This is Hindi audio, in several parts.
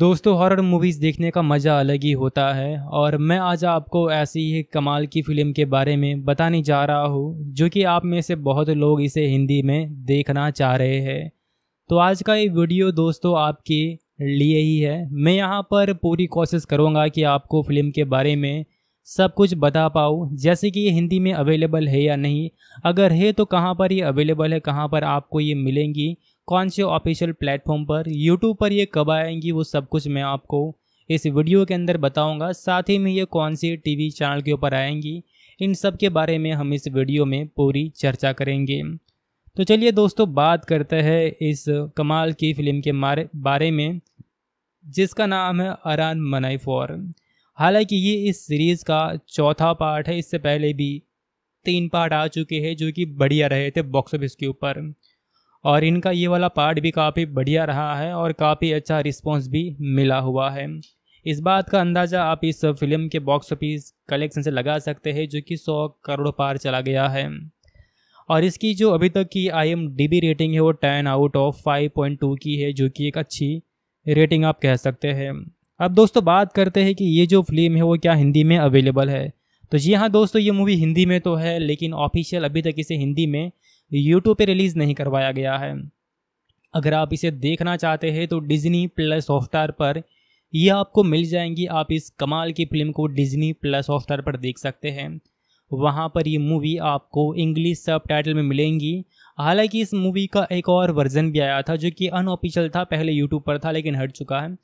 दोस्तों हॉरर मूवीज़ देखने का मज़ा अलग ही होता है और मैं आज आपको ऐसी ही कमाल की फ़िल्म के बारे में बताने जा रहा हूँ जो कि आप में से बहुत लोग इसे हिंदी में देखना चाह रहे हैं तो आज का ये वीडियो दोस्तों आपके लिए ही है मैं यहाँ पर पूरी कोशिश करूँगा कि आपको फ़िल्म के बारे में सब कुछ बता पाऊँ जैसे कि ये हिंदी में अवेलेबल है या नहीं अगर है तो कहाँ पर ये अवेलेबल है कहाँ पर आपको ये मिलेंगी कौन से ऑफिशियल प्लेटफॉर्म पर यूट्यूब पर ये कब आएंगी वो सब कुछ मैं आपको इस वीडियो के अंदर बताऊंगा साथ ही में ये कौन से टीवी चैनल के ऊपर आएंगी इन सब के बारे में हम इस वीडियो में पूरी चर्चा करेंगे तो चलिए दोस्तों बात करते हैं इस कमाल की फिल्म के मारे बारे में जिसका नाम है अरान मनाई फॉर हालांकि ये इस सीरीज़ का चौथा पार्ट है इससे पहले भी तीन पार्ट आ चुके हैं जो कि बढ़िया रहे थे बॉक्स ऑफिस के ऊपर और इनका ये वाला पार्ट भी काफ़ी बढ़िया रहा है और काफ़ी अच्छा रिस्पॉन्स भी मिला हुआ है इस बात का अंदाज़ा आप इस फिल्म के बॉक्स ऑफिस कलेक्शन से लगा सकते हैं जो कि सौ करोड़ पार चला गया है और इसकी जो अभी तक की आई रेटिंग है वो ten out of five point two की है जो कि एक अच्छी रेटिंग आप कह सकते हैं अब दोस्तों बात करते हैं कि ये जो फिल्म है वो क्या हिंदी में अवेलेबल है तो जी हाँ दोस्तों ये मूवी हिंदी में तो है लेकिन ऑफिशियल अभी तक इसे हिंदी में यूट्यूब पे रिलीज़ नहीं करवाया गया है अगर आप इसे देखना चाहते हैं तो डिज़नी प्लस हॉटस्टार पर यह आपको मिल जाएंगी आप इस कमाल की फिल्म को डिज़नी प्लस हॉटस्टार पर देख सकते हैं वहाँ पर ये मूवी आपको इंग्लिश सब टाइटल में मिलेंगी हालांकि इस मूवी का एक और वर्जन भी आया था जो कि अनऑफिशियल था पहले यूट्यूब पर था लेकिन हट चुका है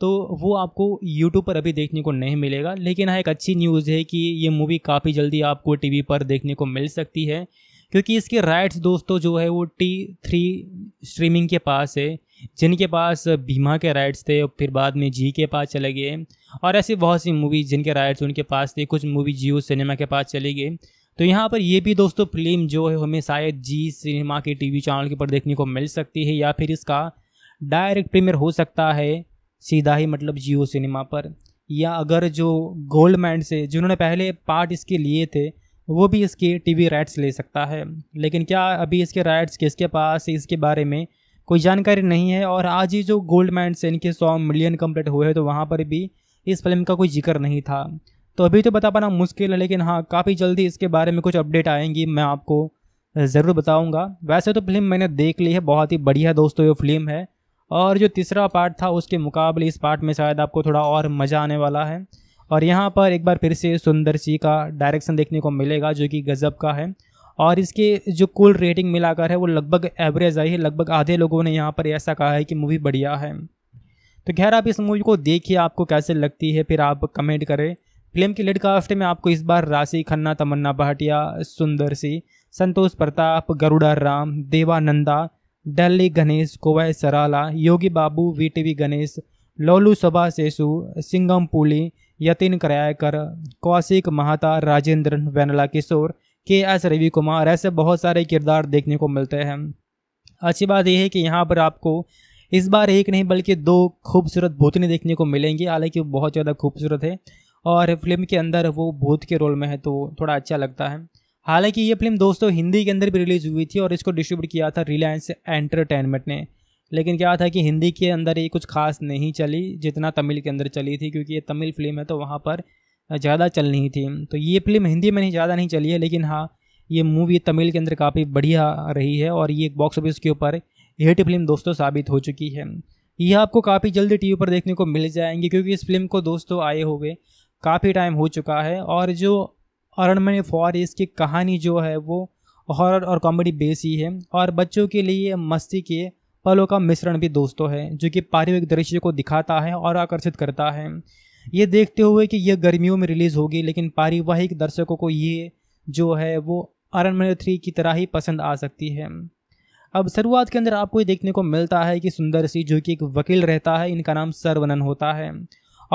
तो वो आपको यूट्यूब पर अभी देखने को नहीं मिलेगा लेकिन हाँ एक अच्छी न्यूज़ है कि ये मूवी काफ़ी जल्दी आपको टीवी पर देखने को मिल सकती है क्योंकि इसके राइट्स दोस्तों जो है वो टी थ्री स्ट्रीमिंग के पास है जिनके पास भीमा के राइट्स थे और फिर बाद में जी के पास चले गए और ऐसी बहुत सी मूवी जिनके राइट्स उनके पास थे कुछ मूवी जियो सिनेमा के पास चली गई तो यहाँ पर ये भी दोस्तों फिल्म जो है हमें शायद जी सिनेमा के टीवी चैनल के ऊपर देखने को मिल सकती है या फिर इसका डायरेक्ट प्रीमियर हो सकता है सीधा ही मतलब जियो सिनेमा पर या अगर जो गोल्ड माइंड से जिन्होंने पहले पार्ट इसके लिए थे वो भी टी टीवी राइट्स ले सकता है लेकिन क्या अभी इसके राइट्स किसके पास इसके बारे में कोई जानकारी नहीं है और आज ही जो गोल्ड मैन से इनके सौ मिलियन कम्प्लीट हुए हैं तो वहाँ पर भी इस फिल्म का कोई जिक्र नहीं था तो अभी तो बता पाना मुश्किल है लेकिन हाँ काफ़ी जल्दी इसके बारे में कुछ अपडेट आएंगी मैं आपको ज़रूर बताऊंगा वैसे तो फिल्म मैंने देख ली है बहुत ही बढ़िया दोस्तों ये फिल्म है और जो तीसरा पार्ट था उसके मुकाबले इस पार्ट में शायद आपको थोड़ा और मज़ा आने वाला है और यहाँ पर एक बार फिर से सुंदर सी का डायरेक्शन देखने को मिलेगा जो कि गज़ब का है और इसके जो कुल रेटिंग मिलाकर है वो लगभग एवरेज आई है लगभग आधे लोगों ने यहाँ पर ऐसा कहा है कि मूवी बढ़िया है तो खैर आप इस मूवी को देखिए आपको कैसे लगती है फिर आप कमेंट करें फिल्म की लेड कास्ट में आपको इस बार राशि खन्ना तमन्ना भाटिया सुंदर सी संतोष प्रताप गरुड़ा राम देवानंदा डल्ली गणेश कोवै सराला योगी बाबू वी गणेश लोलू सभा सेसु सिंगम पुली यतिन करायकर कौशिक महाता राजेंद्र वैनला किशोर के एस रवि कुमार ऐसे बहुत सारे किरदार देखने को मिलते हैं अच्छी बात यह है कि यहाँ पर आपको इस बार एक नहीं बल्कि दो खूबसूरत भूतनी देखने को मिलेंगी हालांकि वो बहुत ज़्यादा खूबसूरत है और फिल्म के अंदर वो भूत के रोल में है तो थोड़ा अच्छा लगता है हालांकि ये फिल्म दोस्तों हिंदी के अंदर भी रिलीज़ हुई थी और इसको डिस्ट्रीब्यूट किया था रिलायंस एंटरटेनमेंट ने लेकिन क्या था कि हिंदी के अंदर ये कुछ खास नहीं चली जितना तमिल के अंदर चली थी क्योंकि ये तमिल फिल्म है तो वहाँ पर ज़्यादा चल नहीं थी तो ये फिल्म हिंदी में नहीं ज़्यादा नहीं चली है लेकिन हाँ ये मूवी तमिल के अंदर काफ़ी बढ़िया रही है और ये एक बॉक्स ऑफिस के ऊपर हिट फिल्म दोस्तों साबित हो चुकी है ये आपको काफ़ी जल्दी टीवी पर देखने को मिल जाएंगी क्योंकि इस फिल्म को दोस्तों आए हुए काफ़ी टाइम हो चुका है और जो अरण्य फॉर इसकी कहानी जो है वो हॉरर और कॉमेडी बेस ही है और बच्चों के लिए मस्ती के पलों का मिश्रण भी दोस्तों है जो कि पारिवारिक दृश्य को दिखाता है और आकर्षित करता है ये देखते हुए कि यह गर्मियों में रिलीज़ होगी लेकिन पारिवाहिक दर्शकों को ये जो है वो अरनमय थ्री की तरह ही पसंद आ सकती है अब शुरुआत के अंदर आपको ये देखने को मिलता है कि सुंदर सिंह जो कि एक वकील रहता है इनका नाम सरवनन होता है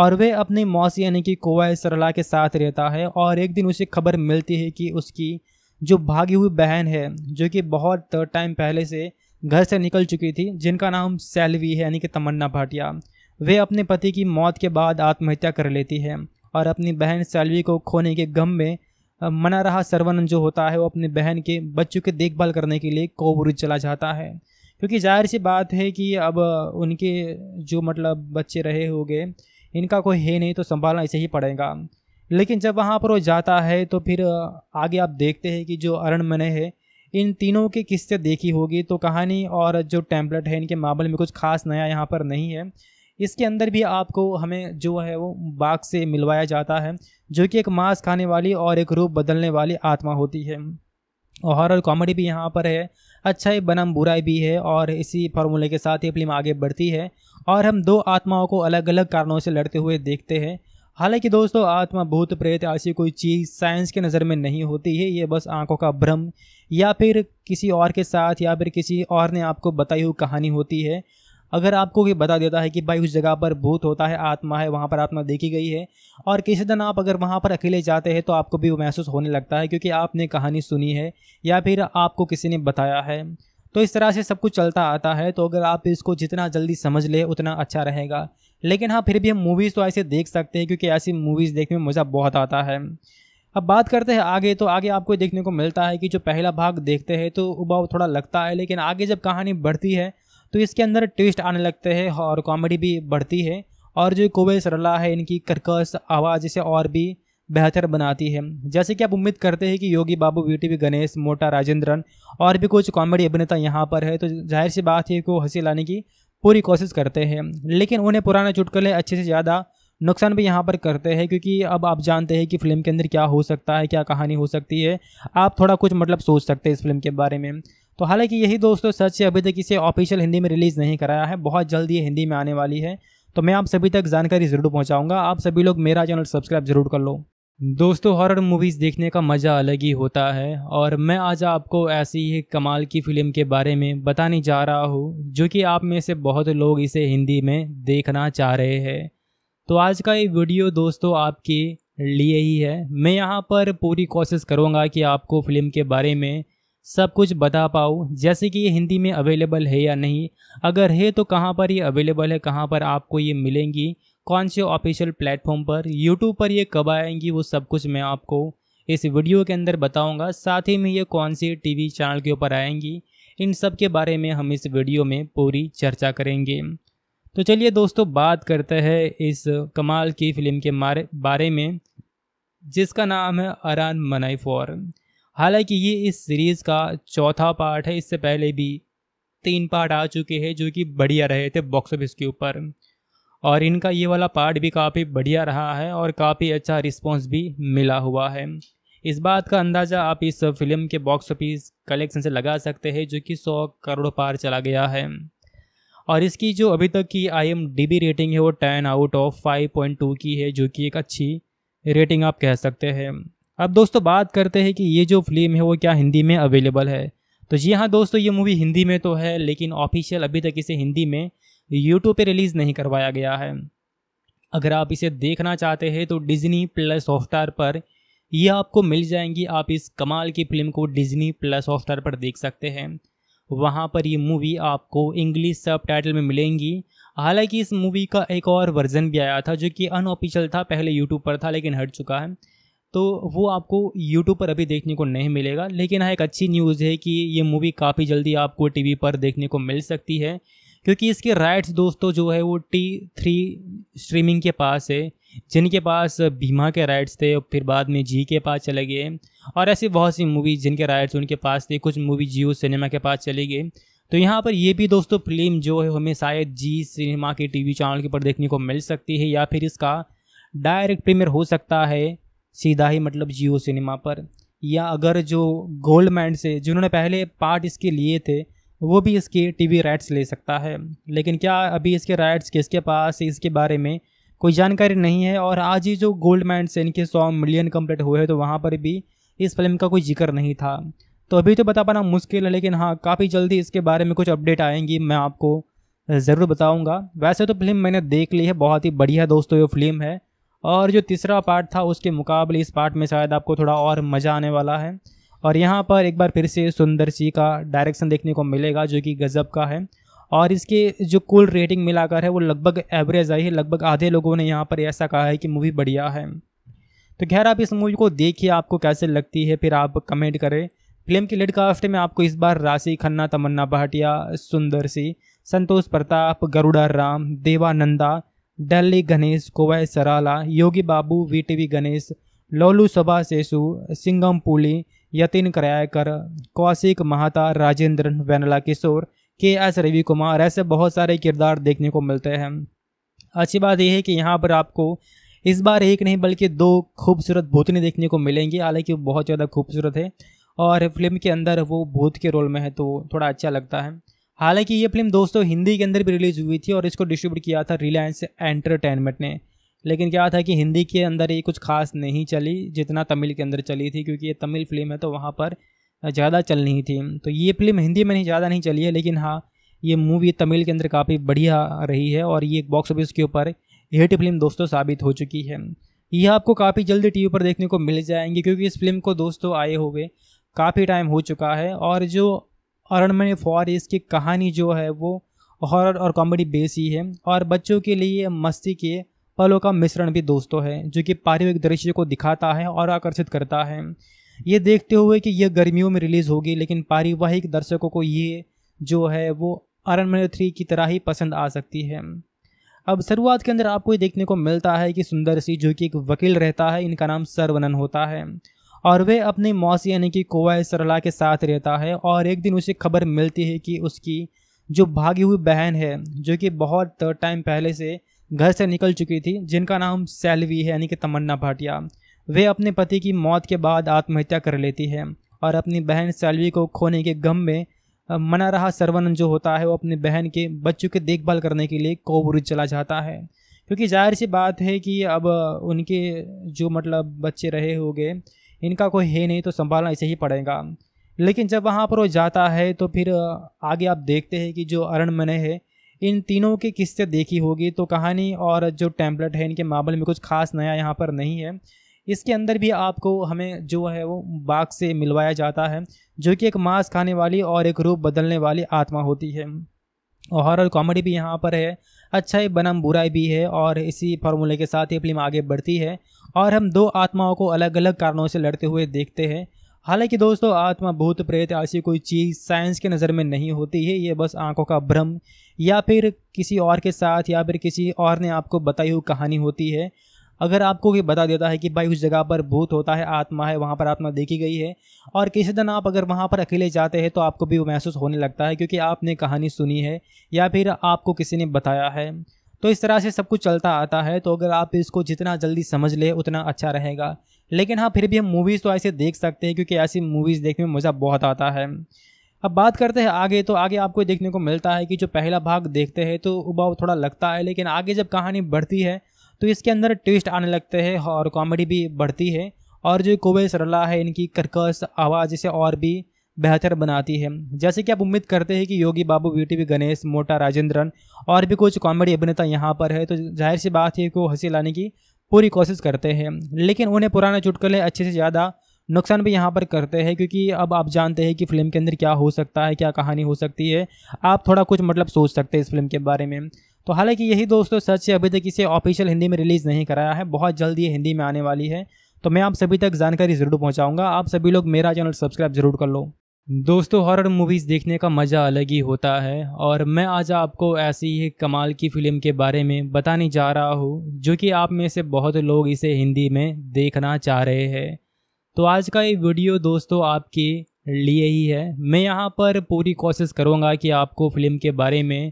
और वह अपने मौसी यानी कि कोवा सरला के साथ रहता है और एक दिन उसे खबर मिलती है कि उसकी जो भागी हुई बहन है जो कि बहुत टाइम पहले से घर से निकल चुकी थी जिनका नाम सैलवी है यानी कि तमन्ना भाटिया वे अपने पति की मौत के बाद आत्महत्या कर लेती है और अपनी बहन सैलवी को खोने के गम में मना रहा सर्वनंद जो होता है वो अपनी बहन के बच्चों की देखभाल करने के लिए कोवरू चला जाता है क्योंकि जाहिर सी बात है कि अब उनके जो मतलब बच्चे रहे होंगे इनका कोई है नहीं तो संभालना इसे ही पड़ेगा लेकिन जब वहाँ पर वो जाता है तो फिर आगे आप देखते हैं कि जो अरण मने है इन तीनों की किस्से देखी होगी तो कहानी और जो टैंपलेट है इनके मामले में कुछ खास नया यहाँ पर नहीं है इसके अंदर भी आपको हमें जो है वो बाघ से मिलवाया जाता है जो कि एक मांस खाने वाली और एक रूप बदलने वाली आत्मा होती है और हॉरर कॉमेडी भी यहाँ पर है अच्छाई बनम बुराई भी है और इसी फार्मूले के साथ ये फिल्म आगे बढ़ती है और हम दो आत्माओं को अलग अलग कारणों से लड़ते हुए देखते हैं हालांकि दोस्तों आत्मा भूत प्रेत ऐसी कोई चीज़ साइंस के नज़र में नहीं होती है ये बस आंखों का भ्रम या फिर किसी और के साथ या फिर किसी और ने आपको बताई हुई कहानी होती है अगर आपको ये बता देता है कि भाई उस जगह पर भूत होता है आत्मा है वहाँ पर आत्मा देखी गई है और किसी दिन आप अगर वहाँ पर अकेले जाते हैं तो आपको भी वो महसूस होने लगता है क्योंकि आपने कहानी सुनी है या फिर आपको किसी ने बताया है तो इस तरह से सब कुछ चलता आता है तो अगर आप इसको जितना जल्दी समझ ले उतना अच्छा रहेगा लेकिन हाँ फिर भी हम मूवीज़ तो ऐसे देख सकते हैं क्योंकि ऐसी मूवीज़ देखने में मज़ा बहुत आता है अब बात करते हैं आगे तो आगे आपको देखने को मिलता है कि जो पहला भाग देखते हैं तो उबाव थोड़ा लगता है लेकिन आगे जब कहानी बढ़ती है तो इसके अंदर ट्विस्ट आने लगते हैं और कॉमेडी भी बढ़ती है और जो कोवे सरला है इनकी कर्कश आवाज़ इसे और भी बेहतर बनाती है जैसे कि आप उम्मीद करते हैं कि योगी बाबू बी टी गणेश मोटा राजेंद्रन और भी कुछ कॉमेडी अभिनेता यहाँ पर है तो जाहिर सी बात है वो हंसी लाने की पूरी कोशिश करते हैं लेकिन उन्हें पुराने चुटकुले अच्छे से ज़्यादा नुकसान भी यहाँ पर करते हैं क्योंकि अब आप जानते हैं कि फिल्म के अंदर क्या हो सकता है क्या कहानी हो सकती है आप थोड़ा कुछ मतलब सोच सकते हैं इस फिल्म के बारे में तो हालांकि यही दोस्तों सच है अभी तक इसे ऑफिशियल हिंदी में रिलीज़ नहीं कराया है बहुत जल्द ये हिंदी में आने वाली है तो मैं आप सभी तक जानकारी ज़रूर पहुँचाऊँगा आप सभी लोग मेरा चैनल सब्सक्राइब ज़रूर कर लो दोस्तों हॉरर मूवीज़ देखने का मज़ा अलग ही होता है और मैं आज आपको ऐसी ही कमाल की फ़िल्म के बारे में बताने जा रहा हूँ जो कि आप में से बहुत लोग इसे हिंदी में देखना चाह रहे हैं तो आज का ये वीडियो दोस्तों आपके लिए ही है मैं यहाँ पर पूरी कोशिश करूँगा कि आपको फ़िल्म के बारे में सब कुछ बता पाऊँ जैसे कि ये हिंदी में अवेलेबल है या नहीं अगर है तो कहाँ पर ये अवेलेबल है कहाँ पर आपको ये मिलेंगी कौन से ऑफिशियल प्लेटफॉर्म पर यूट्यूब पर ये कब आएंगी वो सब कुछ मैं आपको इस वीडियो के अंदर बताऊंगा साथ ही में ये कौन से टीवी चैनल के ऊपर आएंगी इन सब के बारे में हम इस वीडियो में पूरी चर्चा करेंगे तो चलिए दोस्तों बात करते हैं इस कमाल की फिल्म के मारे बारे में जिसका नाम है अरान मनाई फॉर हालांकि ये इस सीरीज़ का चौथा पार्ट है इससे पहले भी तीन पार्ट आ चुके हैं जो कि बढ़िया रहे थे बॉक्स ऑफिस के ऊपर और इनका ये वाला पार्ट भी काफ़ी बढ़िया रहा है और काफ़ी अच्छा रिस्पॉन्स भी मिला हुआ है इस बात का अंदाज़ा आप इस फिल्म के बॉक्स ऑफिस कलेक्शन से लगा सकते हैं जो कि सौ करोड़ पार चला गया है और इसकी जो अभी तक की I M D B rating है वो ten out of five point two की है जो कि एक अच्छी रेटिंग आप कह सकते हैं अब दोस्तों बात करते हैं कि ये जो फिल्म है वो क्या हिंदी में अवेलेबल है तो जी हाँ दोस्तों ये मूवी हिंदी में तो है लेकिन ऑफिशियल अभी तक इसे हिंदी में यूट्यूब पे रिलीज़ नहीं करवाया गया है अगर आप इसे देखना चाहते हैं तो डिज्नी प्लस हॉटस्टार पर यह आपको मिल जाएंगी आप इस कमाल की फिल्म को डिज्नी प्लस हॉटस्टार पर देख सकते हैं वहाँ पर ये मूवी आपको इंग्लिश सब टाइटल में मिलेंगी हालांकि इस मूवी का एक और वर्जन भी आया था जो कि अनऑफिशियल था पहले यूट्यूब पर था लेकिन हट चुका है तो वो आपको यूट्यूब पर अभी देखने को नहीं मिलेगा लेकिन हाँ एक अच्छी न्यूज़ है कि ये मूवी काफ़ी जल्दी आपको टीवी पर देखने को मिल सकती है क्योंकि इसके राइट्स दोस्तों जो है वो टी थ्री स्ट्रीमिंग के पास है जिनके पास बीमा के राइट्स थे और फिर बाद में जी के पास चले गए और ऐसी बहुत सी मूवी जिनके राइट्स उनके पास थे कुछ मूवी जियो सिनेमा के पास चली गई तो यहाँ पर ये भी दोस्तों फिल्म जो है हमें शायद जी सिनेमा के टीवी चैनल के ऊपर देखने को मिल सकती है या फिर इसका डायरेक्ट प्रीमियर हो सकता है सीधा ही मतलब जियो सिनेमा पर या अगर जो गोल्ड माइंड से जिन्होंने पहले पार्ट इसके लिए थे वो भी इसके टीवी राइट्स ले सकता है लेकिन क्या अभी इसके राइट्स किसके पास इसके बारे में कोई जानकारी नहीं है और आज ही जो गोल्ड मैन से इनके सौ मिलियन कम्प्लीट हुए हैं तो वहाँ पर भी इस फिल्म का कोई जिक्र नहीं था तो अभी तो बता पाना मुश्किल है लेकिन हाँ काफ़ी जल्दी इसके बारे में कुछ अपडेट आएंगी मैं आपको ज़रूर बताऊँगा वैसे तो फिल्म मैंने देख ली है बहुत ही बढ़िया दोस्तों ये फिल्म है और जो तीसरा पार्ट था उसके मुकाबले इस पार्ट में शायद आपको थोड़ा और मज़ा आने वाला है और यहाँ पर एक बार फिर से सुंदर सी का डायरेक्शन देखने को मिलेगा जो कि गज़ब का है और इसके जो कुल रेटिंग मिलाकर है वो लगभग एवरेज आई है लगभग आधे लोगों ने यहाँ पर ऐसा कहा है कि मूवी बढ़िया है तो खैर आप इस मूवी को देखिए आपको कैसे लगती है फिर आप कमेंट करें फिल्म की लिडकास्ट में आपको इस बार राशि खन्ना तमन्ना भाटिया सुंदर सी संतोष Prathap Garuda Ram Devananda Delhi Ganesh Kovai Sarala Yogi Babu V T V Ganesh Lollu Sabha Seshu Singham पुली यतिन कर कौशिक महाता राजेंद्र वेनला किशोर के एस रवि कुमार ऐसे बहुत सारे किरदार देखने को मिलते हैं अच्छी बात यह है कि यहाँ पर आपको इस बार एक नहीं बल्कि दो खूबसूरत भूतनी देखने को मिलेंगी हालांकि वो बहुत ज़्यादा खूबसूरत है और फिल्म के अंदर वो भूत के रोल में है तो थोड़ा अच्छा लगता है हालांकि ये फिल्म दोस्तों हिंदी के अंदर भी रिलीज़ हुई थी और इसको डिस्ट्रीब्यूट किया था रिलायंस एंटरटेनमेंट ने लेकिन क्या था कि हिंदी के अंदर ये कुछ खास नहीं चली जितना तमिल के अंदर चली थी क्योंकि ये तमिल फिल्म है तो वहाँ पर ज़्यादा चल नहीं थी तो ये फिल्म हिंदी में नहीं ज़्यादा नहीं चली है लेकिन हाँ ये मूवी तमिल के अंदर काफ़ी बढ़िया रही है और ये बॉक्स ऑफिस के ऊपर हिट फिल्म दोस्तों साबित हो चुकी है ये आपको काफ़ी जल्दी टी पर देखने को मिल जाएंगे क्योंकि इस फिल्म को दोस्तों आए हुए काफ़ी टाइम हो चुका है और जो अरण्य फॉर इसकी कहानी जो है वो हॉरर और कॉमेडी बेस ही है और बच्चों के लिए मस्ती के पलों का मिश्रण भी दोस्तों है जो कि पारिवारिक दृश्य को दिखाता है और आकर्षित करता है ये देखते हुए कि यह गर्मियों में रिलीज़ होगी लेकिन पारिवाहिक दर्शकों को ये जो है वो अरनमन थ्री की तरह ही पसंद आ सकती है अब शुरुआत के अंदर आपको ये देखने को मिलता है कि सुंदर सिंह जो कि एक वकील रहता है इनका नाम सरवनन होता है और वह अपने मौसी यानी कि कोवा सरला के साथ रहता है और एक दिन उसे खबर मिलती है कि उसकी जो भागी हुई बहन है जो कि बहुत टाइम पहले से घर से निकल चुकी थी जिनका नाम सैलवी है यानी कि तमन्ना भाटिया वे अपने पति की मौत के बाद आत्महत्या कर लेती है और अपनी बहन सैलवी को खोने के गम में मना रहा सरवनन जो होता है वो अपनी बहन के बच्चों के देखभाल करने के लिए कोबरू चला जाता है क्योंकि जाहिर सी बात है कि अब उनके जो मतलब बच्चे रहे होंगे इनका कोई है नहीं तो संभालना इसे ही पड़ेगा लेकिन जब वहाँ पर वो जाता है तो फिर आगे आप देखते हैं कि जो अरण मने है इन तीनों की किस्से देखी होगी तो कहानी और जो टेम्पलेट है इनके मामले में कुछ खास नया यहाँ पर नहीं है इसके अंदर भी आपको हमें जो है वो बाघ से मिलवाया जाता है जो कि एक मांस खाने वाली और एक रूप बदलने वाली आत्मा होती है और हॉरर कॉमेडी भी यहाँ पर है अच्छाई बनम बुराई भी है और इसी फार्मूले के साथ ये फिल्म आगे बढ़ती है और हम दो आत्माओं को अलग अलग कारणों से लड़ते हुए देखते हैं हालांकि दोस्तों आत्मा भूत प्रेत ऐसी कोई चीज़ साइंस के नज़र में नहीं होती है ये बस आंखों का भ्रम या फिर किसी और के साथ या फिर किसी और ने आपको बताई हुई कहानी होती है अगर आपको ये बता देता है कि भाई उस जगह पर भूत होता है आत्मा है वहाँ पर आत्मा देखी गई है और किसी दिन आप अगर वहाँ पर अकेले जाते हैं तो आपको भी वो महसूस होने लगता है क्योंकि आपने कहानी सुनी है या फिर आपको किसी ने बताया है तो इस तरह से सब कुछ चलता आता है तो अगर आप इसको जितना जल्दी समझ ले उतना अच्छा रहेगा लेकिन हाँ फिर भी हम मूवीज़ तो ऐसे देख सकते हैं क्योंकि ऐसी मूवीज़ देखने में मज़ा बहुत आता है अब बात करते हैं आगे तो आगे आपको देखने को मिलता है कि जो पहला भाग देखते हैं तो उबाव थोड़ा लगता है लेकिन आगे जब कहानी बढ़ती है तो इसके अंदर ट्विस्ट आने लगते हैं और कॉमेडी भी बढ़ती है और जो कोवे सरला है इनकी कर्कश आवाज़ इसे और भी बेहतर बनाती है जैसे कि आप उम्मीद करते हैं कि योगी बाबू बीटी भी गणेश मोटा राजेंद्रन और भी कुछ कॉमेडी अभिनेता यहाँ पर है तो जाहिर सी बात है को हंसी लाने की पूरी कोशिश करते हैं लेकिन उन्हें पुराने चुटकुले अच्छे से ज़्यादा नुकसान भी यहाँ पर करते हैं क्योंकि अब आप जानते हैं कि फ़िल्म के अंदर क्या हो सकता है क्या कहानी हो सकती है आप थोड़ा कुछ मतलब सोच सकते हैं इस फिल्म के बारे में तो हालांकि यही दोस्तों सच है अभी तक इसे ऑफिशियल हिंदी में रिलीज़ नहीं कराया है बहुत जल्द ये हिंदी में आने वाली है तो मैं आप सभी तक जानकारी ज़रूर पहुँचाऊँगा आप सभी लोग मेरा चैनल सब्सक्राइब ज़रूर कर लो दोस्तों हॉरर मूवीज़ देखने का मज़ा अलग ही होता है और मैं आज आपको ऐसी ही कमाल की फ़िल्म के बारे में बताने जा रहा हूँ जो कि आप में से बहुत लोग इसे हिंदी में देखना चाह रहे हैं तो आज का ये वीडियो दोस्तों आपके लिए ही है मैं यहाँ पर पूरी कोशिश करूँगा कि आपको फिल्म के बारे में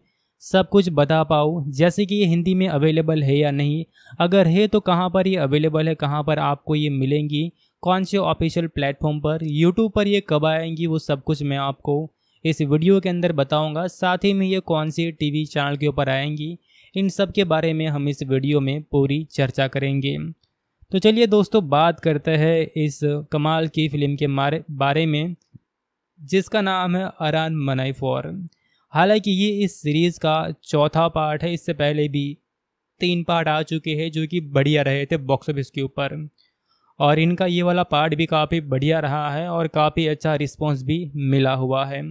सब कुछ बता पाऊँ जैसे कि ये हिंदी में अवेलेबल है या नहीं अगर है तो कहाँ पर ये अवेलेबल है कहाँ पर आपको ये मिलेंगी कौन से ऑफिशियल प्लेटफॉर्म पर यूट्यूब पर ये कब आएंगी वो सब कुछ मैं आपको इस वीडियो के अंदर बताऊंगा साथ ही में ये कौन सी टीवी चैनल के ऊपर आएंगी इन सब के बारे में हम इस वीडियो में पूरी चर्चा करेंगे तो चलिए दोस्तों बात करते हैं इस कमाल की फिल्म के मारे बारे में जिसका नाम है अरान मनाई फॉर हालांकि ये इस सीरीज़ का चौथा पार्ट है इससे पहले भी तीन पार्ट आ चुके हैं जो कि बढ़िया रहे थे बॉक्स ऑफिस के ऊपर और इनका ये वाला पार्ट भी काफ़ी बढ़िया रहा है और काफ़ी अच्छा रिस्पॉन्स भी मिला हुआ है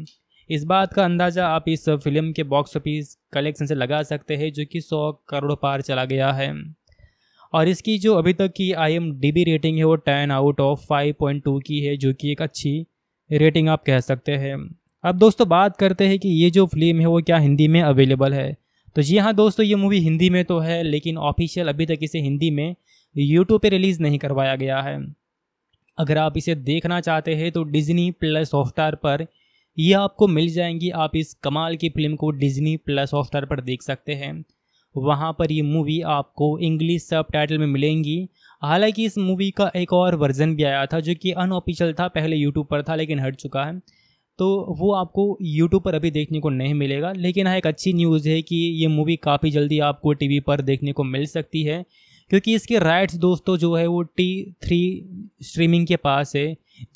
इस बात का अंदाज़ा आप इस फिल्म के बॉक्स ऑफिस कलेक्शन से लगा सकते हैं जो कि सौ करोड़ पार चला गया है और इसकी जो अभी तक की I M D B rating है वो ten out of five point two की है जो कि एक अच्छी रेटिंग आप कह सकते हैं अब दोस्तों बात करते हैं कि ये जो फिल्म है वो क्या हिंदी में अवेलेबल है तो जी हाँ दोस्तों ये मूवी हिंदी में तो है लेकिन ऑफिशियल अभी तक इसे हिंदी में यूट्यूब पे रिलीज़ नहीं करवाया गया है अगर आप इसे देखना चाहते हैं तो डिज़नी प्लस हॉटस्टार पर यह आपको मिल जाएंगी आप इस कमाल की फिल्म को डिज़नी प्लस हॉटस्टार पर देख सकते हैं वहाँ पर ये मूवी आपको इंग्लिश सब टाइटल में मिलेंगी हालांकि इस मूवी का एक और वर्जन भी आया था जो कि अनऑफिशियल था पहले यूट्यूब पर था लेकिन हट चुका है तो वो आपको यूट्यूब पर अभी देखने को नहीं मिलेगा लेकिन हाँ एक अच्छी न्यूज़ है कि ये मूवी काफ़ी जल्दी आपको टीवी पर देखने को मिल सकती है क्योंकि इसके राइट्स दोस्तों जो है वो टी थ्री स्ट्रीमिंग के पास है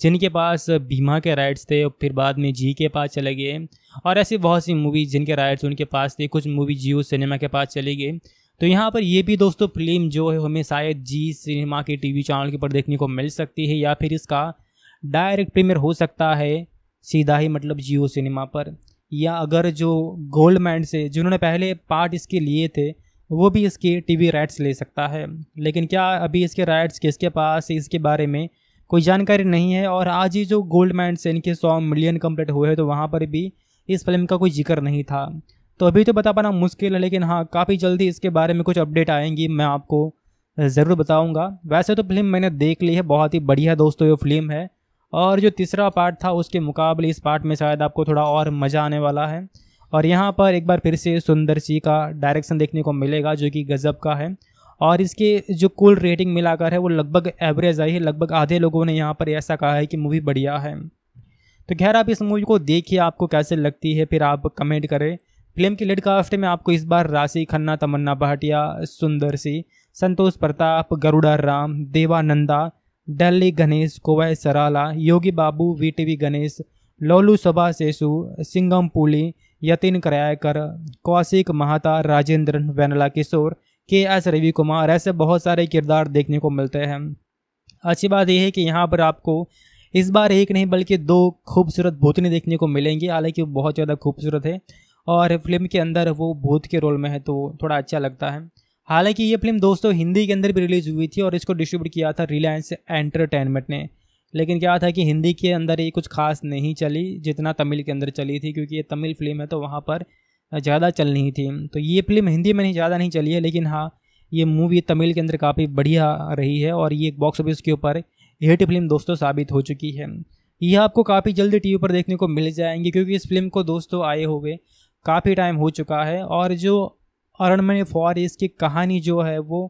जिनके पास बीमा के राइट्स थे और फिर बाद में जी के पास चले गए और ऐसी बहुत सी मूवीज जिनके राइट्स उनके पास थे कुछ मूवी जियो सिनेमा के पास चली गई तो यहाँ पर ये भी दोस्तों फिल्म जो है हमें शायद जी सिनेमा के टीवी चैनल के पर देखने को मिल सकती है या फिर इसका डायरेक्ट प्रीमियर हो सकता है सीधा ही मतलब जियो सिनेमा पर या अगर जो गोल्ड मैंड से जिन्होंने पहले पार्ट इसके लिए थे वो भी इसके टीवी राइट्स ले सकता है लेकिन क्या अभी इसके राइट्स किसके पास इसके बारे में कोई जानकारी नहीं है और आज ही जो गोल्ड मैंड से इनके सौ मिलियन कंप्लीट हुए हैं तो वहाँ पर भी इस फिल्म का कोई जिक्र नहीं था तो अभी तो बता पाना मुश्किल है लेकिन हाँ काफ़ी जल्दी इसके बारे में कुछ अपडेट आएंगी मैं आपको ज़रूर बताऊंगा वैसे तो फिल्म मैंने देख ली है बहुत ही बढ़िया दोस्तों ये फिल्म है और जो तीसरा पार्ट था उसके मुकाबले इस पार्ट में शायद आपको थोड़ा और मज़ा आने वाला है और यहाँ पर एक बार फिर से सुंदर सी का डायरेक्शन देखने को मिलेगा जो कि गज़ब का है और इसके जो कुल रेटिंग मिलाकर है वो लगभग एवरेज आई है लगभग आधे लोगों ने यहाँ पर ऐसा कहा है कि मूवी बढ़िया है तो खैर आप इस मूवी को देखिए आपको कैसे लगती है फिर आप कमेंट करें फिल्म की लिडकास्ट में आपको इस बार राशि खन्ना तमन्ना भाटिया सुंदर सिंह संतोष प्रताप गरुड़ा राम देवानंदा डल्ली गणेश कोवै सराला योगी बाबू वी टी गणेश लोलू सभा सेसु सिंगम पुली यतिन करायकर कौशिक महाता राजेंद्र वेनला किशोर के एस रवि कुमार ऐसे बहुत सारे किरदार देखने को मिलते हैं अच्छी बात यह है कि यहाँ पर आपको इस बार एक नहीं बल्कि दो खूबसूरत भूतनी देखने को मिलेंगी हालांकि वो बहुत ज़्यादा खूबसूरत है और फिल्म के अंदर वो भूत के रोल में है तो थोड़ा अच्छा लगता है हालांकि ये फिल्म दोस्तों हिंदी के अंदर भी रिलीज़ हुई थी और इसको डिस्ट्रीब्यूट किया था रिलायंस एंटरटेनमेंट ने लेकिन क्या था कि हिंदी के अंदर ये कुछ खास नहीं चली जितना तमिल के अंदर चली थी क्योंकि ये तमिल फिल्म है तो वहाँ पर ज़्यादा चल नहीं थी तो ये फिल्म हिंदी में नहीं ज़्यादा नहीं चली है लेकिन हाँ ये मूवी तमिल के अंदर काफ़ी बढ़िया रही है और ये बॉक्स ऑफिस के ऊपर हिट फिल्म दोस्तों साबित हो चुकी है यह आपको काफ़ी जल्दी टीवी पर देखने को मिल जाएंगे क्योंकि इस फिल्म को दोस्तों आए हुए काफ़ी टाइम हो चुका है और जो अरण्य फॉर इसकी कहानी जो है वो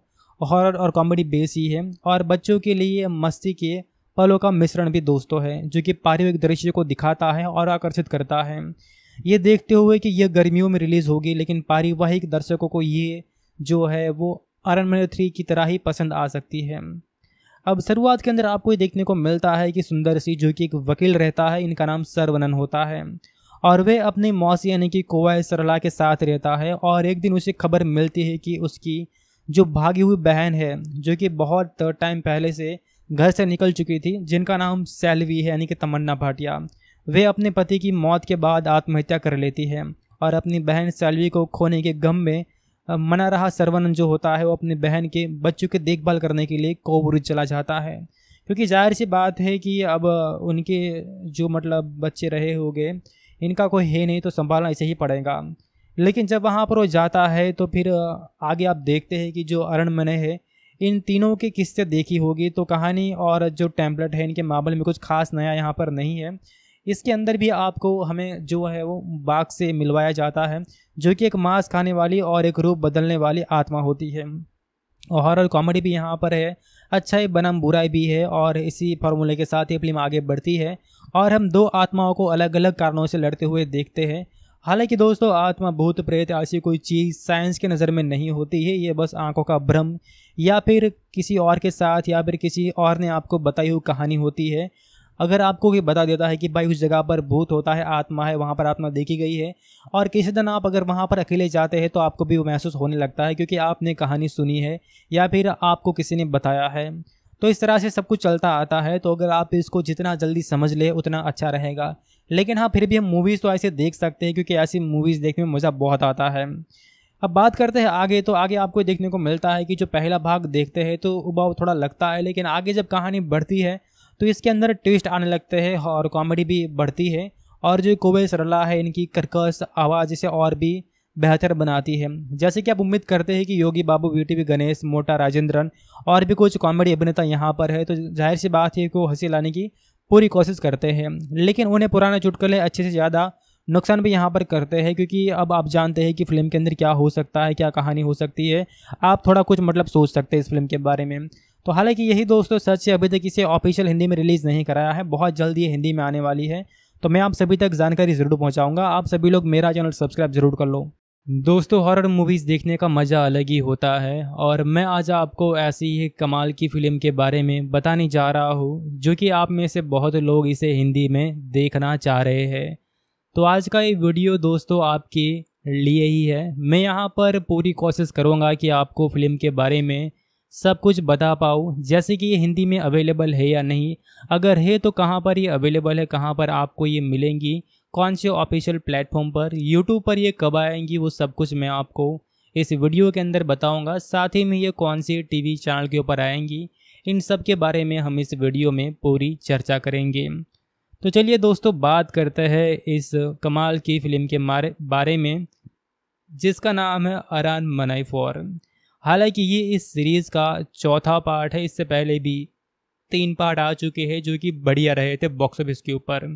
हॉरर और कॉमेडी बेस ही है और बच्चों के लिए मस्ती के पलों का मिश्रण भी दोस्तों है जो कि पारिवारिक दृश्य को दिखाता है और आकर्षित करता है ये देखते हुए कि यह गर्मियों में रिलीज़ होगी लेकिन पारिवाहिक दर्शकों को ये जो है वो अरण्य थ्री की तरह ही पसंद आ सकती है अब शुरुआत के अंदर आपको ये देखने को मिलता है कि सुंदर सिंह जो कि एक वकील रहता है इनका नाम सरवनन होता है और वह अपनी मौसी यानी कि कोवा सरला के साथ रहता है और एक दिन उसे खबर मिलती है कि उसकी जो भागी हुई बहन है जो कि बहुत टाइम पहले से घर से निकल चुकी थी जिनका नाम सैलवी है यानी कि तमन्ना भाटिया वे अपने पति की मौत के बाद आत्महत्या कर लेती है और अपनी बहन सैलवी को खोने के गम में मना रहा सरवन जो होता है वो अपने बहन के बच्चों के देखभाल करने के लिए कोबुरुज चला जाता है क्योंकि जाहिर सी बात है कि अब उनके जो मतलब बच्चे रहे होंगे इनका कोई है नहीं तो संभालना ऐसे ही पड़ेगा लेकिन जब वहाँ पर वो जाता है तो फिर आगे आप देखते हैं कि जो अरणमने है इन तीनों के किस्से देखी होगी तो कहानी और जो टैम्पलेट है इनके मामले में कुछ खास नया यहाँ पर नहीं है इसके अंदर भी आपको हमें जो है वो बाघ से मिलवाया जाता है जो कि एक मांस खाने वाली और एक रूप बदलने वाली आत्मा होती है और हॉरर कॉमेडी भी यहाँ पर है अच्छाई बनम बुराई भी है और इसी फार्मूले के साथ ही फिल्म आगे बढ़ती है और हम दो आत्माओं को अलग अलग कारणों से लड़ते हुए देखते हैं हालांकि दोस्तों आत्मा भूत प्रेत ऐसी कोई चीज़ साइंस के नज़र में नहीं होती है ये बस आंखों का भ्रम या फिर किसी और के साथ या फिर किसी और ने आपको बताई हुई कहानी होती है अगर आपको ये बता देता है कि भाई उस जगह पर भूत होता है आत्मा है वहाँ पर आत्मा देखी गई है और किसी दिन आप अगर वहाँ पर अकेले जाते हैं तो आपको भी वो महसूस होने लगता है क्योंकि आपने कहानी सुनी है या फिर आपको किसी ने बताया है तो इस तरह से सब कुछ चलता आता है तो अगर आप इसको जितना जल्दी समझ ले उतना अच्छा रहेगा लेकिन हाँ फिर भी हम मूवीज़ तो ऐसे देख सकते हैं क्योंकि ऐसी मूवीज़ देखने में मज़ा बहुत आता है अब बात करते हैं आगे तो आगे आपको देखने को मिलता है कि जो पहला भाग देखते हैं तो उबाव थोड़ा लगता है लेकिन आगे जब कहानी बढ़ती है तो इसके अंदर ट्विस्ट आने लगते हैं और कॉमेडी भी बढ़ती है और जो कोवे सरला है इनकी कर्कश आवाज़ इसे और भी बेहतर बनाती है जैसे कि आप उम्मीद करते हैं कि योगी बाबू वी वी गणेश मोटा राजेंद्रन और भी कुछ कॉमेडी अभिनेता यहाँ पर है तो जाहिर सी बात है कि वो हंसी लाने की पूरी कोशिश करते हैं लेकिन उन्हें पुराने चुटकुले अच्छे से ज़्यादा नुकसान भी यहाँ पर करते हैं क्योंकि अब आप जानते हैं कि फिल्म के अंदर क्या हो सकता है क्या कहानी हो सकती है आप थोड़ा कुछ मतलब सोच सकते हैं इस फिल्म के बारे में तो हालांकि यही दोस्तों सच है अभी तक इसे ऑफिशियल हिंदी में रिलीज़ नहीं कराया है बहुत जल्द ये हिंदी में आने वाली है तो मैं आप सभी तक जानकारी ज़रूर पहुँचाऊँगा आप सभी लोग मेरा चैनल सब्सक्राइब ज़रूर कर लो दोस्तों हॉरर मूवीज़ देखने का मज़ा अलग ही होता है और मैं आज आपको ऐसी ही कमाल की फ़िल्म के बारे में बताने जा रहा हूँ जो कि आप में से बहुत लोग इसे हिंदी में देखना चाह रहे हैं तो आज का ये वीडियो दोस्तों आपके लिए ही है मैं यहाँ पर पूरी कोशिश करूँगा कि आपको फ़िल्म के बारे में सब कुछ बता पाऊँ जैसे कि ये हिंदी में अवेलेबल है या नहीं अगर है तो कहाँ पर ये अवेलेबल है कहाँ पर आपको ये मिलेंगी कौन से ऑफिशियल प्लेटफॉर्म पर यूट्यूब पर ये कब आएंगी वो सब कुछ मैं आपको इस वीडियो के अंदर बताऊंगा साथ ही में ये कौन से टीवी चैनल के ऊपर आएंगी इन सब के बारे में हम इस वीडियो में पूरी चर्चा करेंगे तो चलिए दोस्तों बात करते हैं इस कमाल की फिल्म के बारे में जिसका नाम है अरान मनाई फॉर हालांकि ये इस सीरीज़ का चौथा पार्ट है इससे पहले भी तीन पार्ट आ चुके हैं जो कि बढ़िया रहे थे बॉक्स ऑफिस के ऊपर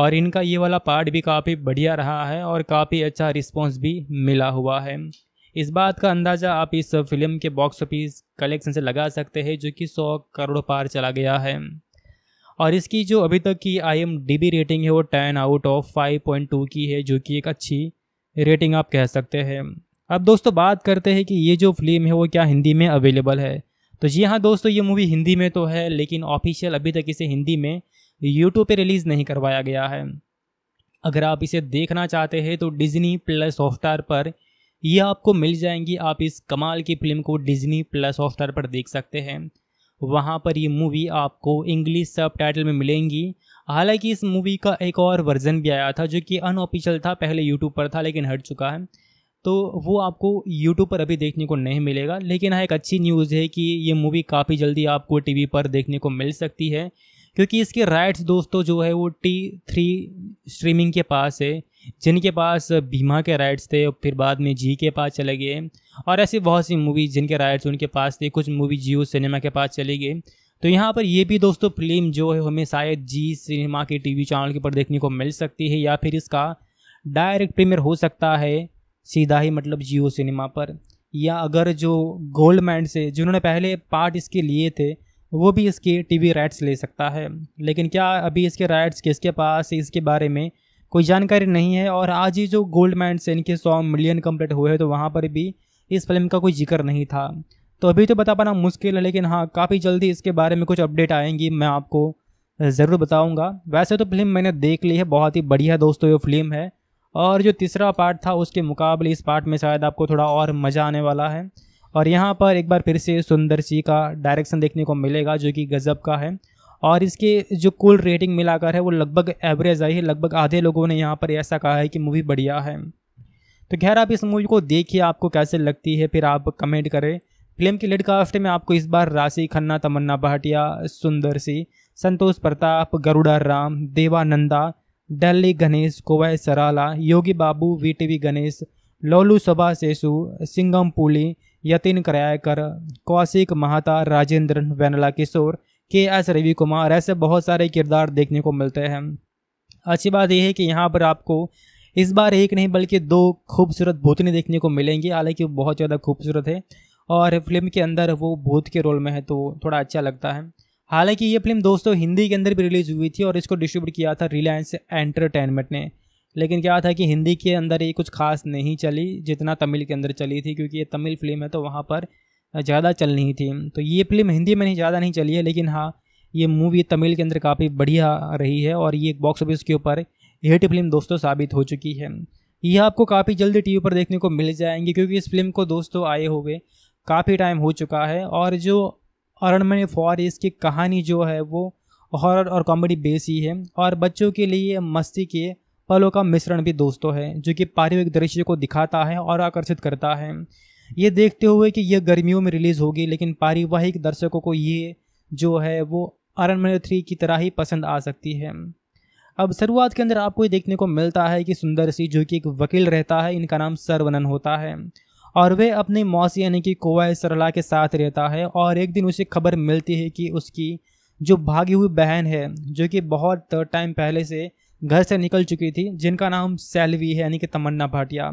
और इनका ये वाला पार्ट भी काफ़ी बढ़िया रहा है और काफ़ी अच्छा रिस्पॉन्स भी मिला हुआ है इस बात का अंदाज़ा आप इस फिल्म के बॉक्स ऑफिस कलेक्शन से लगा सकते हैं जो कि सौ करोड़ पार चला गया है और इसकी जो अभी तक की I M D B rating है वो ten out of five point two की है जो कि एक अच्छी रेटिंग आप कह सकते हैं अब दोस्तों बात करते हैं कि ये जो फिल्म है वो क्या हिंदी में अवेलेबल है तो जी हाँ दोस्तों ये मूवी हिंदी में तो है लेकिन ऑफिशियल अभी तक इसे हिंदी में यूट्यूब पर रिलीज़ नहीं करवाया गया है अगर आप इसे देखना चाहते हैं तो डिज्नी प्लस हॉटस्टार पर यह आपको मिल जाएंगी आप इस कमाल की फिल्म को डिज्नी प्लस हॉटस्टार पर देख सकते हैं वहाँ पर ये मूवी आपको इंग्लिश सब टाइटल में मिलेंगी हालांकि इस मूवी का एक और वर्जन भी आया था जो कि अनऑफिशियल था पहले यूट्यूब पर था लेकिन हट चुका है तो वो आपको यूट्यूब पर अभी देखने को नहीं मिलेगा लेकिन हाँ एक अच्छी न्यूज़ है कि ये मूवी काफ़ी जल्दी आपको टीवी पर देखने को मिल सकती है क्योंकि इसके राइट्स दोस्तों जो है वो टी थ्री स्ट्रीमिंग के पास है जिनके पास बीमा के राइट्स थे फिर बाद में जी के पास चले गए और ऐसी बहुत सी मूवी जिनके राइट्स उनके पास थे कुछ मूवी जियो सिनेमा के पास चली गई तो यहाँ पर ये भी दोस्तों फिल्म जो है हमें शायद जी सिनेमा के टीवी चैनल के ऊपर देखने को मिल सकती है या फिर इसका डायरेक्ट प्रीमियर हो सकता है सीधा ही मतलब जियो सिनेमा पर या अगर जो गोल्ड मैंड से जिन्होंने पहले पार्ट इसके लिए थे वो भी इसके टीवी राइट्स ले सकता है लेकिन क्या अभी इसके राइट्स किसके पास इसके बारे में कोई जानकारी नहीं है और आज ही जो गोल्ड मैंड से इनके सौ मिलियन कम्प्लीट हुए हैं तो वहाँ पर भी इस फिल्म का कोई जिक्र नहीं था तो अभी तो बता पाना मुश्किल है लेकिन हाँ काफ़ी जल्दी इसके बारे में कुछ अपडेट आएंगी मैं आपको ज़रूर बताऊँगा वैसे तो फिल्म मैंने देख ली है बहुत ही बढ़िया दोस्तों ये फिल्म है और जो तीसरा पार्ट था उसके मुकाबले इस पार्ट में शायद आपको थोड़ा और मज़ा आने वाला है और यहाँ पर एक बार फिर से सुंदर सी का डायरेक्शन देखने को मिलेगा जो कि गज़ब का है और इसके जो कुल रेटिंग मिलाकर है वो लगभग एवरेज आई है लगभग आधे लोगों ने यहाँ पर ऐसा कहा है कि मूवी बढ़िया है तो खैर आप इस मूवी को देखिए आपको कैसे लगती है फिर आप कमेंट करें फिल्म की लेड कास्ट में आपको इस बार राशि खन्ना तमन्ना भाटिया सुंदर सी संतोष प्रताप गरुड़ा राम देवानंदा डल्ली गणेश कोवै सराला योगी बाबू वीटीवी गणेश लोलू सभा सेसु सिंगमपुली यतिन करायकर कौशिक महाता राजेंद्र वेनला किशोर के एस रवि कुमार ऐसे बहुत सारे किरदार देखने को मिलते हैं अच्छी बात यह है कि यहाँ पर आपको इस बार एक नहीं बल्कि दो खूबसूरत भूतनी देखने को मिलेंगी हालांकि वो बहुत ज़्यादा खूबसूरत है और फिल्म के अंदर वो भूत के रोल में है तो थोड़ा अच्छा लगता है हालांकि ये फिल्म दोस्तों हिंदी के अंदर भी रिलीज़ हुई थी और इसको डिस्ट्रीब्यूट किया था रिलायंस एंटरटेनमेंट ने लेकिन क्या था कि हिंदी के अंदर ये कुछ खास नहीं चली जितना तमिल के अंदर चली थी क्योंकि ये तमिल फिल्म है तो वहाँ पर ज़्यादा चल नहीं थी तो ये फिल्म हिंदी में नहीं ज़्यादा नहीं चली है लेकिन हाँ ये मूवी तमिल के अंदर काफ़ी बढ़िया रही है और ये बॉक्स ऑफिस के ऊपर हिट फिल्म दोस्तों साबित हो चुकी है यह आपको काफ़ी जल्दी टीवी पर देखने को मिल जाएंगी क्योंकि इस फिल्म को दोस्तों आए हुए काफ़ी टाइम हो चुका है और जो अरण्य फॉर इसकी कहानी जो है वो हॉरर और कॉमेडी बेस ही है और बच्चों के लिए मस्ती के पलों का मिश्रण भी दोस्तों है जो कि पारिवारिक दृश्य को दिखाता है और आकर्षित करता है ये देखते हुए कि यह गर्मियों में रिलीज़ होगी लेकिन पारिवाहिक दर्शकों को ये जो है वो मन थ्री की तरह ही पसंद आ सकती है अब शुरुआत के अंदर आपको ये देखने को मिलता है कि सुंदर सिंह जो कि एक वकील रहता है इनका नाम सरवनन होता है और वह अपनी मौसी यानी कि कोवा सरला के साथ रहता है और एक दिन उसे खबर मिलती है कि उसकी जो भागी हुई बहन है जो कि बहुत टाइम पहले से घर से निकल चुकी थी जिनका नाम सैलवी है यानी कि तमन्ना भाटिया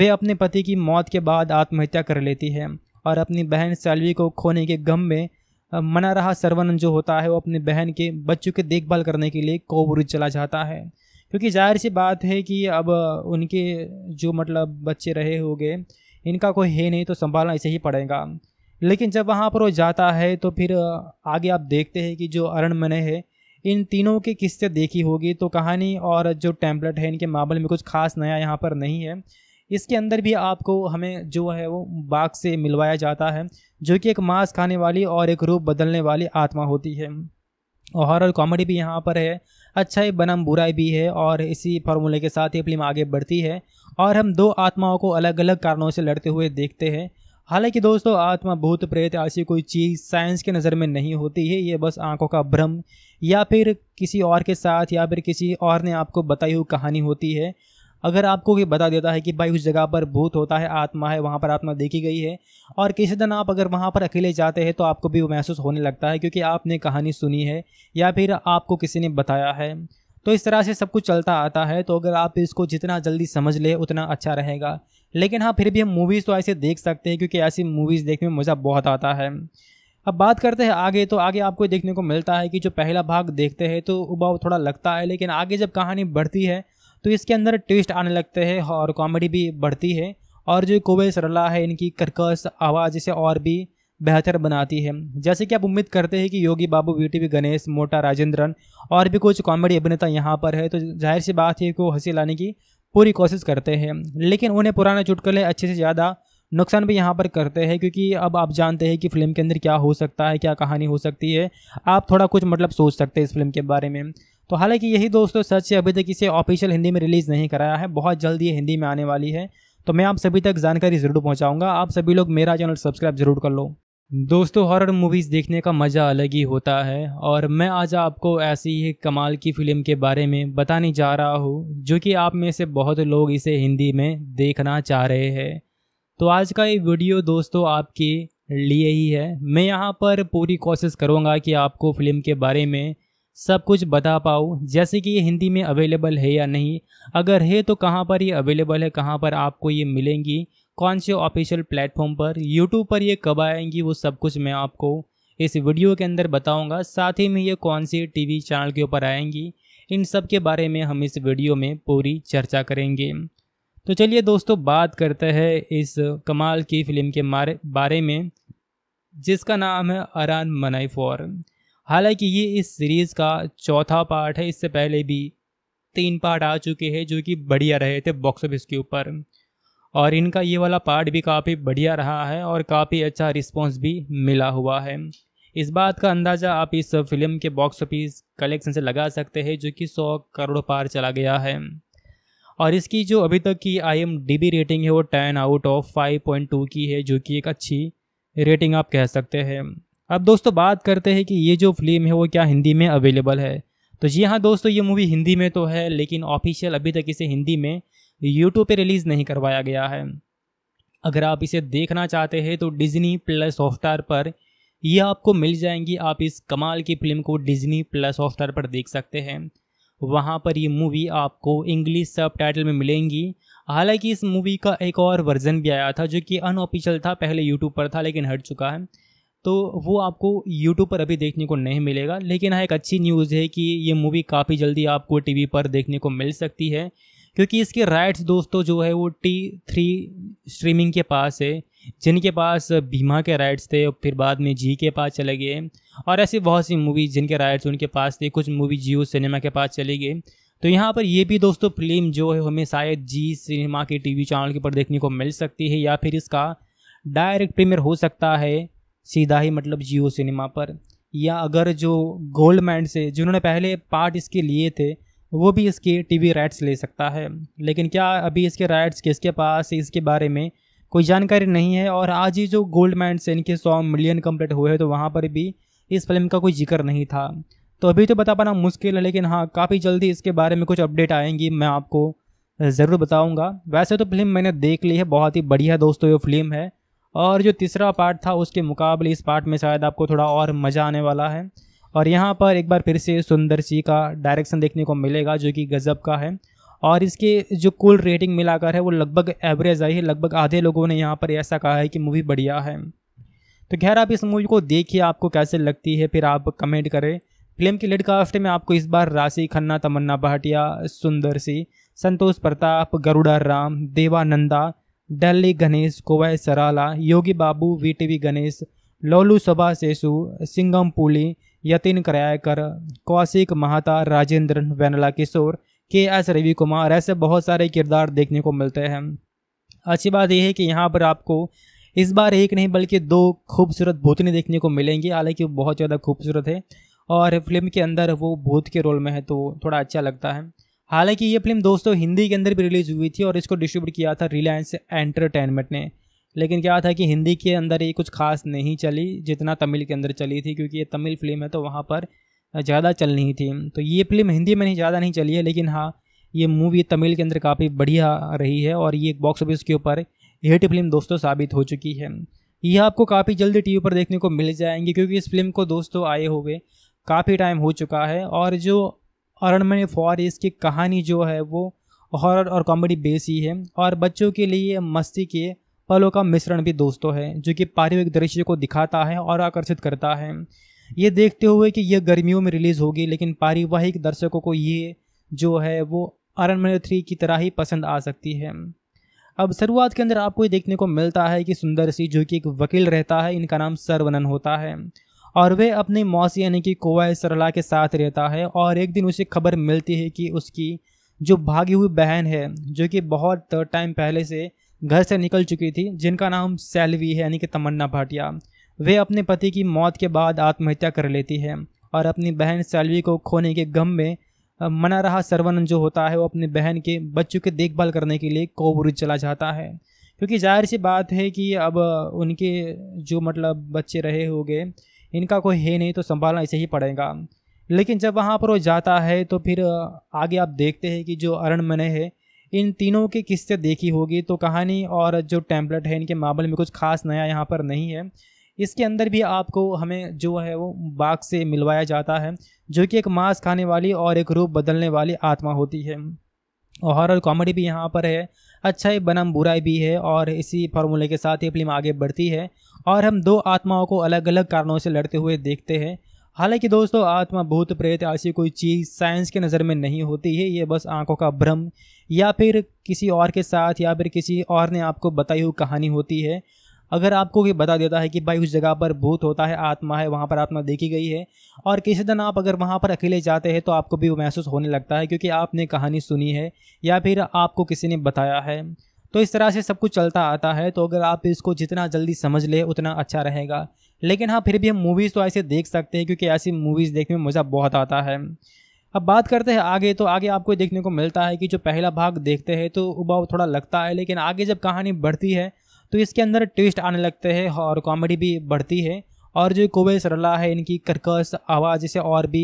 वे अपने पति की मौत के बाद आत्महत्या कर लेती है और अपनी बहन सैलवी को खोने के गम में मना रहा सरवनन जो होता है वो अपनी बहन के बच्चों की देखभाल करने के लिए कोबरू चला जाता है क्योंकि जाहिर सी बात है कि अब उनके जो मतलब बच्चे रहे होंगे इनका कोई है नहीं तो संभालना इसे ही पड़ेगा लेकिन जब वहाँ पर वो जाता है तो फिर आगे आप देखते हैं कि जो अरण मने है इन तीनों के किस्से देखी होगी तो कहानी और जो टैंपलेट है इनके मामले में कुछ खास नया यहाँ पर नहीं है इसके अंदर भी आपको हमें जो है वो बाघ से मिलवाया जाता है जो कि एक मांस खाने वाली और एक रूप बदलने वाली आत्मा होती है और हॉरर कॉमेडी भी यहाँ पर है अच्छाई बनम बुराई भी है और इसी फार्मूले के साथ ये फिल्म आगे बढ़ती है और हम दो आत्माओं को अलग अलग कारणों से लड़ते हुए देखते हैं हालांकि दोस्तों आत्मा भूत प्रेत ऐसी कोई चीज़ साइंस के नज़र में नहीं होती है ये बस आंखों का भ्रम या फिर किसी और के साथ या फिर किसी और ने आपको बताई हुई कहानी होती है अगर आपको ये बता देता है कि भाई उस जगह पर भूत होता है आत्मा है वहाँ पर आत्मा देखी गई है और किसी दिन आप अगर वहाँ पर अकेले जाते हैं तो आपको भी वो महसूस होने लगता है क्योंकि आपने कहानी सुनी है या फिर आपको किसी ने बताया है तो इस तरह से सब कुछ चलता आता है तो अगर आप इसको जितना जल्दी समझ ले उतना अच्छा रहेगा लेकिन हाँ फिर भी हम मूवीज़ तो ऐसे देख सकते हैं क्योंकि ऐसी मूवीज़ देखने में मज़ा बहुत आता है अब बात करते हैं आगे तो आगे आपको देखने को मिलता है कि जो पहला भाग देखते हैं तो उबाव थोड़ा लगता है लेकिन आगे जब कहानी बढ़ती है तो इसके अंदर ट्विस्ट आने लगते हैं और कॉमेडी भी बढ़ती है और जो कोवे सरला है इनकी कर्कश आवाज़ इसे और भी बेहतर बनाती है जैसे कि आप उम्मीद करते हैं कि योगी बाबू बी टी गणेश मोटा राजेंद्रन और भी कुछ कॉमेडी अभिनेता यहाँ पर है तो जाहिर सी बात है कि वो हंसी लाने की पूरी कोशिश करते हैं लेकिन उन्हें पुराने चुटकुले अच्छे से ज़्यादा नुकसान भी यहाँ पर करते हैं क्योंकि अब आप जानते हैं कि फिल्म के अंदर क्या हो सकता है क्या कहानी हो सकती है आप थोड़ा कुछ मतलब सोच सकते हैं इस फिल्म के बारे में तो हालांकि यही दोस्तों सच है अभी तक इसे ऑफिशियल हिंदी में रिलीज़ नहीं कराया है बहुत जल्द ये हिंदी में आने वाली है तो मैं आप सभी तक जानकारी ज़रूर पहुँचाऊँगा आप सभी लोग मेरा चैनल सब्सक्राइब जरूर कर लो दोस्तों हॉरर मूवीज़ देखने का मज़ा अलग ही होता है और मैं आज आपको ऐसी ही कमाल की फ़िल्म के बारे में बताने जा रहा हूँ जो कि आप में से बहुत लोग इसे हिंदी में देखना चाह रहे हैं तो आज का ये वीडियो दोस्तों आपके लिए ही है मैं यहाँ पर पूरी कोशिश करूँगा कि आपको फ़िल्म के बारे में सब कुछ बता पाऊँ जैसे कि ये हिंदी में अवेलेबल है या नहीं अगर है तो कहाँ पर ये अवेलेबल है कहाँ पर आपको ये मिलेंगी कौन से ऑफिशियल प्लेटफॉर्म पर यूट्यूब पर ये कब आएंगी वो सब कुछ मैं आपको इस वीडियो के अंदर बताऊंगा साथ ही में ये कौन से टीवी चैनल के ऊपर आएंगी इन सब के बारे में हम इस वीडियो में पूरी चर्चा करेंगे तो चलिए दोस्तों बात करते हैं इस कमाल की फिल्म के बारे में जिसका नाम है अरान मनाई फॉर हालांकि ये इस सीरीज़ का चौथा पार्ट है इससे पहले भी तीन पार्ट आ चुके हैं जो कि बढ़िया रहे थे बॉक्स ऑफिस के ऊपर और इनका ये वाला पार्ट भी काफ़ी बढ़िया रहा है और काफ़ी अच्छा रिस्पॉन्स भी मिला हुआ है इस बात का अंदाज़ा आप इस फिल्म के बॉक्स ऑफिस कलेक्शन से लगा सकते हैं जो कि सौ करोड़ पार चला गया है और इसकी जो अभी तक की I M D B rating है वो ten out of five point two की है जो कि एक अच्छी रेटिंग आप कह सकते हैं अब दोस्तों बात करते हैं कि ये जो फिल्म है वो क्या हिंदी में अवेलेबल है तो जी हाँ दोस्तों ये मूवी हिंदी में तो है लेकिन ऑफिशियल अभी तक इसे हिंदी में यूट्यूब पे रिलीज़ नहीं करवाया गया है अगर आप इसे देखना चाहते हैं तो डिज्नी प्लस हॉटस्टार पर यह आपको मिल जाएंगी आप इस कमाल की फिल्म को डिज्नी प्लस हॉटस्टार पर देख सकते हैं वहाँ पर ये मूवी आपको इंग्लिश सब टाइटल में मिलेंगी हालांकि इस मूवी का एक और वर्जन भी आया था जो कि अनऑफिशियल था पहले यूट्यूब पर था लेकिन हट चुका है तो वो आपको यूट्यूब पर अभी देखने को नहीं मिलेगा लेकिन हाँ एक अच्छी न्यूज़ है कि ये मूवी काफ़ी जल्दी आपको टीवी पर देखने को मिल सकती है क्योंकि इसके राइट्स दोस्तों जो है वो टी थ्री स्ट्रीमिंग के पास है जिनके पास भीमा के राइट्स थे फिर बाद में जी के पास चले गए और ऐसी बहुत सी मूवी जिनके राइट्स उनके पास थे कुछ मूवी जियो सिनेमा के पास चली गई तो यहाँ पर ये भी दोस्तों फिल्म जो है हमें शायद जी सिनेमा के टीवी चैनल के ऊपर देखने को मिल सकती है या फिर इसका डायरेक्ट प्रीमियर हो सकता है सीधा ही मतलब जियो सिनेमा पर या अगर जो गोल्ड मैंड से जिन्होंने पहले पार्ट इसके लिए थे वो भी इसके टीवी राइट्स ले सकता है लेकिन क्या अभी इसके राइट्स किसके पास इसके बारे में कोई जानकारी नहीं है और आज ही जो गोल्ड मैंड से इनके सौ मिलियन कम्प्लीट हुए हैं तो वहाँ पर भी इस फिल्म का कोई जिक्र नहीं था तो अभी तो बता पाना मुश्किल है लेकिन हाँ काफ़ी जल्दी इसके बारे में कुछ अपडेट आएंगी मैं आपको ज़रूर बताऊंगा वैसे तो फिल्म मैंने देख ली है बहुत ही बढ़िया दोस्तों ये फिल्म है और जो तीसरा पार्ट था उसके मुकाबले इस पार्ट में शायद आपको थोड़ा और मज़ा आने वाला है और यहाँ पर एक बार फिर से सुंदर सी का डायरेक्शन देखने को मिलेगा जो कि गज़ब का है और इसके जो कुल रेटिंग मिलाकर है वो लगभग एवरेज आई है लगभग आधे लोगों ने यहाँ पर ऐसा कहा है कि मूवी बढ़िया है तो खैर आप इस मूवी को देखिए आपको कैसे लगती है फिर आप कमेंट करें फिल्म की लेट कास्ट में आपको इस बार राशि खन्ना तमन्ना भाटिया सुंदर सी संतोष प्रताप गरुड़ा राम देवानंदा डल्ली गणेश कोवै सराला योगी बाबू वीटीवी गणेश लोलू सभा सेसु सिंगम पुली यतिन करायकर कौशिक महाता राजेंद्र वेनला किशोर के एस रवि कुमार ऐसे बहुत सारे किरदार देखने को मिलते हैं अच्छी बात यह है कि यहाँ पर आपको इस बार एक नहीं बल्कि दो खूबसूरत भूतनी देखने को मिलेंगी हालांकि वो बहुत ज़्यादा खूबसूरत है और फिल्म के अंदर वो भूत के रोल में है तो थोड़ा अच्छा लगता है हालांकि ये फिल्म दोस्तों हिंदी के अंदर भी रिलीज हुई थी और इसको डिस्ट्रीब्यूट किया था रिलायंस एंटरटेनमेंट ने लेकिन क्या था कि हिंदी के अंदर ये कुछ खास नहीं चली जितना तमिल के अंदर चली थी क्योंकि ये तमिल फिल्म है तो वहाँ पर ज़्यादा चल नहीं थी तो ये फिल्म हिंदी में नहीं ज़्यादा नहीं चली है लेकिन हाँ ये मूवी तमिल के अंदर काफ़ी बढ़िया रही है और ये बॉक्स ऑफिस के ऊपर हिट फिल्म दोस्तों साबित हो चुकी है यह आपको काफ़ी जल्दी टीवी पर देखने को मिल जाएंगी क्योंकि इस फिल्म को दोस्तों आए हुए काफ़ी टाइम हो चुका है और जो अनमनी फॉर इसकी कहानी जो है वो हॉरर और कॉमेडी बेस ही है और बच्चों के लिए मस्ती के पलों का मिश्रण भी दोस्तों है जो कि पारिवारिक दृश्य को दिखाता है और आकर्षित करता है ये देखते हुए कि यह गर्मियों में रिलीज़ होगी लेकिन पारिवाहिक दर्शकों को ये जो है वो मन थ्री की तरह ही पसंद आ सकती है अब शुरुआत के अंदर आपको ये देखने को मिलता है कि सुंदर सिंह जो कि एक वकील रहता है इनका नाम सरवनन होता है और वह अपनी मौसी यानी कि कोवा सरला के साथ रहता है और एक दिन उसे खबर मिलती है कि उसकी जो भागी हुई बहन है जो कि बहुत टाइम पहले से घर से निकल चुकी थी जिनका नाम सैलवी है यानी कि तमन्ना भाटिया वे अपने पति की मौत के बाद आत्महत्या कर लेती है और अपनी बहन सैलवी को खोने के गम में मना रहा सरवनन जो होता है वो अपनी बहन के बच्चों की देखभाल करने के लिए कोबरू चला जाता है क्योंकि जाहिर सी बात है कि अब उनके जो मतलब बच्चे रहे होंगे इनका कोई है नहीं तो संभालना इसे ही पड़ेगा लेकिन जब वहाँ पर वो जाता है तो फिर आगे आप देखते हैं कि जो मने है इन तीनों के किस्से देखी होगी तो कहानी और जो टैम्पलेट है इनके मामले में कुछ खास नया यहाँ पर नहीं है इसके अंदर भी आपको हमें जो है वो बाघ से मिलवाया जाता है जो कि एक मांस खाने वाली और एक रूप बदलने वाली आत्मा होती है और हॉरर कॉमेडी भी यहाँ पर है अच्छाई बनाम बुराई भी है और इसी फार्मूले के साथ ये फिल्म आगे बढ़ती है और हम दो आत्माओं को अलग अलग कारणों से लड़ते हुए देखते हैं हालांकि दोस्तों आत्मा भूत प्रेत ऐसी कोई चीज़ साइंस के नज़र में नहीं होती है ये बस आंखों का भ्रम या फिर किसी और के साथ या फिर किसी और ने आपको बताई हुई कहानी होती है अगर आपको ये बता देता है कि भाई उस जगह पर भूत होता है आत्मा है वहाँ पर आत्मा देखी गई है और किसी दिन आप अगर वहाँ पर अकेले जाते हैं तो आपको भी वो महसूस होने लगता है क्योंकि आपने कहानी सुनी है या फिर आपको किसी ने बताया है तो इस तरह से सब कुछ चलता आता है तो अगर आप इसको जितना जल्दी समझ ले उतना अच्छा रहेगा लेकिन हाँ फिर भी हम मूवीज़ तो ऐसे देख सकते हैं क्योंकि ऐसी मूवीज़ देखने में मज़ा बहुत आता है अब बात करते हैं आगे तो आगे आपको देखने को मिलता है कि जो पहला भाग देखते हैं तो उबाव थोड़ा लगता है लेकिन आगे जब कहानी बढ़ती है तो इसके अंदर ट्विस्ट आने लगते हैं और कॉमेडी भी बढ़ती है और जो कोवे सरला है इनकी कर्कश आवाज़ इसे और भी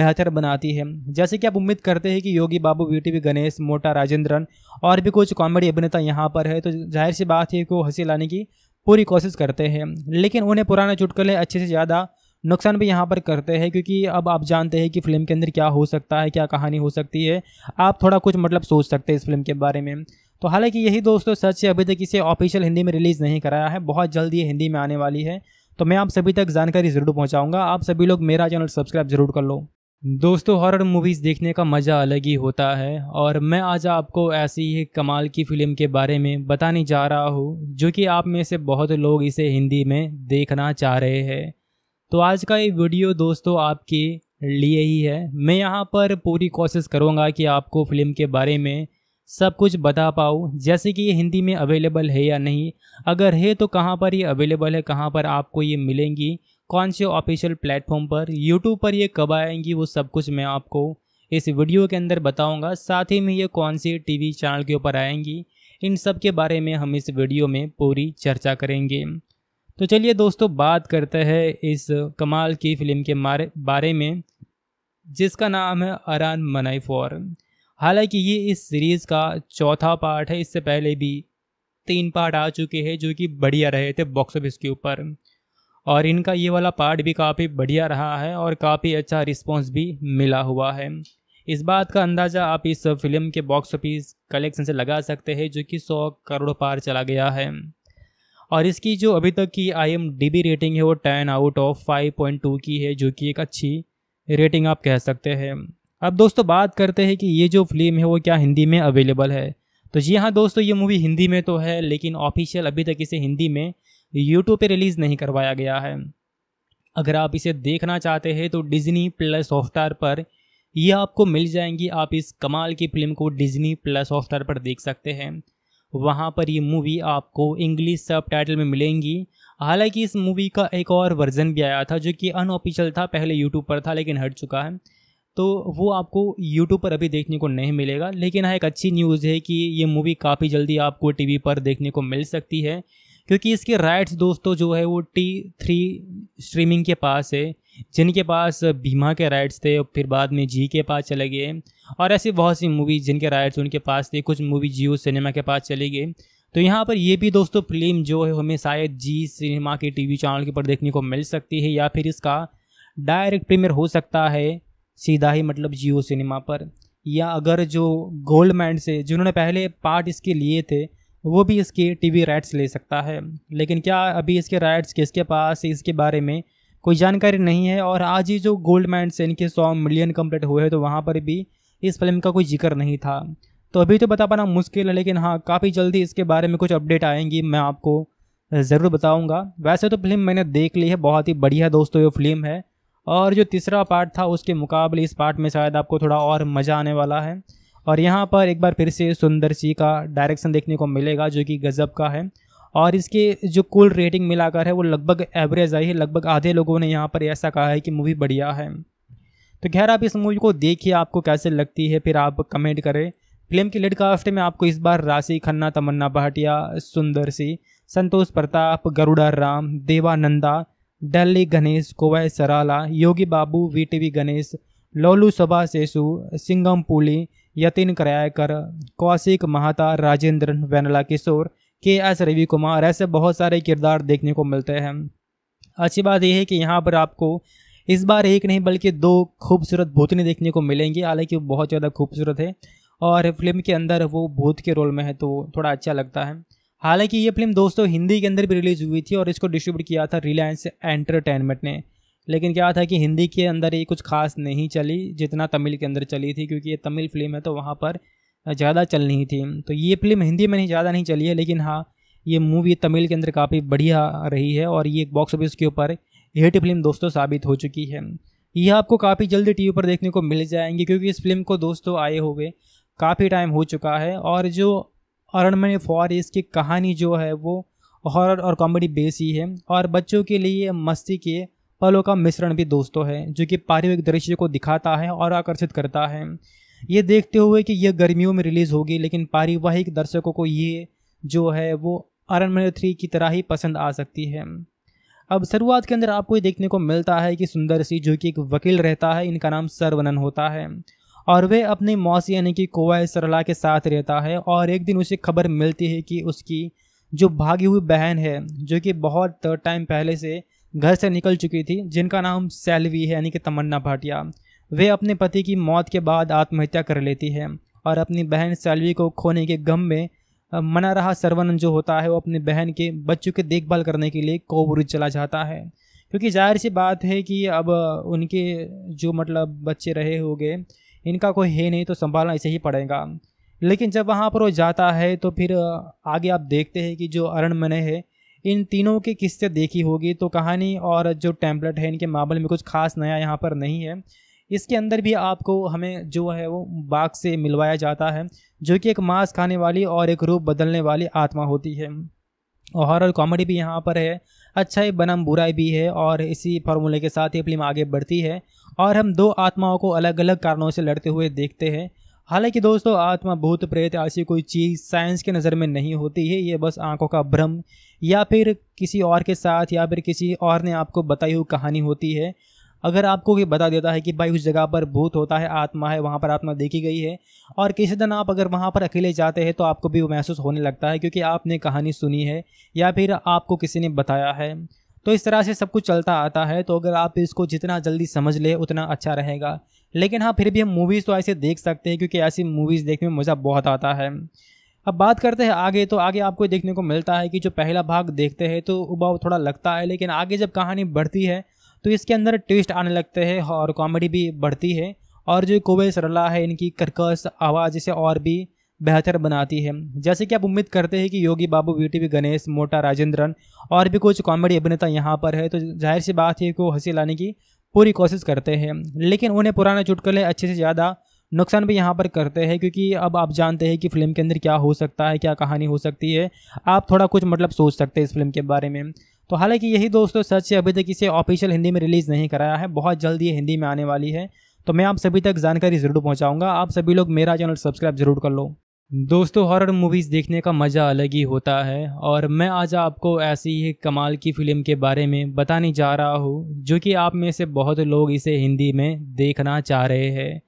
बेहतर बनाती है जैसे कि आप उम्मीद करते हैं कि योगी बाबू वी टी गणेश मोटा राजेंद्रन और भी कुछ कॉमेडी अभिनेता यहाँ पर है तो जाहिर सी बात है को हंसी लाने की पूरी कोशिश करते हैं लेकिन उन्हें पुराने चुटकुले अच्छे से ज़्यादा नुकसान भी यहाँ पर करते हैं क्योंकि अब आप जानते हैं कि फिल्म के अंदर क्या हो सकता है क्या कहानी हो सकती है आप थोड़ा कुछ मतलब सोच सकते हैं इस फिल्म के बारे में तो हालांकि यही दोस्तों सच है अभी तक इसे ऑफिशियल हिंदी में रिलीज़ नहीं कराया है बहुत जल्द ये हिंदी में आने वाली है तो मैं आप सभी तक जानकारी ज़रूर पहुँचाऊँगा आप सभी लोग मेरा चैनल सब्सक्राइब ज़रूर कर लो दोस्तों हॉरर मूवीज़ देखने का मज़ा अलग ही होता है और मैं आज आपको ऐसी ही कमाल की फ़िल्म के बारे में बताने जा रहा हूँ जो कि आप में से बहुत लोग इसे हिंदी में देखना चाह रहे हैं तो आज का ये वीडियो दोस्तों आपके लिए ही है मैं यहाँ पर पूरी कोशिश करूँगा कि आपको फ़िल्म के बारे में सब कुछ बता पाओ जैसे कि ये हिंदी में अवेलेबल है या नहीं अगर है तो कहाँ पर ये अवेलेबल है कहाँ पर आपको ये मिलेंगी कौन से ऑफिशियल प्लेटफॉर्म पर यूट्यूब पर ये कब आएंगी वो सब कुछ मैं आपको इस वीडियो के अंदर बताऊंगा साथ ही में ये कौन सी टीवी चैनल के ऊपर आएंगी इन सब के बारे में हम इस वीडियो में पूरी चर्चा करेंगे तो चलिए दोस्तों बात करते हैं इस कमाल की फिल्म के बारे में जिसका नाम है अरान मनाई फॉर हालांकि ये इस सीरीज़ का चौथा पार्ट है इससे पहले भी तीन पार्ट आ चुके हैं जो कि बढ़िया रहे थे बॉक्स ऑफिस के ऊपर और इनका ये वाला पार्ट भी काफ़ी बढ़िया रहा है और काफ़ी अच्छा रिस्पॉन्स भी मिला हुआ है इस बात का अंदाज़ा आप इस फिल्म के बॉक्स ऑफिस कलेक्शन से लगा सकते हैं जो कि सौ करोड़ पार चला गया है और इसकी जो अभी तक की आई रेटिंग है वो ten out of five point two की है जो कि एक अच्छी रेटिंग आप कह सकते हैं अब दोस्तों बात करते हैं कि ये जो फिल्म है वो क्या हिंदी में अवेलेबल है तो जी हाँ दोस्तों ये मूवी हिंदी में तो है लेकिन ऑफिशियल अभी तक इसे हिंदी में यूट्यूब पे रिलीज़ नहीं करवाया गया है अगर आप इसे देखना चाहते हैं तो डिज्नी प्लस हॉटस्टार पर यह आपको मिल जाएंगी आप इस कमाल की फिल्म को डिज्नी प्लस हॉटस्टार पर देख सकते हैं वहाँ पर ये मूवी आपको इंग्लिश सब टाइटल में मिलेंगी हालांकि इस मूवी का एक और वर्जन भी आया था जो कि अनऑफिशियल था पहले यूट्यूब पर था लेकिन हट चुका है तो वो आपको यूट्यूब पर अभी देखने को नहीं मिलेगा लेकिन हाँ एक अच्छी न्यूज़ है कि ये मूवी काफ़ी जल्दी आपको टीवी पर देखने को मिल सकती है क्योंकि इसके राइट्स दोस्तों जो है वो टी थ्री स्ट्रीमिंग के पास है जिनके पास भीमा के राइट्स थे और फिर बाद में जी के पास चले गए और ऐसी बहुत सी मूवी जिनके राइट्स उनके पास थे कुछ मूवी जियो सिनेमा के पास चले गए तो यहाँ पर ये भी दोस्तों फिल्म जो है हमें शायद जी सिनेमा के टीवी चैनल के ऊपर देखने को मिल सकती है या फिर इसका डायरेक्ट प्रीमियर हो सकता है सीधा ही मतलब जियो सिनेमा पर या अगर जो गोल्ड मैंड से जिन्होंने पहले पार्ट इसके लिए थे वो भी इसके टीवी राइट्स ले सकता है लेकिन क्या अभी इसके राइट्स किसके पास इसके बारे में कोई जानकारी नहीं है और आज ही जो गोल्ड मैंड से इनके सौ मिलियन कम्प्लीट हुए तो वहाँ पर भी इस फिल्म का कोई जिक्र नहीं था तो अभी तो बता पाना मुश्किल है लेकिन हाँ काफ़ी जल्दी इसके बारे में कुछ अपडेट आएंगी मैं आपको ज़रूर बताऊंगा वैसे तो फिल्म मैंने देख ली है बहुत ही बढ़िया दोस्तों ये फिल्म है और जो तीसरा पार्ट था उसके मुकाबले इस पार्ट में शायद आपको थोड़ा और मज़ा आने वाला है और यहाँ पर एक बार फिर से सुंदर सी का डायरेक्शन देखने को मिलेगा जो कि गज़ब का है और इसके जो कुल रेटिंग मिलाकर है वो लगभग एवरेज आई है लगभग आधे लोगों ने यहाँ पर ऐसा कहा है कि मूवी बढ़िया है तो खैर आप इस मूवी को देखिए आपको कैसे लगती है फिर आप कमेंट करें फिल्म की लड़का कास्ट में आपको इस बार राशि खन्ना तमन्ना भाटिया सुंदर सी संतोष प्रताप गरुड़ा राम देवानंदा डल्ली गणेश कोवै सराला योगी बाबू वीटीवी गणेश लोलू सभा सेसु सिंगम पुली यतिन करायकर कौशिक महाता राजेंद्र वेनला किशोर के एस रवि कुमार ऐसे बहुत सारे किरदार देखने को मिलते हैं अच्छी बात यह है कि यहाँ पर आपको इस बार एक नहीं बल्कि दो खूबसूरत भूतनी देखने को मिलेंगी हालांकि वो बहुत ज़्यादा खूबसूरत है और फिल्म के अंदर वो भूत के रोल में है तो थोड़ा अच्छा लगता है हालांकि ये फिल्म दोस्तों हिंदी के अंदर भी रिलीज हुई थी और इसको डिस्ट्रीब्यूट किया था रिलायंस एंटरटेनमेंट ने लेकिन क्या था कि हिंदी के अंदर ये कुछ खास नहीं चली जितना तमिल के अंदर चली थी क्योंकि ये तमिल फिल्म है तो वहाँ पर ज़्यादा चल नहीं थी तो ये फिल्म हिंदी में नहीं ज़्यादा नहीं चली है लेकिन हाँ ये मूवी तमिल के अंदर काफ़ी बढ़िया रही है और ये एक बॉक्स ऑफिस के ऊपर हिट फिल्म दोस्तों साबित हो चुकी है यह आपको काफ़ी जल्दी टीवी पर देखने को मिल जाएंगी क्योंकि इस फिल्म को दोस्तों आए हुए काफ़ी टाइम हो चुका है और जो अरण्य फॉर इसकी कहानी जो है वो हॉरर और कॉमेडी बेस ही है और बच्चों के लिए मस्ती के पलों का मिश्रण भी दोस्तों है जो कि पारिवारिक दृश्य को दिखाता है और आकर्षित करता है ये देखते हुए कि यह गर्मियों में रिलीज़ होगी लेकिन पारिवाहिक दर्शकों को ये जो है वो अरण्य थ्री की तरह ही पसंद आ सकती है अब शुरुआत के अंदर आपको ये देखने को मिलता है कि सुंदर सी जो कि एक वकील रहता है इनका नाम सरवनन होता है और वह अपनी मौसी यानी कि कोवा सरला के साथ रहता है और एक दिन उसे खबर मिलती है कि उसकी जो भागी हुई बहन है जो कि बहुत टाइम पहले से घर से निकल चुकी थी जिनका नाम सैलवी है यानी कि तमन्ना भाटिया वे अपने पति की मौत के बाद आत्महत्या कर लेती है और अपनी बहन सैलवी को खोने के गम में मना रहा सरवनन जो होता है वो अपनी बहन के बच्चों के देखभाल करने के लिए कोवरुज चला जाता है क्योंकि जाहिर सी बात है कि अब उनके जो मतलब बच्चे रहे होंगे इनका कोई है नहीं तो संभालना इसे ही पड़ेगा लेकिन जब वहाँ पर वो जाता है तो फिर आगे आप देखते हैं कि जो अरण मने है इन तीनों के किस्से देखी होगी तो कहानी और जो टैम्पलेट है इनके मामले में कुछ खास नया यहाँ पर नहीं है इसके अंदर भी आपको हमें जो है वो बाघ से मिलवाया जाता है जो कि एक मांस खाने वाली और एक रूप बदलने वाली आत्मा होती है और हॉरर कॉमेडी भी यहाँ पर है अच्छाई बनाम बुराई भी है और इसी फार्मूले के साथ ये फिल्म आगे बढ़ती है और हम दो आत्माओं को अलग अलग कारणों से लड़ते हुए देखते हैं हालांकि दोस्तों आत्मा भूत प्रेत ऐसी कोई चीज़ साइंस के नज़र में नहीं होती है ये बस आंखों का भ्रम या फिर किसी और के साथ या फिर किसी और ने आपको बताई हुई कहानी होती है अगर आपको ये बता देता है कि भाई उस जगह पर भूत होता है आत्मा है वहाँ पर आत्मा देखी गई है और किसी दिन आप अगर वहाँ पर अकेले जाते हैं तो आपको भी वो महसूस होने लगता है क्योंकि आपने कहानी सुनी है या फिर आपको किसी ने बताया है तो इस तरह से सब कुछ चलता आता है तो अगर आप इसको जितना जल्दी समझ ले उतना अच्छा रहेगा लेकिन हाँ फिर भी हम मूवीज़ तो ऐसे देख सकते हैं क्योंकि ऐसी मूवीज़ देखने में मज़ा बहुत आता है अब बात करते हैं आगे तो आगे आपको देखने को मिलता है कि जो पहला भाग देखते हैं तो उबाव थोड़ा लगता है लेकिन आगे जब कहानी बढ़ती है तो इसके अंदर ट्विस्ट आने लगते हैं और कॉमेडी भी बढ़ती है और जो कोवे सरला है इनकी कर्कश आवाज़ इसे और भी बेहतर बनाती है जैसे कि आप उम्मीद करते हैं कि योगी बाबू वी टी गणेश मोटा राजेंद्रन और भी कुछ कॉमेडी अभिनेता यहाँ पर है तो जाहिर सी बात है को हंसी लाने की पूरी कोशिश करते हैं लेकिन उन्हें पुराने चुटकुले अच्छे से ज़्यादा नुकसान भी यहाँ पर करते हैं क्योंकि अब आप जानते हैं कि फिल्म के अंदर क्या हो सकता है क्या कहानी हो सकती है आप थोड़ा कुछ मतलब सोच सकते हैं इस फिल्म के बारे में तो हालांकि यही दोस्तों सच है अभी तक इसे ऑफिशियल हिंदी में रिलीज़ नहीं कराया है बहुत जल्द ये हिंदी में आने वाली है तो मैं आप सभी तक जानकारी ज़रूर पहुँचाऊँगा आप सभी लोग मेरा चैनल सब्सक्राइब ज़रूर कर लो दोस्तों हॉरर मूवीज़ देखने का मज़ा अलग ही होता है और मैं आज आपको ऐसी ही कमाल की फ़िल्म के बारे में बताने जा रहा हूँ जो कि आप में से बहुत लोग इसे हिंदी में देखना चाह रहे हैं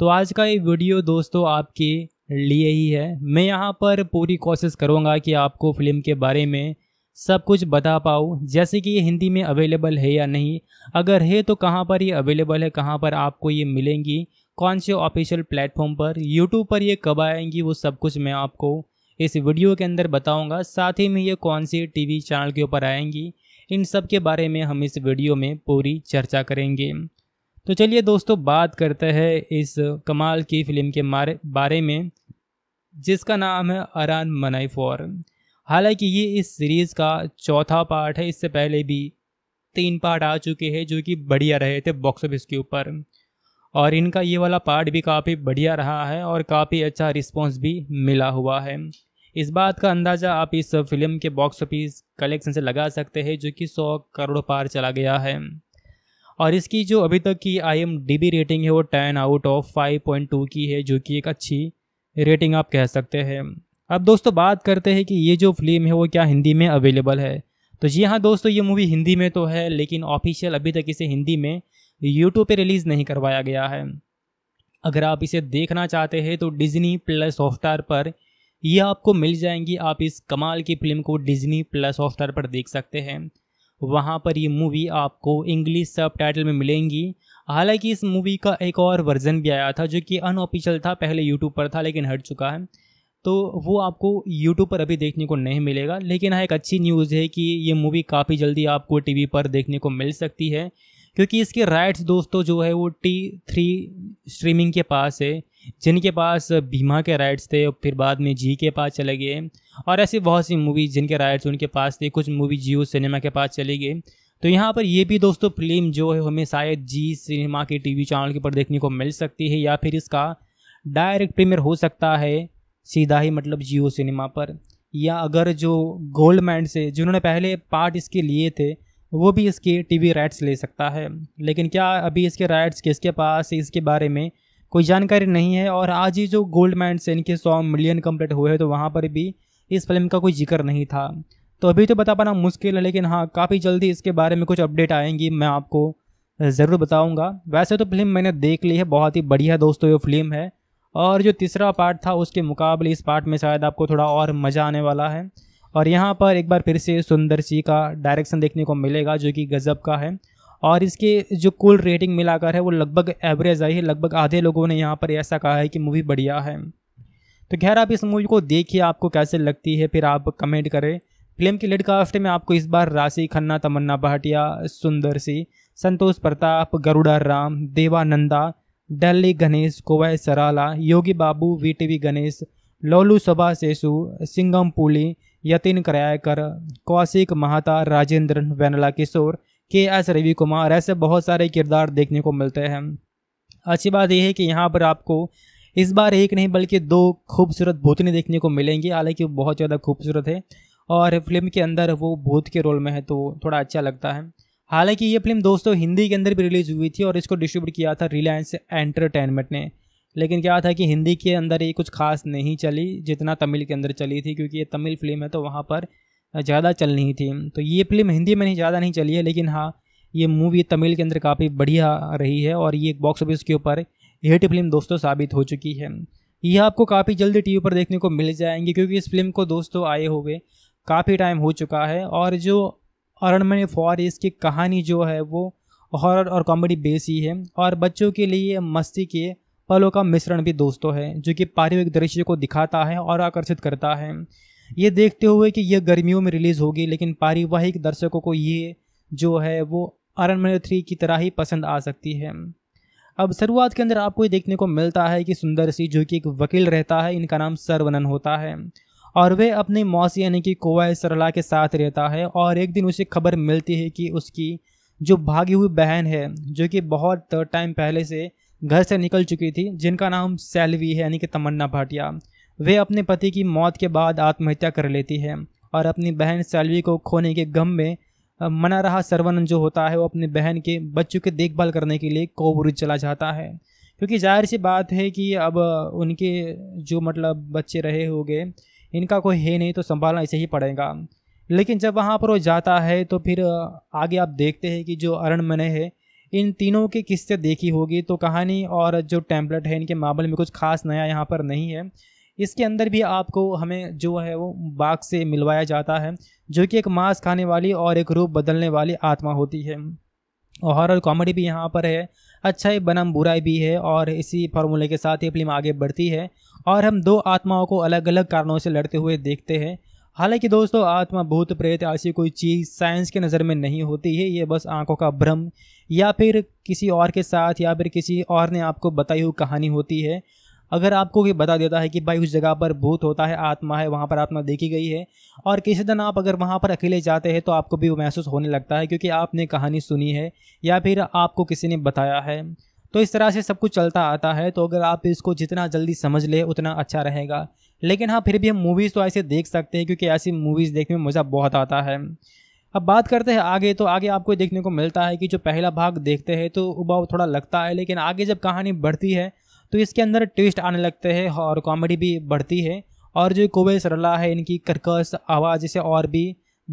तो आज का ये वीडियो दोस्तों आपके लिए ही है मैं यहाँ पर पूरी कोशिश करूँगा कि आपको फ़िल्म के बारे में सब कुछ बता पाओ जैसे कि ये हिंदी में अवेलेबल है या नहीं अगर है तो कहाँ पर ये अवेलेबल है कहाँ पर आपको ये मिलेंगी कौन से ऑफिशियल प्लेटफॉर्म पर यूट्यूब पर ये कब आएंगी वो सब कुछ मैं आपको इस वीडियो के अंदर बताऊंगा साथ ही में ये कौन से टीवी चैनल के ऊपर आएंगी इन सब के बारे में हम इस वीडियो में पूरी चर्चा करेंगे तो चलिए दोस्तों बात करते हैं इस कमाल की फिल्म के बारे में जिसका नाम है अरान मनाई फॉर हालांकि ये इस सीरीज़ का चौथा पार्ट है इससे पहले भी तीन पार्ट आ चुके हैं जो कि बढ़िया रहे थे बॉक्स ऑफिस के ऊपर और इनका ये वाला पार्ट भी काफ़ी बढ़िया रहा है और काफ़ी अच्छा रिस्पॉन्स भी मिला हुआ है इस बात का अंदाज़ा आप इस फिल्म के बॉक्स ऑफिस कलेक्शन से लगा सकते हैं जो कि सौ करोड़ पार चला गया है और इसकी जो अभी तक की I M D B rating है वो ten out of five point two की है जो कि एक अच्छी रेटिंग आप कह सकते हैं अब दोस्तों बात करते हैं कि ये जो फिल्म है वो क्या हिंदी में अवेलेबल है तो जी हाँ दोस्तों ये मूवी हिंदी में तो है लेकिन ऑफिशियल अभी तक इसे हिंदी में यूट्यूब पे रिलीज़ नहीं करवाया गया है अगर आप इसे देखना चाहते हैं तो डिज्नी प्लस हॉटस्टार पर यह आपको मिल जाएंगी आप इस कमाल की फिल्म को डिज्नी प्लस हॉटस्टार पर देख सकते हैं वहाँ पर ये मूवी आपको इंग्लिश सब टाइटल में मिलेंगी हालांकि इस मूवी का एक और वर्जन भी आया था जो कि अनऑफिशियल था पहले यूट्यूब पर था लेकिन हट चुका है तो वो आपको यूट्यूब पर अभी देखने को नहीं मिलेगा लेकिन हाँ एक अच्छी न्यूज़ है कि ये मूवी काफ़ी जल्दी आपको वी पर देखने को मिल सकती है क्योंकि इसके राइट्स दोस्तों जो है वो टी थ्री स्ट्रीमिंग के पास है जिनके पास भीमा के राइट्स थे और फिर बाद में जी के पास चले गए और ऐसी बहुत सी मूवी जिनके राइट्स उनके पास थे कुछ मूवी जियो सिनेमा के पास चले गए तो यहाँ पर ये भी दोस्तों फिल्म जो है हमें शायद जी सिनेमा के टीवी चैनल के ऊपर देखने को मिल सकती है या फिर इसका डायरेक्ट प्रीमियर हो सकता है सीधा ही मतलब जियो सिनेमा पर या अगर जो गोल्ड मैंड से जिन्होंने पहले पार्ट इसके लिए थे वो भी इसके टीवी राइट्स ले सकता है लेकिन क्या अभी इसके राइट्स किसके पास इसके बारे में कोई जानकारी नहीं है और आज ही जो गोल्ड मैंड से इनके सौ मिलियन कम्प्लीट हुए हैं तो वहाँ पर भी इस फिल्म का कोई जिक्र नहीं था तो अभी तो बता पाना मुश्किल है लेकिन हाँ काफ़ी जल्दी इसके बारे में कुछ अपडेट आएंगी मैं आपको ज़रूर बताऊंगा वैसे तो फिल्म मैंने देख ली है बहुत ही बढ़िया दोस्तों ये फिल्म है और जो तीसरा पार्ट था उसके मुकाबले इस पार्ट में शायद आपको थोड़ा और मज़ा आने वाला है और यहाँ पर एक बार फिर से सुंदर सी का डायरेक्शन देखने को मिलेगा जो कि गज़ब का है और इसके जो कुल रेटिंग मिलाकर है वो लगभग एवरेज आई है लगभग आधे लोगों ने यहाँ पर ऐसा कहा है कि मूवी बढ़िया है तो खैर आप इस मूवी को देखिए आपको कैसे लगती है फिर आप कमेंट करें फिल्म की लेडकास्ट में आपको इस बार राशि खन्ना तमन्ना भाटिया सुंदर सी संतोष प्रताप गरुड़ा राम देवानंदा डल्ली गणेश कोवै सराला योगी बाबू वीटीवी गणेश लोलू सभा सेसु सिंगमपुली यतिन करायकर कौशिक महाता राजेंद्र वेनला किशोर के एस रवि कुमार ऐसे बहुत सारे किरदार देखने को मिलते हैं अच्छी बात यह है कि यहाँ पर आपको इस बार एक नहीं बल्कि दो खूबसूरत भूतनी देखने को मिलेंगी हालांकि वो बहुत ज़्यादा खूबसूरत है और फिल्म के अंदर वो भूत के रोल में है तो थोड़ा अच्छा लगता है हालांकि ये फिल्म दोस्तों हिंदी के अंदर भी रिलीज हुई थी और इसको डिस्ट्रीब्यूट किया था रिलायंस एंटरटेनमेंट ने लेकिन क्या था कि हिंदी के अंदर ये कुछ खास नहीं चली जितना तमिल के अंदर चली थी क्योंकि ये तमिल फिल्म है तो वहाँ पर ज़्यादा चल नहीं थी तो ये फिल्म हिंदी में नहीं ज़्यादा नहीं चली है लेकिन हाँ ये मूवी तमिल के अंदर काफ़ी बढ़िया रही है और ये बॉक्स ऑफिस के ऊपर हिट फिल्म दोस्तों साबित हो चुकी है यह आपको काफ़ी जल्दी टी पर देखने को मिल जाएंगे क्योंकि इस फिल्म को दोस्तों आए हुए काफ़ी टाइम हो चुका है और जो अरण्य फॉरेस्ट की कहानी जो है वो हॉरर और कॉमेडी बेस ही है और बच्चों के लिए मस्ती के पलों का मिश्रण भी दोस्तों है जो कि पारिवारिक दृश्य को दिखाता है और आकर्षित करता है ये देखते हुए कि यह गर्मियों में रिलीज़ होगी लेकिन पारिवाहिक दर्शकों को ये जो है वो अरण्य थ्री की तरह ही पसंद आ सकती है अब शुरुआत के अंदर आपको ये देखने को मिलता है कि सुंदर सिंह जो कि एक वकील रहता है इनका नाम सरवनन होता है और वह अपनी मौसी यानी कि कोवा सरला के साथ रहता है और एक दिन उसे खबर मिलती है कि उसकी जो भागी हुई बहन है जो कि बहुत टाइम पहले से घर से निकल चुकी थी जिनका नाम सैलवी है यानी कि तमन्ना भाटिया वे अपने पति की मौत के बाद आत्महत्या कर लेती है और अपनी बहन सैलवी को खोने के गम में मना रहा सर्वानंद जो होता है वो अपनी बहन के बच्चों की देखभाल करने के लिए कोवरू चला जाता है क्योंकि जाहिर सी बात है कि अब उनके जो मतलब बच्चे रहे होंगे इनका कोई है नहीं तो संभालना इसे ही पड़ेगा लेकिन जब वहाँ पर वो जाता है तो फिर आगे आप देखते हैं कि जो अरण मने है इन तीनों के किस्से देखी होगी तो कहानी और जो टैम्पलेट है इनके मामले में कुछ खास नया यहाँ पर नहीं है इसके अंदर भी आपको हमें जो है वो बाघ से मिलवाया जाता है जो कि एक मांस खाने वाली और एक रूप बदलने वाली आत्मा होती है और हॉरर कॉमेडी भी यहाँ पर है अच्छाई बनाम बुराई भी है और इसी फार्मूले के साथ ये फिल्म आगे बढ़ती है और हम दो आत्माओं को अलग अलग कारणों से लड़ते हुए देखते हैं हालांकि दोस्तों आत्मा भूत प्रेत ऐसी कोई चीज़ साइंस के नज़र में नहीं होती है ये बस आंखों का भ्रम या फिर किसी और के साथ या फिर किसी और ने आपको बताई हुई कहानी होती है अगर आपको ये बता देता है कि भाई उस जगह पर भूत होता है आत्मा है वहाँ पर आत्मा देखी गई है और किसी दिन आप अगर वहाँ पर अकेले जाते हैं तो आपको भी वो महसूस होने लगता है क्योंकि आपने कहानी सुनी है या फिर आपको किसी ने बताया है तो इस तरह से सब कुछ चलता आता है तो अगर आप इसको जितना जल्दी समझ ले उतना अच्छा रहेगा लेकिन हाँ फिर भी हम मूवीज़ तो ऐसे देख सकते हैं क्योंकि ऐसी मूवीज़ देखने में मज़ा बहुत आता है अब बात करते हैं आगे तो आगे आपको देखने को मिलता है कि जो पहला भाग देखते हैं तो उबाव थोड़ा लगता है लेकिन आगे जब कहानी बढ़ती है तो इसके अंदर ट्विस्ट आने लगते हैं और कॉमेडी भी बढ़ती है और जो कुबे सरला है इनकी कर्कश आवाज़ इसे और भी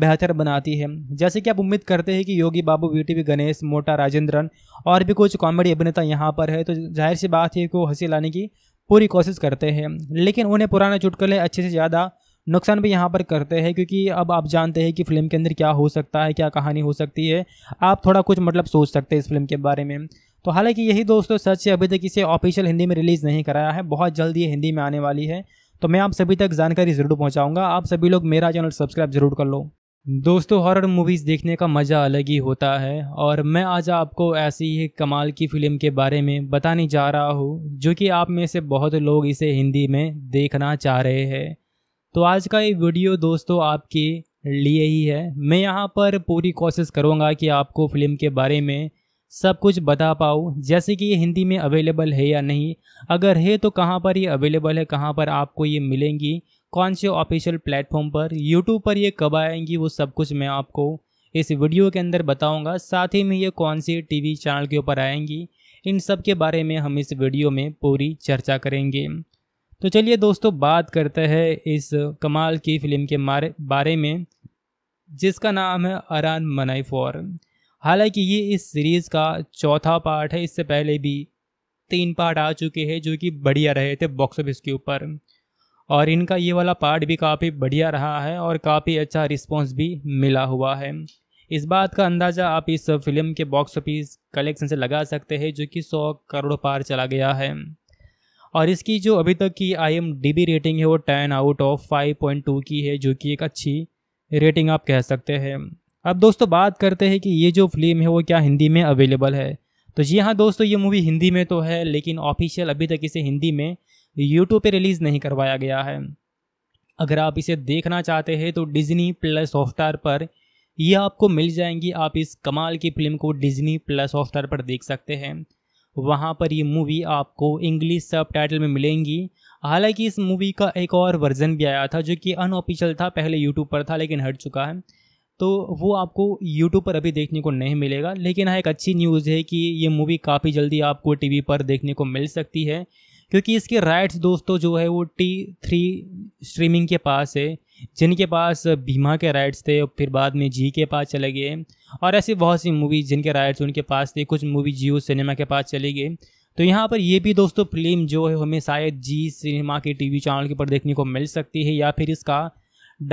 बेहतर बनाती है जैसे कि आप उम्मीद करते हैं कि योगी बाबू ब्यूटी भी गणेश मोटा राजेंद्रन और भी कुछ कॉमेडी अभिनेता यहाँ पर है तो जाहिर सी बात है को हंसी लाने की पूरी कोशिश करते हैं लेकिन उन्हें पुराने चुटकुले अच्छे से ज़्यादा नुकसान भी यहाँ पर करते हैं क्योंकि अब आप जानते हैं कि फिल्म के अंदर क्या हो सकता है क्या कहानी हो सकती है आप थोड़ा कुछ मतलब सोच सकते हैं इस फिल्म के बारे में तो हालांकि यही दोस्तों सच है अभी तक इसे ऑफिशियल हिंदी में रिलीज़ नहीं कराया है बहुत जल्द ये हिंदी में आने वाली है तो मैं आप सभी तक जानकारी ज़रूर पहुँचाऊँगा आप सभी लोग मेरा चैनल सब्सक्राइब ज़रूर कर लो दोस्तों हॉरर मूवीज़ देखने का मज़ा अलग ही होता है और मैं आज आपको ऐसी ही कमाल की फ़िल्म के बारे में बताने जा रहा हूँ जो कि आप में से बहुत लोग इसे हिंदी में देखना चाह रहे हैं तो आज का ये वीडियो दोस्तों आपके लिए ही है मैं यहाँ पर पूरी कोशिश करूँगा कि आपको फ़िल्म के बारे में सब कुछ बता पाऊँ जैसे कि ये हिंदी में अवेलेबल है या नहीं अगर है तो कहाँ पर ये अवेलेबल है कहाँ पर आपको ये मिलेंगी कौन से ऑफिशियल प्लेटफॉर्म पर यूट्यूब पर ये कब आएंगी वो सब कुछ मैं आपको इस वीडियो के अंदर बताऊंगा साथ ही में ये कौन सी टीवी चैनल के ऊपर आएंगी इन सब के बारे में हम इस वीडियो में पूरी चर्चा करेंगे तो चलिए दोस्तों बात करते हैं इस कमाल की फिल्म के बारे में जिसका नाम है अरान मनाई फॉर हालांकि ये इस सीरीज़ का चौथा पार्ट है इससे पहले भी तीन पार्ट आ चुके हैं जो कि बढ़िया रहे थे बॉक्स ऑफिस के ऊपर और इनका ये वाला पार्ट भी काफ़ी बढ़िया रहा है और काफ़ी अच्छा रिस्पॉन्स भी मिला हुआ है इस बात का अंदाज़ा आप इस फिल्म के बॉक्स ऑफिस कलेक्शन से लगा सकते हैं जो कि सौ करोड़ पार चला गया है और इसकी जो अभी तक की I M D B rating है वो ten out of five point two की है जो कि एक अच्छी रेटिंग आप कह सकते हैं अब दोस्तों बात करते हैं कि ये जो फिल्म है वो क्या हिंदी में अवेलेबल है तो जी हाँ दोस्तों ये मूवी हिंदी में तो है लेकिन ऑफिशियल अभी तक इसे हिंदी में यूट्यूब पे रिलीज़ नहीं करवाया गया है अगर आप इसे देखना चाहते हैं तो डिज्नी प्लस हॉटस्टार पर यह आपको मिल जाएंगी आप इस कमाल की फिल्म को डिज्नी प्लस हॉटस्टार पर देख सकते हैं वहाँ पर ये मूवी आपको इंग्लिश सब टाइटल में मिलेंगी हालांकि इस मूवी का एक और वर्जन भी आया था जो कि अनऑफिशियल था पहले यूट्यूब पर था लेकिन हट चुका है तो वो आपको यूट्यूब पर अभी देखने को नहीं मिलेगा लेकिन हाँ एक अच्छी न्यूज़ है कि ये मूवी काफ़ी जल्दी आपको वी पर देखने को मिल सकती है क्योंकि इसके राइट्स दोस्तों जो है वो टी थ्री स्ट्रीमिंग के पास है जिनके पास बीमा के राइट्स थे और फिर बाद में जी के पास चले गए और ऐसी बहुत सी मूवी जिनके राइट्स उनके पास थे कुछ मूवी जियो सिनेमा के पास चली गई तो यहाँ पर ये भी दोस्तों फिल्म जो है हमें शायद जी सिनेमा के टीवी चैनल के ऊपर देखने को मिल सकती है या फिर इसका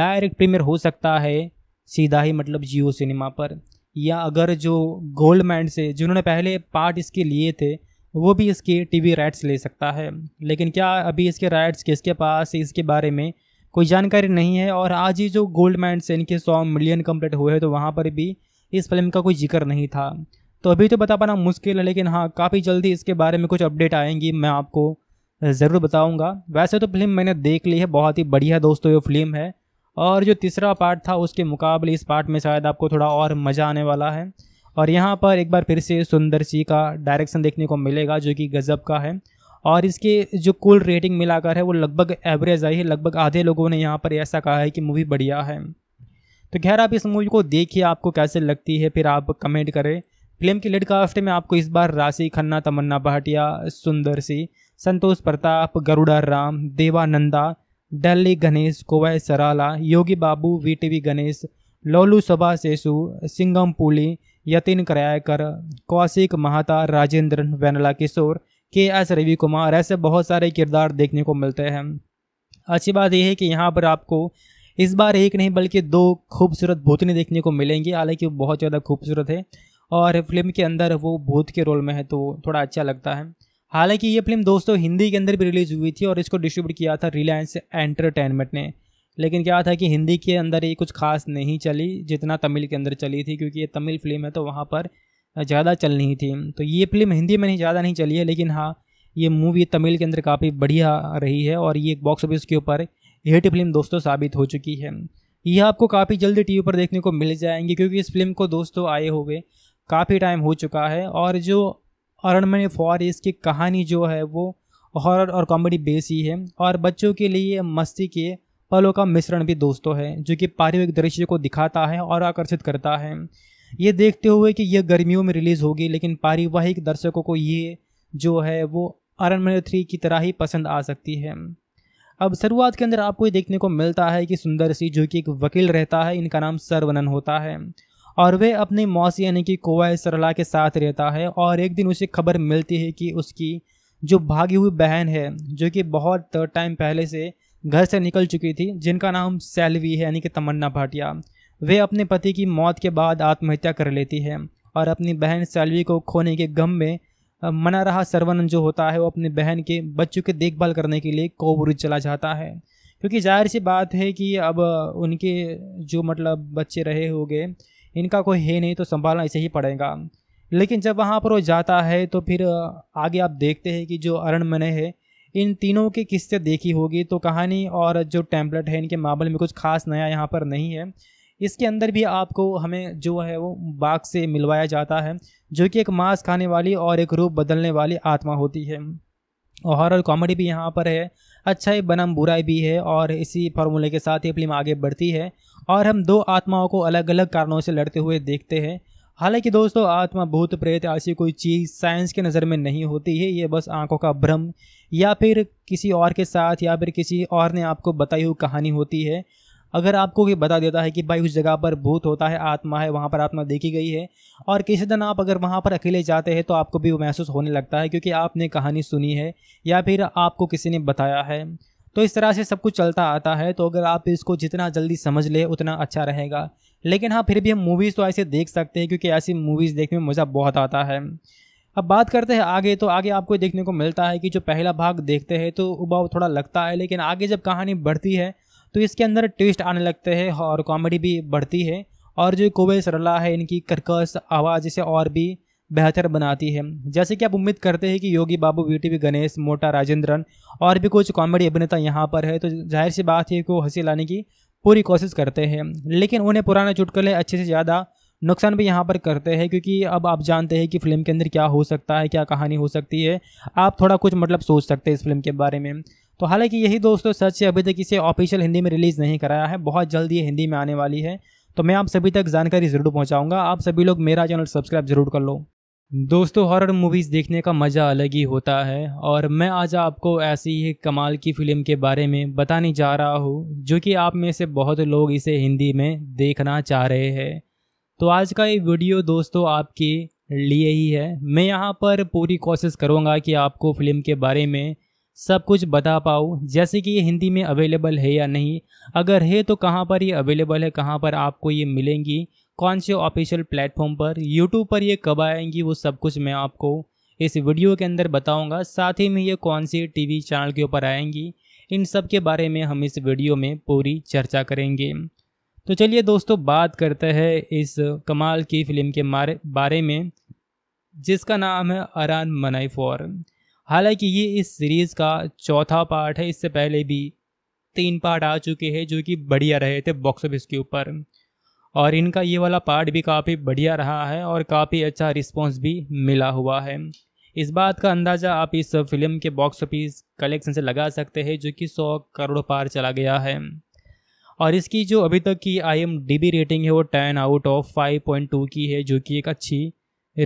डायरेक्ट प्रीमियर हो सकता है सीधा ही मतलब जियो सिनेमा पर या अगर जो गोल्ड मैंड से जिन्होंने पहले पार्ट इसके लिए थे वो भी इसके टीवी राइट्स ले सकता है लेकिन क्या अभी इसके राइट्स किसके पास इसके बारे में कोई जानकारी नहीं है और आज ही जो गोल्ड मैंड से इनके सौ मिलियन कम्प्लीट हुए हैं तो वहाँ पर भी इस फिल्म का कोई जिक्र नहीं था तो अभी तो बता पाना मुश्किल है लेकिन हाँ काफ़ी जल्दी इसके बारे में कुछ अपडेट आएंगी मैं आपको ज़रूर बताऊंगा वैसे तो फिल्म मैंने देख ली है बहुत ही बढ़िया दोस्तों ये फिल्म है और जो तीसरा पार्ट था उसके मुकाबले इस पार्ट में शायद आपको थोड़ा और मज़ा आने वाला है और यहाँ पर एक बार फिर से सुंदर सी का डायरेक्शन देखने को मिलेगा जो कि गज़ब का है और इसके जो कुल रेटिंग मिलाकर है वो लगभग एवरेज आई है लगभग आधे लोगों ने यहाँ पर ऐसा कहा है कि मूवी बढ़िया है तो खैर आप इस मूवी को देखिए आपको कैसे लगती है फिर आप कमेंट करें फिल्म की लेट में आपको इस बार राशि खन्ना तमन्ना भाटिया सुंदर सी संतोष प्रताप गरुड़ा राम देवानंदा डल्ली गणेश कोवै सराला योगी बाबू वीटीवी गणेश लोलू सभा सेसु सिंगम पुली यतिन करायकर कौशिक महाता राजेंद्र वेनला किशोर के एस रवि कुमार ऐसे बहुत सारे किरदार देखने को मिलते हैं अच्छी बात यह है कि यहाँ पर आपको इस बार एक नहीं बल्कि दो खूबसूरत भूतनी देखने को मिलेंगी हालांकि वो बहुत ज़्यादा खूबसूरत है और फिल्म के अंदर वो भूत के रोल में है तो थोड़ा अच्छा लगता है हालांकि ये फिल्म दोस्तों हिंदी के अंदर भी रिलीज़ हुई थी और इसको डिस्ट्रीब्यूट किया था रिलायंस एंटरटेनमेंट ने लेकिन क्या था कि हिंदी के अंदर ये कुछ खास नहीं चली जितना तमिल के अंदर चली थी क्योंकि ये तमिल फिल्म है तो वहाँ पर ज़्यादा चलनी थी तो ये फिल्म हिंदी में नहीं ज़्यादा नहीं चली है लेकिन हाँ ये मूवी तमिल के अंदर काफ़ी बढ़िया रही है और ये बॉक्स ऑफिस के ऊपर हिट फिल्म दोस्तों साबित हो चुकी है यह आपको काफ़ी जल्दी टीवी पर देखने को मिल जाएंगे क्योंकि इस फिल्म को दोस्तों आए हुए काफ़ी टाइम हो चुका है और जो फॉर फॉरेस्ट की कहानी जो है वो हॉरर और कॉमेडी बेस ही है और बच्चों के लिए मस्ती के पलों का मिश्रण भी दोस्तों है जो कि पारिवारिक दृश्य को दिखाता है और आकर्षित करता है ये देखते हुए कि यह गर्मियों में रिलीज़ होगी लेकिन पारिवाहिक दर्शकों को ये जो है वो अरन अरण्य थ्री की तरह ही पसंद आ सकती है अब शुरुआत के अंदर आपको ये देखने को मिलता है कि सुंदर सिंह जो कि एक वकील रहता है इनका नाम सरवनन होता है और वह अपनी मौसी यानी कि कोवा सरला के साथ रहता है और एक दिन उसे खबर मिलती है कि उसकी जो भागी हुई बहन है जो कि बहुत टाइम पहले से घर से निकल चुकी थी जिनका नाम सैलवी है यानी कि तमन्ना भाटिया वे अपने पति की मौत के बाद आत्महत्या कर लेती है और अपनी बहन सैलवी को खोने के गम में मना रहा सरवन जो होता है वो अपनी बहन के बच्चों के देखभाल करने के लिए कोबरू चला जाता है क्योंकि जाहिर सी बात है कि अब उनके जो मतलब बच्चे रहे होंगे इनका कोई है नहीं तो संभालना इसे ही पड़ेगा लेकिन जब वहाँ पर वो जाता है तो फिर आगे आप देखते हैं कि जो अरणमने है इन तीनों के किस्से देखी होगी तो कहानी और जो टैम्पलेट है इनके मामले में कुछ खास नया यहाँ पर नहीं है इसके अंदर भी आपको हमें जो है वो बाघ से मिलवाया जाता है जो कि एक मांस खाने वाली और एक रूप बदलने वाली आत्मा होती है और हॉरर कॉमेडी भी यहाँ पर है अच्छाई बनाम बुराई भी है और इसी फार्मूले के साथ ये फिल्म आगे बढ़ती है और हम दो आत्माओं को अलग अलग कारणों से लड़ते हुए देखते हैं हालांकि दोस्तों आत्मा भूत प्रेत ऐसी कोई चीज़ साइंस के नज़र में नहीं होती है ये बस आंखों का भ्रम या फिर किसी और के साथ या फिर किसी और ने आपको बताई हुई कहानी होती है अगर आपको ये बता देता है कि भाई उस जगह पर भूत होता है आत्मा है वहाँ पर आत्मा देखी गई है और किसी दिन आप अगर वहाँ पर अकेले जाते हैं तो आपको भी वो महसूस होने लगता है क्योंकि आपने कहानी सुनी है या फिर आपको किसी ने बताया है तो इस तरह से सब कुछ चलता आता है तो अगर आप इसको जितना जल्दी समझ ले उतना अच्छा रहेगा लेकिन हाँ फिर भी हम मूवीज़ तो ऐसे देख सकते हैं क्योंकि ऐसी मूवीज़ देखने में मज़ा बहुत आता है अब बात करते हैं आगे तो आगे आपको देखने को मिलता है कि जो पहला भाग देखते हैं तो उबाव थोड़ा लगता है लेकिन आगे जब कहानी बढ़ती है तो इसके अंदर ट्विस्ट आने लगते हैं और कॉमेडी भी बढ़ती है और जो कोवे सरला है इनकी कर्कश आवाज़ इसे और भी बेहतर बनाती है जैसे कि आप उम्मीद करते हैं कि योगी बाबू ब्यूटी भी गणेश मोटा राजेंद्रन और भी कुछ कॉमेडी अभिनेता यहाँ पर है तो जाहिर सी बात है कि वो हंसी लाने की पूरी कोशिश करते हैं लेकिन उन्हें पुराने चुटकुले अच्छे से ज़्यादा नुकसान भी यहाँ पर करते हैं क्योंकि अब आप जानते हैं कि फिल्म के अंदर क्या हो सकता है क्या कहानी हो सकती है आप थोड़ा कुछ मतलब सोच सकते हैं इस फिल्म के बारे में तो हालांकि यही दोस्तों सच है अभी तक इसे ऑफिशियल हिंदी में रिलीज़ नहीं कराया है बहुत जल्दी हिंदी में आने वाली है तो मैं आप सभी तक जानकारी ज़रूर पहुँचाऊँगा आप सभी लोग मेरा चैनल सब्सक्राइब ज़रूर कर लो दोस्तों हॉरर मूवीज़ देखने का मज़ा अलग ही होता है और मैं आज आपको ऐसी ही कमाल की फ़िल्म के बारे में बताने जा रहा हूँ जो कि आप में से बहुत लोग इसे हिंदी में देखना चाह रहे हैं तो आज का ये वीडियो दोस्तों आपके लिए ही है मैं यहाँ पर पूरी कोशिश करूँगा कि आपको फ़िल्म के बारे में सब कुछ बता पाऊँ जैसे कि ये हिंदी में अवेलेबल है या नहीं अगर है तो कहाँ पर ये अवेलेबल है कहाँ पर आपको ये मिलेंगी कौन से ऑफिशियल प्लेटफॉर्म पर यूट्यूब पर ये कब आएंगी वो सब कुछ मैं आपको इस वीडियो के अंदर बताऊंगा साथ ही में ये कौन सी टीवी चैनल के ऊपर आएंगी इन सब के बारे में हम इस वीडियो में पूरी चर्चा करेंगे तो चलिए दोस्तों बात करते हैं इस कमाल की फिल्म के बारे में जिसका नाम है अरान मनाई फॉर हालांकि ये इस सीरीज़ का चौथा पार्ट है इससे पहले भी तीन पार्ट आ चुके हैं जो कि बढ़िया रहे थे बॉक्स ऑफिस के ऊपर और इनका ये वाला पार्ट भी काफ़ी बढ़िया रहा है और काफ़ी अच्छा रिस्पॉन्स भी मिला हुआ है इस बात का अंदाज़ा आप इस फिल्म के बॉक्स ऑफिस कलेक्शन से लगा सकते हैं जो कि सौ करोड़ पार चला गया है और इसकी जो अभी तक की आई एम रेटिंग है वो ten out of five point two की है जो कि एक अच्छी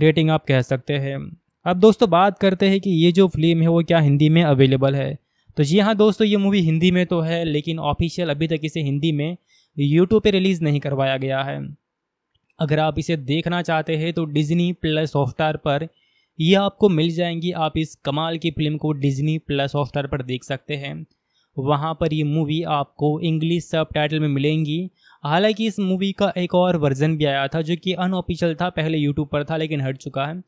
रेटिंग आप कह सकते हैं अब दोस्तों बात करते हैं कि ये जो फिल्म है वो क्या हिंदी में अवेलेबल है तो जी हाँ दोस्तों ये मूवी हिंदी में तो है लेकिन ऑफिशियल अभी तक इसे हिंदी में यूट्यूब पर रिलीज़ नहीं करवाया गया है अगर आप इसे देखना चाहते हैं तो डिज्नी प्लस हॉटस्टार पर यह आपको मिल जाएंगी आप इस कमाल की फिल्म को डिज्नी प्लस हॉटस्टार पर देख सकते हैं वहाँ पर ये मूवी आपको इंग्लिश सब टाइटल में मिलेंगी हालांकि इस मूवी का एक और वर्जन भी आया था जो कि अनऑफिशियल था पहले यूट्यूब पर था लेकिन हट चुका है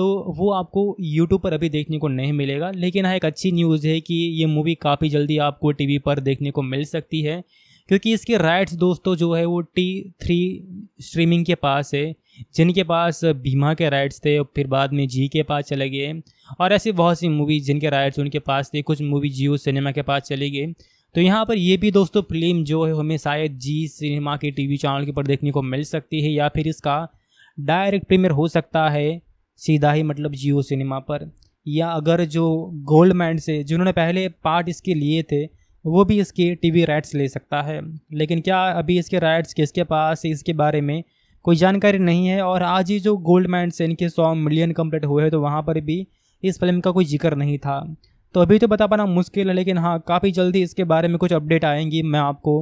तो वो आपको यूट्यूब पर अभी देखने को नहीं मिलेगा लेकिन हाँ एक अच्छी न्यूज़ है कि ये मूवी काफ़ी जल्दी आपको टी पर देखने को मिल सकती है क्योंकि इसके राइट्स दोस्तों जो है वो टी थ्री स्ट्रीमिंग के पास है जिनके पास भीमा के राइट्स थे फिर बाद में जी के पास चले गए और ऐसी बहुत सी मूवी जिनके राइट्स उनके पास थे कुछ मूवी जियो सिनेमा के पास चली गई तो यहाँ पर ये भी दोस्तों फिल्म जो है हमें शायद जी सिनेमा के टीवी चैनल के ऊपर देखने को मिल सकती है या फिर इसका डायरेक्ट प्रीमियर हो सकता है सीधा ही मतलब जियो सिनेमा पर या अगर जो गोल्ड मैंड से जिन्होंने पहले पार्ट इसके लिए थे वो भी इसके टीवी राइट्स ले सकता है लेकिन क्या अभी इसके राइट्स किसके पास इसके बारे में कोई जानकारी नहीं है और आज ही जो गोल्ड मैंड से इनके सौ मिलियन कम्प्लीट हुए हैं तो वहाँ पर भी इस फिल्म का कोई जिक्र नहीं था तो अभी तो बता पाना मुश्किल है लेकिन हाँ काफ़ी जल्दी इसके बारे में कुछ अपडेट आएंगी मैं आपको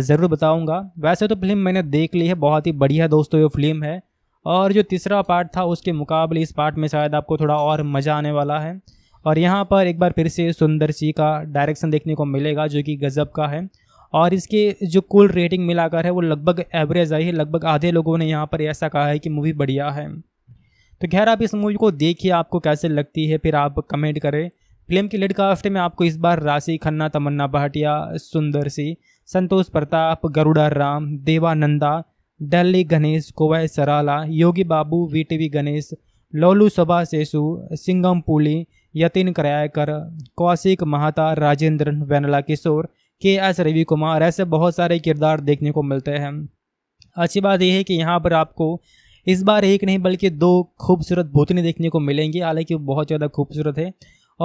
ज़रूर बताऊँगा वैसे तो फिल्म मैंने देख ली है बहुत ही बढ़िया दोस्तों ये फिल्म है और जो तीसरा पार्ट था उसके मुकाबले इस पार्ट में शायद आपको थोड़ा और मज़ा आने वाला है और यहाँ पर एक बार फिर से सुंदर सी का डायरेक्शन देखने को मिलेगा जो कि गज़ब का है और इसके जो कुल रेटिंग मिलाकर है वो लगभग एवरेज आई है लगभग आधे लोगों ने यहाँ पर ऐसा कहा है कि मूवी बढ़िया है तो खैर आप इस मूवी को देखिए आपको कैसे लगती है फिर आप कमेंट करें फिल्म की लेड कास्ट में आपको इस बार राशि खन्ना तमन्ना भाटिया सुंदर सी संतोष प्रताप गरुड़ा राम देवानंदा डल्ली गणेश कोवै सराला योगी बाबू वीटीवी गणेश लोलू सभा सेसु सिंगमपुली यतिन करायकर कौशिक महाता राजेंद्र वेनला किशोर के एस रवि कुमार ऐसे बहुत सारे किरदार देखने को मिलते हैं अच्छी बात यह है कि यहाँ पर आपको इस बार एक नहीं बल्कि दो खूबसूरत भूतनी देखने को मिलेंगी हालांकि वो बहुत ज़्यादा खूबसूरत है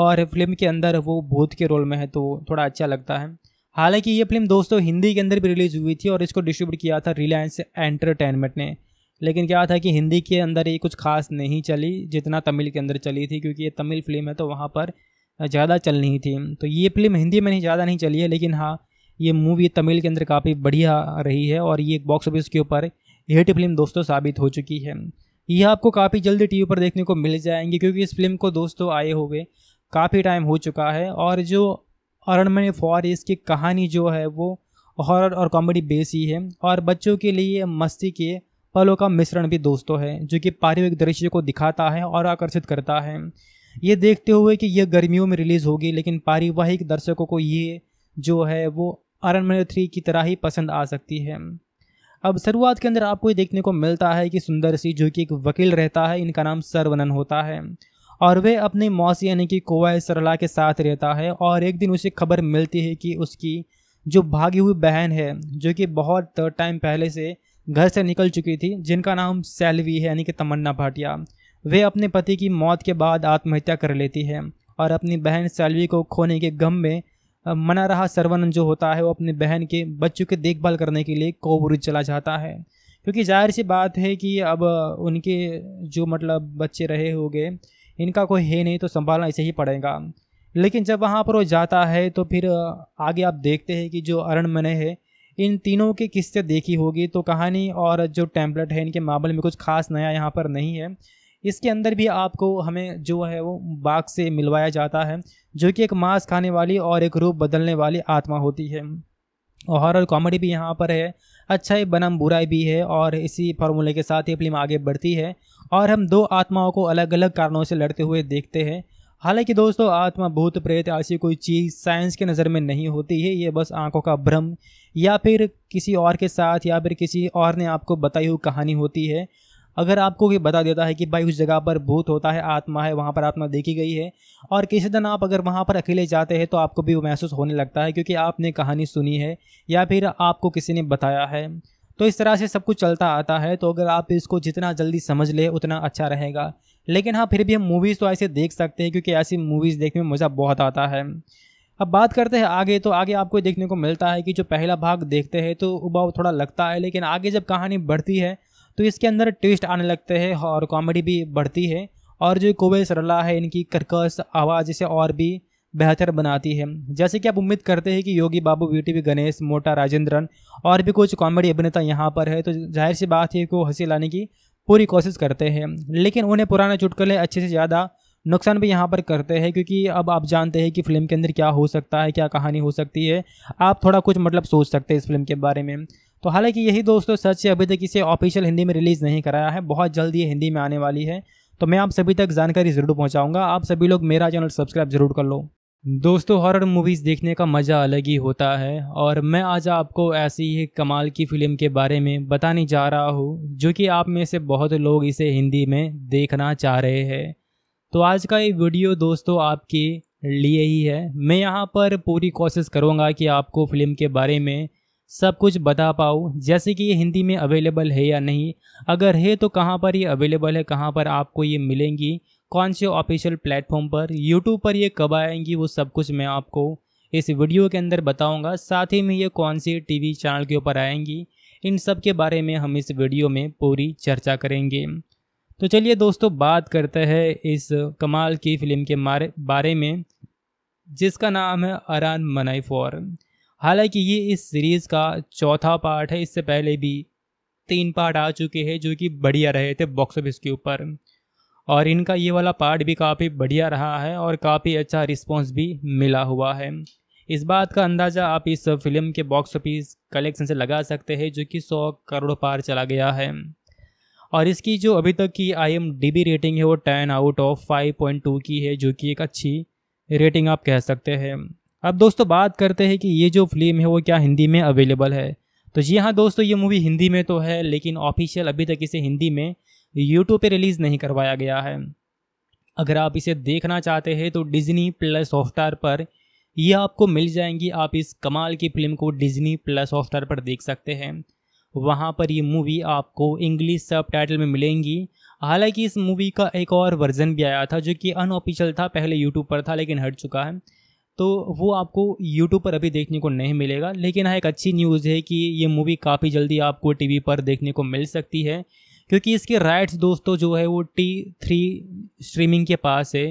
और फिल्म के अंदर वो भूत के रोल में है तो थोड़ा अच्छा लगता है हालांकि ये फिल्म दोस्तों हिंदी के अंदर भी रिलीज हुई थी और इसको डिस्ट्रीब्यूट किया था रिलायंस एंटरटेनमेंट ने लेकिन क्या था कि हिंदी के अंदर ये कुछ खास नहीं चली जितना तमिल के अंदर चली थी क्योंकि ये तमिल फिल्म है तो वहाँ पर ज़्यादा चल नहीं थी तो ये फिल्म हिंदी में नहीं ज़्यादा नहीं चली है लेकिन हाँ ये मूवी तमिल के अंदर काफ़ी बढ़िया रही है और ये बॉक्स ऑफिस के ऊपर हिट फिल्म दोस्तों साबित हो चुकी है यह आपको काफ़ी जल्दी टीवी पर देखने को मिल जाएंगे क्योंकि इस फिल्म को दोस्तों आए हुए काफ़ी टाइम हो चुका है और जो अरण्य फॉर इसकी कहानी जो है वो हॉरर और कॉमेडी बेस ही है और बच्चों के लिए मस्ती के पलों का मिश्रण भी दोस्तों है जो कि पारिवारिक दृश्य को दिखाता है और आकर्षित करता है ये देखते हुए कि यह गर्मियों में रिलीज़ होगी लेकिन पारिवाहिक दर्शकों को ये जो है वो मन थ्री की तरह ही पसंद आ सकती है अब शुरुआत के अंदर आपको ये देखने को मिलता है कि सुंदर सिंह जो कि एक वकील रहता है इनका नाम सरवनन होता है और वह अपनी मौसी यानी कि कोवा सरला के साथ रहता है और एक दिन उसे खबर मिलती है कि उसकी जो भागी हुई बहन है जो कि बहुत टाइम पहले से घर से निकल चुकी थी जिनका नाम सैलवी है यानी कि तमन्ना भाटिया वे अपने पति की मौत के बाद आत्महत्या कर लेती है और अपनी बहन सैलवी को खोने के गम में मना रहा सरवन जो होता है वो अपनी बहन के बच्चों की देखभाल करने के लिए कोबरू चला जाता है क्योंकि जाहिर सी बात है कि अब उनके जो मतलब बच्चे रहे होंगे इनका कोई है नहीं तो संभालना इसे ही पड़ेगा लेकिन जब वहाँ पर वो जाता है तो फिर आगे आप देखते हैं कि जो अरण मने है इन तीनों की किस्से देखी होगी तो कहानी और जो टैंपलेट है इनके मामले में कुछ खास नया यहाँ पर नहीं है इसके अंदर भी आपको हमें जो है वो बाघ से मिलवाया जाता है जो कि एक मांस खाने वाली और एक रूप बदलने वाली आत्मा होती है और हॉरर कॉमेडी भी यहाँ पर है अच्छाई बनम बुराई भी है और इसी फार्मूले के साथ ही फिल्म आगे बढ़ती है और हम दो आत्माओं को अलग अलग कारणों से लड़ते हुए देखते हैं हालांकि दोस्तों आत्मा भूत प्रेत ऐसी कोई चीज़ साइंस के नज़र में नहीं होती है ये बस आंखों का भ्रम या फिर किसी और के साथ या फिर किसी और ने आपको बताई हुई कहानी होती है अगर आपको ये बता देता है कि भाई उस जगह पर भूत होता है आत्मा है वहाँ पर आत्मा देखी गई है और किसी दिन आप अगर वहाँ पर अकेले जाते हैं तो आपको भी वो महसूस होने लगता है क्योंकि आपने कहानी सुनी है या फिर आपको किसी ने बताया है तो इस तरह से सब कुछ चलता आता है तो अगर आप इसको जितना जल्दी समझ ले उतना अच्छा रहेगा लेकिन हाँ फिर भी हम मूवीज़ तो ऐसे देख सकते हैं क्योंकि ऐसी मूवीज़ देखने में मज़ा बहुत आता है अब बात करते हैं आगे तो आगे आपको देखने को मिलता है कि जो पहला भाग देखते हैं तो उबाव थोड़ा लगता है लेकिन आगे जब कहानी बढ़ती है तो इसके अंदर ट्विस्ट आने लगते हैं और कॉमेडी भी बढ़ती है और जो कोवे सरला है इनकी कर्कश आवाज़ इसे और भी बेहतर बनाती है जैसे कि आप उम्मीद करते हैं कि योगी बाबू बी टी गणेश मोटा राजेंद्रन और भी कुछ कॉमेडी अभिनेता यहाँ पर है तो जाहिर सी बात है को हंसी लाने की पूरी कोशिश करते हैं लेकिन उन्हें पुराने चुटकुले अच्छे से ज़्यादा नुकसान भी यहाँ पर करते हैं क्योंकि अब आप जानते हैं कि फिल्म के अंदर क्या हो सकता है क्या कहानी हो सकती है आप थोड़ा कुछ मतलब सोच सकते हैं इस फिल्म के बारे में तो हालांकि यही दोस्तों सच है अभी तक इसे ऑफिशियल हिंदी में रिलीज़ नहीं कराया है बहुत जल्द ये हिंदी में आने वाली है तो मैं आप सभी तक जानकारी ज़रूर पहुँचाऊँगा आप सभी लोग मेरा चैनल सब्सक्राइब जरूर कर लो दोस्तों हॉरर मूवीज़ देखने का मज़ा अलग ही होता है और मैं आज आपको ऐसी ही कमाल की फ़िल्म के बारे में बताने जा रहा हूँ जो कि आप में से बहुत लोग इसे हिंदी में देखना चाह रहे हैं तो आज का ये वीडियो दोस्तों आपके लिए ही है मैं यहाँ पर पूरी कोशिश करूँगा कि आपको फ़िल्म के बारे में सब कुछ बता पाऊँ जैसे कि ये हिंदी में अवेलेबल है या नहीं अगर है तो कहाँ पर ये अवेलेबल है कहाँ पर आपको ये मिलेंगी कौन से ऑफिशियल प्लेटफॉर्म पर यूट्यूब पर ये कब आएंगी वो सब कुछ मैं आपको इस वीडियो के अंदर बताऊंगा साथ ही में ये कौन सी टीवी चैनल के ऊपर आएंगी इन सब के बारे में हम इस वीडियो में पूरी चर्चा करेंगे तो चलिए दोस्तों बात करते हैं इस कमाल की फिल्म के बारे में जिसका नाम है अरान मनाई फॉर हालांकि ये इस सीरीज़ का चौथा पार्ट है इससे पहले भी तीन पार्ट आ चुके हैं जो कि बढ़िया रहे थे बॉक्स ऑफिस के ऊपर और इनका ये वाला पार्ट भी काफ़ी बढ़िया रहा है और काफ़ी अच्छा रिस्पॉन्स भी मिला हुआ है इस बात का अंदाज़ा आप इस फिल्म के बॉक्स ऑफिस कलेक्शन से लगा सकते हैं जो कि सौ करोड़ पार चला गया है और इसकी जो अभी तक की I M D B rating है वो ten out of five point two की है जो कि एक अच्छी रेटिंग आप कह सकते हैं अब दोस्तों बात करते हैं कि ये जो फिल्म है वो क्या हिंदी में अवेलेबल है तो जी हाँ दोस्तों ये मूवी हिंदी में तो है लेकिन ऑफिशियल अभी तक इसे हिंदी में यूट्यूब पे रिलीज़ नहीं करवाया गया है अगर आप इसे देखना चाहते हैं तो डिज्नी प्लस हॉटस्टार पर यह आपको मिल जाएंगी आप इस कमाल की फिल्म को डिज्नी प्लस हॉटस्टार पर देख सकते हैं वहाँ पर ये मूवी आपको इंग्लिश सब टाइटल में मिलेंगी हालांकि इस मूवी का एक और वर्जन भी आया था जो कि अनऑफिशियल था पहले यूट्यूब पर था लेकिन हट चुका है तो वो आपको यूट्यूब पर अभी देखने को नहीं मिलेगा लेकिन हाँ एक अच्छी न्यूज़ है कि ये मूवी काफ़ी जल्दी आपको टी पर देखने को मिल सकती है क्योंकि इसके राइट्स दोस्तों जो है वो टी थ्री स्ट्रीमिंग के पास है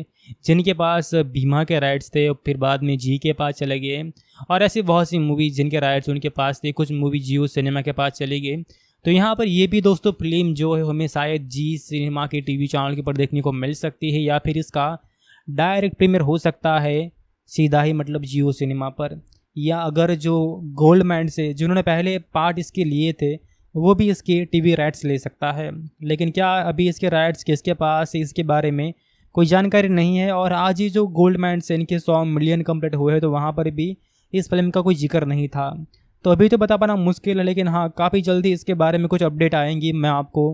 जिनके पास भीमा के राइट्स थे और फिर बाद में जी के पास चले गए और ऐसी बहुत सी मूवी जिनके राइट्स उनके पास थे कुछ मूवी जियो सिनेमा के पास चले गए तो यहाँ पर ये भी दोस्तों फिल्म जो है हमें शायद जी सिनेमा के टीवी चैनल के ऊपर देखने को मिल सकती है या फिर इसका डायरेक्ट प्रीमियर हो सकता है सीधा ही मतलब जियो सिनेमा पर या अगर जो गोल्ड मैंड से जिन्होंने पहले पार्ट इसके लिए थे वो भी इसके टीवी राइट्स ले सकता है लेकिन क्या अभी इसके राइट्स किसके पास इसके बारे में कोई जानकारी नहीं है और आज ही जो गोल्ड मैंड से इनके सौ मिलियन कम्प्लीट हुए हैं तो वहाँ पर भी इस फिल्म का कोई जिक्र नहीं था तो अभी तो बता पाना मुश्किल है लेकिन हाँ काफ़ी जल्दी इसके बारे में कुछ अपडेट आएंगी मैं आपको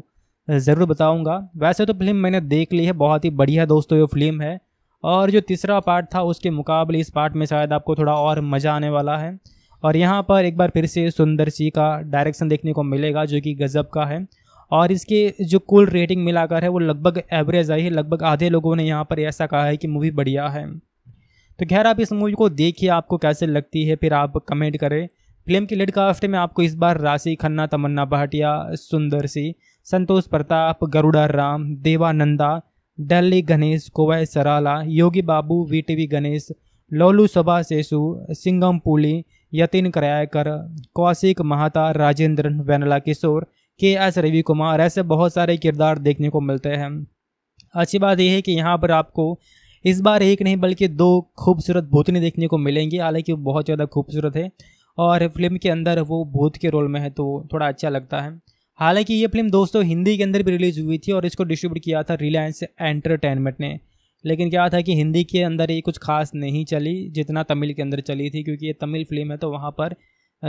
ज़रूर बताऊँगा वैसे तो फिल्म मैंने देख ली है बहुत ही बढ़िया दोस्तों ये फिल्म है और जो तीसरा पार्ट था उसके मुकाबले इस पार्ट में शायद आपको थोड़ा और मज़ा आने वाला है और यहाँ पर एक बार फिर से सुंदर सी का डायरेक्शन देखने को मिलेगा जो कि गज़ब का है और इसके जो कुल रेटिंग मिलाकर है वो लगभग एवरेज आई है लगभग आधे लोगों ने यहाँ पर ऐसा कहा है कि मूवी बढ़िया है तो खैर आप इस मूवी को देखिए आपको कैसे लगती है फिर आप कमेंट करें फिल्म की लेट कास्ट में आपको इस बार राशि खन्ना तमन्ना भाटिया सुंदर सी संतोष प्रताप गरुड़ा राम देवानंदा डल्ली गणेश कोवै सराला योगी बाबू वीटीवी गणेश लोलू सभा सेसु सिंगमपुली यतिन करायकर कौशिक महाता राजेंद्र वेनला किशोर के एस रवि कुमार ऐसे बहुत सारे किरदार देखने को मिलते हैं अच्छी बात यह है कि यहाँ पर आपको इस बार एक नहीं बल्कि दो खूबसूरत भूतनी देखने को मिलेंगी हालांकि वो बहुत ज़्यादा खूबसूरत है और फिल्म के अंदर वो भूत के रोल में है तो थोड़ा अच्छा लगता है हालांकि ये फिल्म दोस्तों हिंदी के अंदर भी रिलीज हुई थी और इसको डिस्ट्रीब्यूट किया था रिलायंस एंटरटेनमेंट ने लेकिन क्या था कि हिंदी के अंदर ये कुछ खास नहीं चली जितना तमिल के अंदर चली थी क्योंकि ये तमिल फिल्म है तो वहाँ पर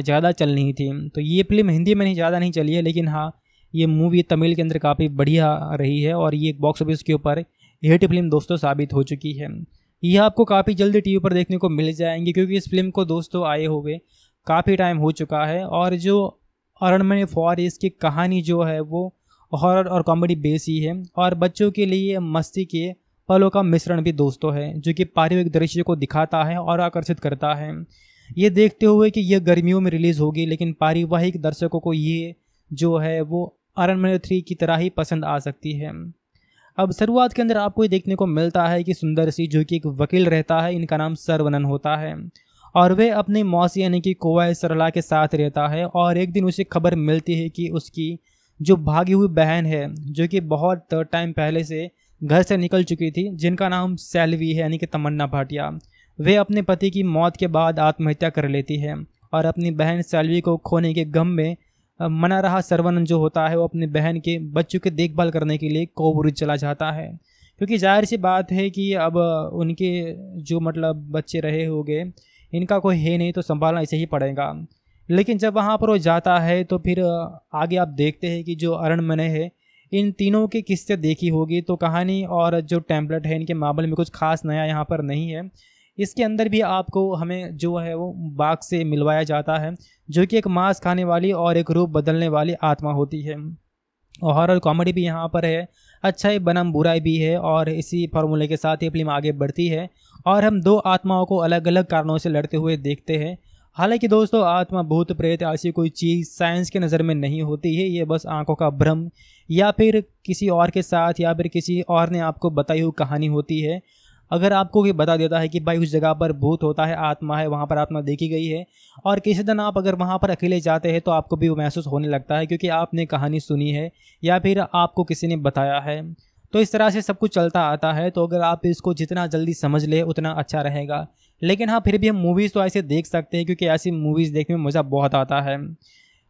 ज़्यादा चल नहीं थी तो ये फिल्म हिंदी में नहीं ज़्यादा नहीं चली है लेकिन हाँ ये मूवी तमिल के अंदर काफ़ी बढ़िया रही है और ये बॉक्स ऑफिस के ऊपर हिट फिल्म दोस्तों साबित हो चुकी है यह आपको काफ़ी जल्दी टीवी पर देखने को मिल जाएंगी क्योंकि इस फिल्म को दोस्तों आए हुए काफ़ी टाइम हो चुका है और जो अनमनी फॉर इसकी कहानी जो है वो हॉरर और कॉमेडी बेस ही है और बच्चों के लिए मस्ती के पलों का मिश्रण भी दोस्तों है जो कि पारिवारिक दृश्य को दिखाता है और आकर्षित करता है ये देखते हुए कि यह गर्मियों में रिलीज़ होगी लेकिन पारिवाहिक दर्शकों को ये जो है वो मन थ्री की तरह ही पसंद आ सकती है अब शुरुआत के अंदर आपको ये देखने को मिलता है कि सुंदर सिंह जो कि एक वकील रहता है इनका नाम सरवनन होता है और वह अपनी मौसी यानी कि कोवा सरला के साथ रहता है और एक दिन उसे खबर मिलती है कि उसकी जो भागी हुई बहन है जो कि बहुत टाइम पहले से घर से निकल चुकी थी जिनका नाम सैलवी है यानी कि तमन्ना भाटिया वे अपने पति की मौत के बाद आत्महत्या कर लेती है और अपनी बहन सैलवी को खोने के गम में मना रहा सरवनन जो होता है वो अपनी बहन के बच्चों की देखभाल करने के लिए कोबरू चला जाता है क्योंकि जाहिर सी बात है कि अब उनके जो मतलब बच्चे रहे होंगे इनका कोई है नहीं तो संभालना इसे ही पड़ेगा लेकिन जब वहाँ पर वो जाता है तो फिर आगे आप देखते हैं कि जो अरण मने है इन तीनों के किस्से देखी होगी तो कहानी और जो टैंपलेट है इनके मामले में कुछ खास नया यहाँ पर नहीं है इसके अंदर भी आपको हमें जो है वो बाघ से मिलवाया जाता है जो कि एक मांस खाने वाली और एक रूप बदलने वाली आत्मा होती है और हॉरर कॉमेडी भी यहाँ पर है अच्छाई बनम बुराई भी है और इसी फार्मूले के साथ ये फिल्म आगे बढ़ती है और हम दो आत्माओं को अलग अलग कारणों से लड़ते हुए देखते हैं हालांकि दोस्तों आत्मा भूत प्रेत ऐसी कोई चीज़ साइंस के नज़र में नहीं होती है ये बस आंखों का भ्रम या फिर किसी और के साथ या फिर किसी और ने आपको बताई हुई कहानी होती है अगर आपको ये बता देता है कि भाई उस जगह पर भूत होता है आत्मा है वहाँ पर आत्मा देखी गई है और किसी दिन आप अगर वहाँ पर अकेले जाते हैं तो आपको भी वो महसूस होने लगता है क्योंकि आपने कहानी सुनी है या फिर आपको किसी ने बताया है तो इस तरह से सब कुछ चलता आता है तो अगर आप इसको जितना जल्दी समझ ले उतना अच्छा रहेगा लेकिन हाँ फिर भी हम मूवीज़ तो ऐसे देख सकते हैं क्योंकि ऐसी मूवीज़ देखने में मज़ा बहुत आता है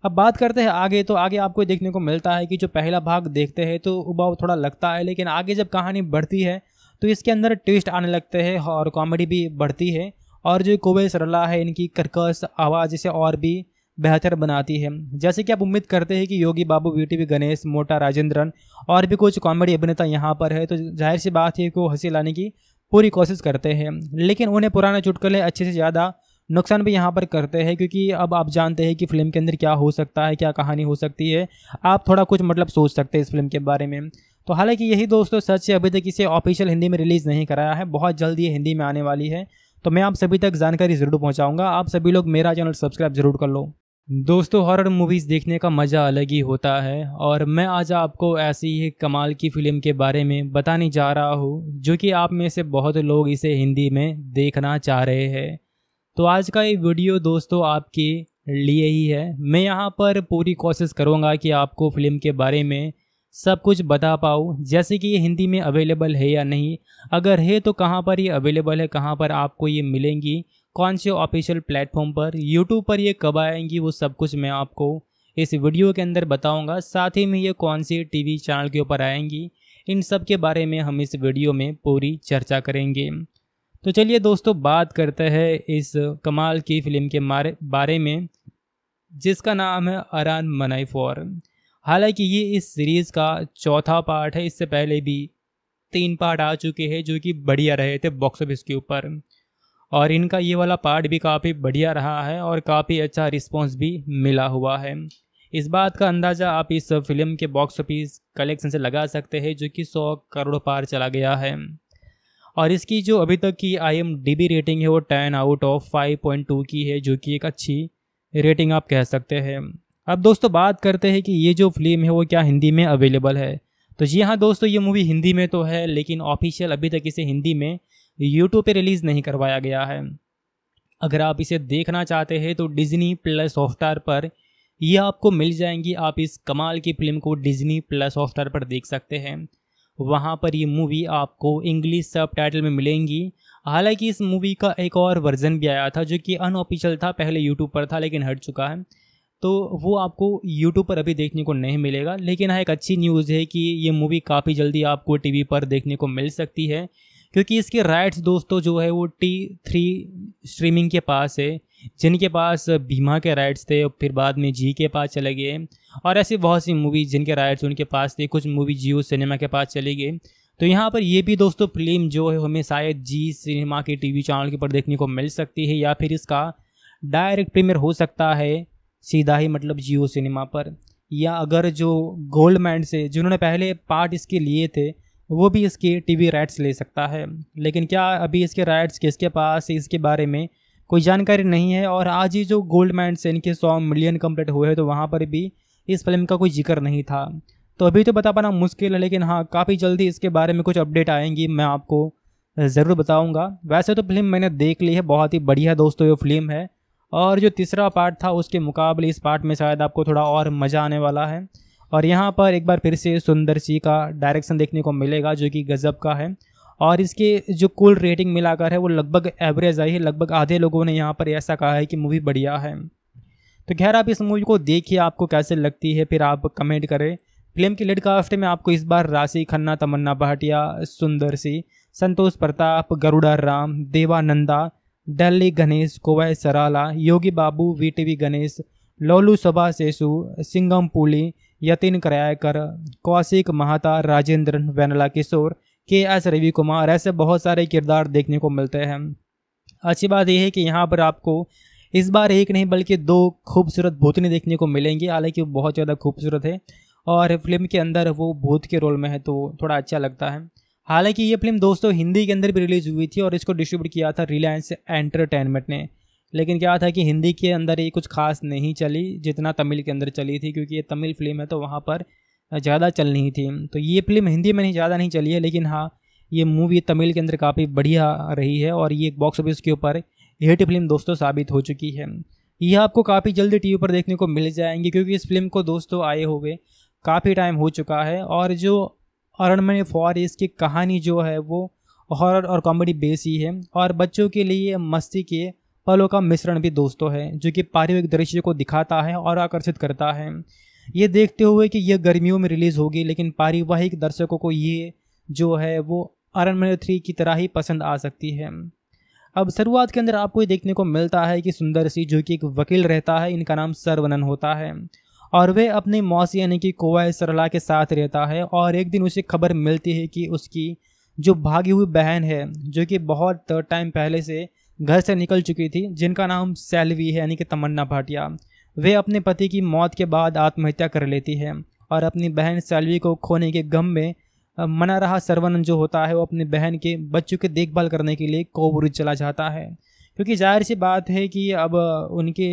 अब बात करते हैं आगे तो आगे आपको देखने को मिलता है कि जो पहला भाग देखते हैं तो उबाव थोड़ा लगता है लेकिन आगे जब कहानी बढ़ती है तो इसके अंदर ट्विस्ट आने लगते हैं और कॉमेडी भी बढ़ती है और जो कोवे सरला है इनकी कर्कश आवाज़ इसे और भी बेहतर बनाती है जैसे कि आप उम्मीद करते हैं कि योगी बाबू वी टी गणेश मोटा राजेंद्रन और भी कुछ कॉमेडी अभिनेता यहाँ पर है तो जाहिर सी बात है कि वो हंसी लाने की पूरी कोशिश करते हैं लेकिन उन्हें पुराने चुटकुले अच्छे से ज़्यादा नुकसान भी यहाँ पर करते हैं क्योंकि अब आप जानते हैं कि फिल्म के अंदर क्या हो सकता है क्या कहानी हो सकती है आप थोड़ा कुछ मतलब सोच सकते हैं इस फिल्म के बारे में तो हालांकि यही दोस्तों सच से अभी तक इसे ऑफिशियल हिंदी में रिलीज़ नहीं कराया है बहुत जल्द ये हिंदी में आने वाली है तो मैं आप सभी तक जानकारी ज़रूर पहुँचाऊँगा आप सभी लोग मेरा चैनल सब्सक्राइब जरूर कर लो दोस्तों हॉरर मूवीज़ देखने का मज़ा अलग ही होता है और मैं आज आपको ऐसी ही कमाल की फ़िल्म के बारे में बताने जा रहा हूँ जो कि आप में से बहुत लोग इसे हिंदी में देखना चाह रहे हैं तो आज का ये वीडियो दोस्तों आपके लिए ही है मैं यहाँ पर पूरी कोशिश करूँगा कि आपको फ़िल्म के बारे में सब कुछ बता पाऊँ जैसे कि ये हिंदी में अवेलेबल है या नहीं अगर है तो कहाँ पर ये अवेलेबल है कहाँ पर आपको ये मिलेंगी कौन से ऑफिशियल प्लेटफॉर्म पर यूट्यूब पर ये कब आएंगी वो सब कुछ मैं आपको इस वीडियो के अंदर बताऊंगा साथ ही में ये कौन सी टीवी चैनल के ऊपर आएंगी इन सब के बारे में हम इस वीडियो में पूरी चर्चा करेंगे तो चलिए दोस्तों बात करते हैं इस कमाल की फिल्म के मारे बारे में जिसका नाम है अरान मनाई फॉर हालांकि ये इस सीरीज़ का चौथा पार्ट है इससे पहले भी तीन पार्ट आ चुके हैं जो कि बढ़िया रहे थे बॉक्स ऑफिस के ऊपर और इनका ये वाला पार्ट भी काफ़ी बढ़िया रहा है और काफ़ी अच्छा रिस्पॉन्स भी मिला हुआ है इस बात का अंदाज़ा आप इस फिल्म के बॉक्स ऑफिस कलेक्शन से लगा सकते हैं जो कि सौ करोड़ पार चला गया है और इसकी जो अभी तक की आई रेटिंग है वो ten out of five point two की है जो कि एक अच्छी रेटिंग आप कह सकते हैं अब दोस्तों बात करते हैं कि ये जो फिल्म है वो क्या हिंदी में अवेलेबल है तो जी हाँ दोस्तों ये मूवी हिंदी में तो है लेकिन ऑफिशियल अभी तक इसे हिंदी में यूट्यूब पे रिलीज़ नहीं करवाया गया है अगर आप इसे देखना चाहते हैं तो डिज़नी प्लस हॉटस्टार पर यह आपको मिल जाएंगी आप इस कमाल की फिल्म को डिज़नी प्लस हॉटस्टार पर देख सकते हैं वहाँ पर ये मूवी आपको इंग्लिश सब टाइटल में मिलेंगी हालांकि इस मूवी का एक और वर्जन भी आया था जो कि अनऑफिशियल था पहले यूट्यूब पर था लेकिन हट चुका है तो वो आपको यूट्यूब पर अभी देखने को नहीं मिलेगा लेकिन हाँ एक अच्छी न्यूज़ है कि ये मूवी काफ़ी जल्दी आपको टीवी पर देखने को मिल सकती है क्योंकि इसके राइट्स दोस्तों जो है वो टी थ्री स्ट्रीमिंग के पास है जिनके पास भीमा के राइट्स थे और फिर बाद में जी के पास चले गए और ऐसी बहुत सी मूवी जिनके राइट्स उनके पास थे कुछ मूवी जियो सिनेमा के पास चली गई तो यहाँ पर ये भी दोस्तों फिल्म जो है हमें शायद जी सिनेमा के टीवी चैनल के ऊपर देखने को मिल सकती है या फिर इसका डायरेक्ट प्रीमियर हो सकता है सीधा ही मतलब जियो सिनेमा पर या अगर जो गोल्ड माइंड से जिन्होंने पहले पार्ट इसके लिए थे वो भी इसके टीवी राइट्स ले सकता है लेकिन क्या अभी इसके राइट्स किसके पास इसके बारे में कोई जानकारी नहीं है और आज ही जो गोल्ड से इनके सौ मिलियन कम्प्लीट हुए तो वहाँ पर भी इस फिल्म का कोई जिक्र नहीं था तो अभी तो बता पाना मुश्किल है लेकिन हाँ काफ़ी जल्दी इसके बारे में कुछ अपडेट आएंगी मैं आपको ज़रूर बताऊंगा वैसे तो फिल्म मैंने देख ली है बहुत ही बढ़िया दोस्तों ये फिल्म है और जो तीसरा पार्ट था उसके मुकाबले इस पार्ट में शायद आपको थोड़ा और मज़ा आने वाला है और यहाँ पर एक बार फिर से सुंदर सी का डायरेक्शन देखने को मिलेगा जो कि गज़ब का है और इसके जो कुल रेटिंग मिलाकर है वो लगभग एवरेज आई है लगभग आधे लोगों ने यहाँ पर ऐसा कहा है कि मूवी बढ़िया है तो खैर आप इस मूवी को देखिए आपको कैसे लगती है फिर आप कमेंट करें फिल्म की लड़का कास्ट में आपको इस बार राशि खन्ना तमन्ना भाटिया सुंदर सी संतोष प्रताप गरुड़ा राम देवानंदा डेली गणेश कोवै सराला योगी बाबू वी गणेश लोलू सभा सेसु सिंगम पुली यतिन करायकर कौशिक महाता राजेंद्र वेनला किशोर के एस रवि कुमार ऐसे बहुत सारे किरदार देखने को मिलते हैं अच्छी बात यह है कि यहाँ पर आपको इस बार एक नहीं बल्कि दो खूबसूरत भूतनी देखने को मिलेंगी हालांकि वो बहुत ज़्यादा खूबसूरत है और फिल्म के अंदर वो भूत के रोल में है तो थोड़ा अच्छा लगता है हालांकि ये फिल्म दोस्तों हिंदी के अंदर भी रिलीज़ हुई थी और इसको डिस्ट्रीब्यूट किया था रिलायंस एंटरटेनमेंट ने लेकिन क्या था कि हिंदी के अंदर ये कुछ खास नहीं चली जितना तमिल के अंदर चली थी क्योंकि ये तमिल फिल्म है तो वहाँ पर ज़्यादा चल नहीं थी तो ये फिल्म हिंदी में नहीं ज़्यादा नहीं चली है लेकिन हाँ ये मूवी तमिल के अंदर काफ़ी बढ़िया रही है और ये एक बॉक्स ऑफिस के ऊपर हिट फिल्म दोस्तों साबित हो चुकी है यह आपको काफ़ी जल्दी टीवी पर देखने को मिल जाएंगी क्योंकि इस फिल्म को दोस्तों आए हुए काफ़ी टाइम हो चुका है और जो अरण्य फॉर इसकी कहानी जो है वो हॉरर और कॉमेडी बेस ही है और बच्चों के लिए मस्ती के पलों का मिश्रण भी दोस्तों है जो कि पारिवारिक दृश्य को दिखाता है और आकर्षित करता है ये देखते हुए कि यह गर्मियों में रिलीज़ होगी लेकिन पारिवाहिक दर्शकों को ये जो है वो अरनमय थ्री की तरह ही पसंद आ सकती है अब शुरुआत के अंदर आपको ये देखने को मिलता है कि सुंदर सी जो कि एक वकील रहता है इनका नाम सरवनन होता है और वह अपने मौसी यानी कि कोवा सरला के साथ रहता है और एक दिन उसे खबर मिलती है कि उसकी जो भागी हुई बहन है जो कि बहुत टाइम पहले से घर से निकल चुकी थी जिनका नाम सैलवी है यानी कि तमन्ना भाटिया वे अपने पति की मौत के बाद आत्महत्या कर लेती है और अपनी बहन सैलवी को खोने के गम में मना रहा सर्वानंद जो होता है वो अपनी बहन के बच्चों की देखभाल करने के लिए कोवरूज चला जाता है क्योंकि जाहिर सी बात है कि अब उनके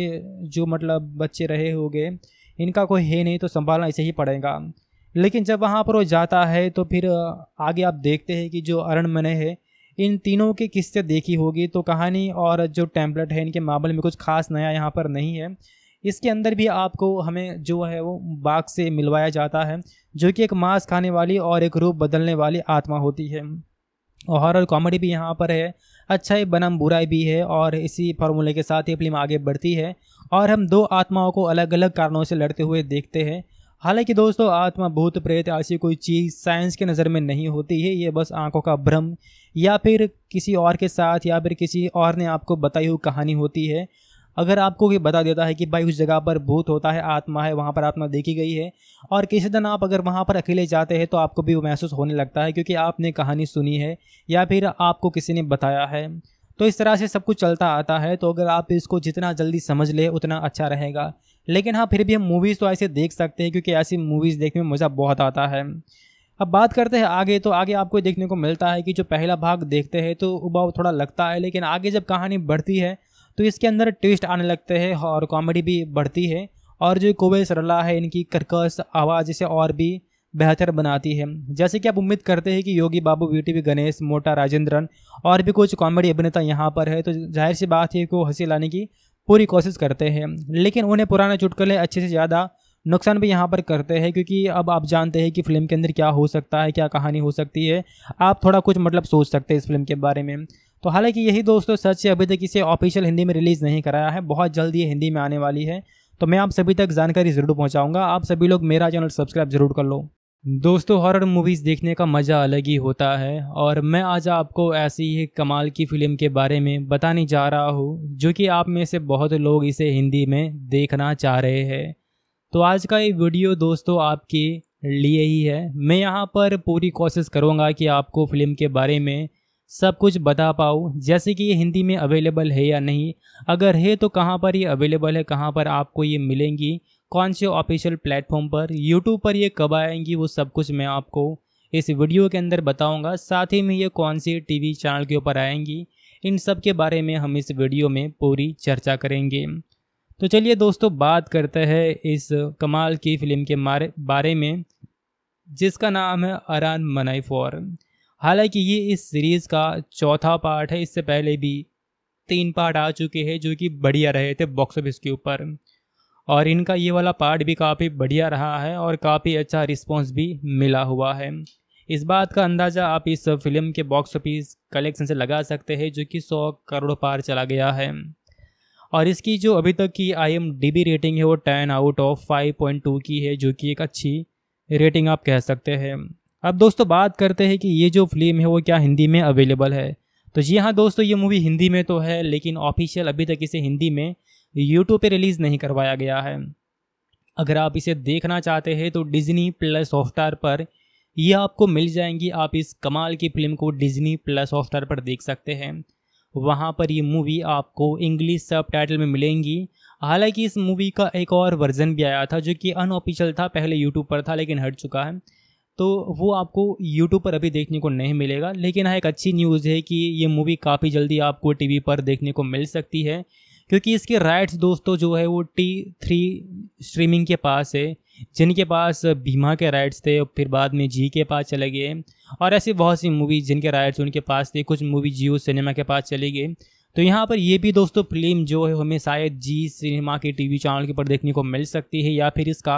जो मतलब बच्चे रहे होंगे इनका कोई है नहीं तो संभालना इसे ही पड़ेगा लेकिन जब वहाँ पर वो जाता है तो फिर आगे आप देखते हैं कि जो अरण मने है इन तीनों की किस्से देखी होगी तो कहानी और जो टैंपलेट है इनके मामले में कुछ खास नया यहाँ पर नहीं है इसके अंदर भी आपको हमें जो है वो बाघ से मिलवाया जाता है जो कि एक मांस खाने वाली और एक रूप बदलने वाली आत्मा होती है और हॉरर कॉमेडी भी यहाँ पर है ही बनम बुराई भी है और इसी फार्मूले के साथ ही फिल्म आगे बढ़ती है और हम दो आत्माओं को अलग अलग कारणों से लड़ते हुए देखते हैं हालांकि दोस्तों आत्मा भूत प्रेत ऐसी कोई चीज़ साइंस के नज़र में नहीं होती है ये बस आंखों का भ्रम या फिर किसी और के साथ या फिर किसी और ने आपको बताई हुई कहानी होती है अगर आपको ये बता देता है कि भाई उस जगह पर भूत होता है आत्मा है वहाँ पर आत्मा देखी गई है और किसी दिन आप अगर वहाँ पर अकेले जाते हैं तो आपको भी वो महसूस होने लगता है क्योंकि आपने कहानी सुनी है या फिर आपको किसी ने बताया है तो इस तरह से सब कुछ चलता आता है तो अगर आप इसको जितना जल्दी समझ ले उतना अच्छा रहेगा लेकिन हाँ फिर भी हम मूवीज़ तो ऐसे देख सकते हैं क्योंकि ऐसी मूवीज़ देखने में मज़ा बहुत आता है अब बात करते हैं आगे तो आगे आपको देखने को मिलता है कि जो पहला भाग देखते हैं तो उबाव थोड़ा लगता है लेकिन आगे जब कहानी बढ़ती है तो इसके अंदर ट्विस्ट आने लगते हैं और कॉमेडी भी बढ़ती है और जो कोवे सरला है इनकी कर्कश आवाज़ इसे और भी बेहतर बनाती है जैसे कि आप उम्मीद करते हैं कि योगी बाबू वी टी गणेश मोटा राजेंद्रन और भी कुछ कॉमेडी अभिनेता यहाँ पर है तो जाहिर सी बात है कि वो हंसी लाने की पूरी कोशिश करते हैं लेकिन उन्हें पुराने चुटकुले अच्छे से ज़्यादा नुकसान भी यहाँ पर करते हैं क्योंकि अब आप जानते हैं कि फिल्म के अंदर क्या हो सकता है क्या कहानी हो सकती है आप थोड़ा कुछ मतलब सोच सकते हैं इस फिल्म के बारे में तो हालांकि यही दोस्तों सच है अभी तक इसे ऑफिशियल हिंदी में रिलीज़ नहीं कराया है बहुत जल्द ये हिंदी में आने वाली है तो मैं आप सभी तक जानकारी ज़रूर पहुँचाऊँगा आप सभी लोग मेरा चैनल सब्सक्राइब ज़रूर कर लो दोस्तों हॉरर मूवीज़ देखने का मज़ा अलग ही होता है और मैं आज आपको ऐसी ही कमाल की फ़िल्म के बारे में बताने जा रहा हूँ जो कि आप में से बहुत लोग इसे हिंदी में देखना चाह रहे हैं तो आज का ये वीडियो दोस्तों आपके लिए ही है मैं यहाँ पर पूरी कोशिश करूँगा कि आपको फिल्म के बारे में सब कुछ बता पाऊँ जैसे कि ये हिंदी में अवेलेबल है या नहीं अगर है तो कहाँ पर ये अवेलेबल है कहाँ पर आपको ये मिलेंगी कौन से ऑफिशियल प्लेटफॉर्म पर यूट्यूब पर ये कब आएंगी वो सब कुछ मैं आपको इस वीडियो के अंदर बताऊंगा साथ ही में ये कौन से टीवी चैनल के ऊपर आएंगी इन सब के बारे में हम इस वीडियो में पूरी चर्चा करेंगे तो चलिए दोस्तों बात करते हैं इस कमाल की फिल्म के मारे बारे में जिसका नाम है अरान मनाई फॉर हालांकि ये इस सीरीज़ का चौथा पार्ट है इससे पहले भी तीन पार्ट आ चुके हैं जो कि बढ़िया रहे थे बॉक्स ऑफिस के ऊपर और इनका ये वाला पार्ट भी काफ़ी बढ़िया रहा है और काफ़ी अच्छा रिस्पॉन्स भी मिला हुआ है इस बात का अंदाज़ा आप इस फिल्म के बॉक्स ऑफिस कलेक्शन से लगा सकते हैं जो कि सौ करोड़ पार चला गया है और इसकी जो अभी तक की I M D B rating है वो ten out of five point two की है जो कि एक अच्छी रेटिंग आप कह सकते हैं अब दोस्तों बात करते हैं कि ये जो फिल्म है वो क्या हिंदी में अवेलेबल है तो जी हाँ दोस्तों ये मूवी हिंदी में तो है लेकिन ऑफिशियल अभी तक इसे हिंदी में यूट्यूब पर रिलीज़ नहीं करवाया गया है अगर आप इसे देखना चाहते हैं तो डिज़नी प्लस हॉटस्टार पर यह आपको मिल जाएंगी आप इस कमाल की फिल्म को डिज़नी प्लस हॉटस्टार पर देख सकते हैं वहाँ पर ये मूवी आपको इंग्लिश सब टाइटल में मिलेंगी हालांकि इस मूवी का एक और वर्जन भी आया था जो कि अनऑफिशियल था पहले यूट्यूब पर था लेकिन हट चुका है तो वो आपको यूट्यूब पर अभी देखने को नहीं मिलेगा लेकिन हाँ एक अच्छी न्यूज़ है कि ये मूवी काफ़ी जल्दी आपको टीवी पर देखने को मिल सकती है क्योंकि इसके राइट्स दोस्तों जो है वो टी थ्री स्ट्रीमिंग के पास है जिनके पास बीमा के राइट्स थे फिर बाद में जी के पास चले गए और ऐसी बहुत सी मूवी जिनके राइट्स उनके पास थे कुछ मूवी जियो सिनेमा के पास चली गई तो यहाँ पर ये भी दोस्तों फिल्म जो है हमें शायद जी सिनेमा के टीवी चैनल के ऊपर देखने को मिल सकती है या फिर इसका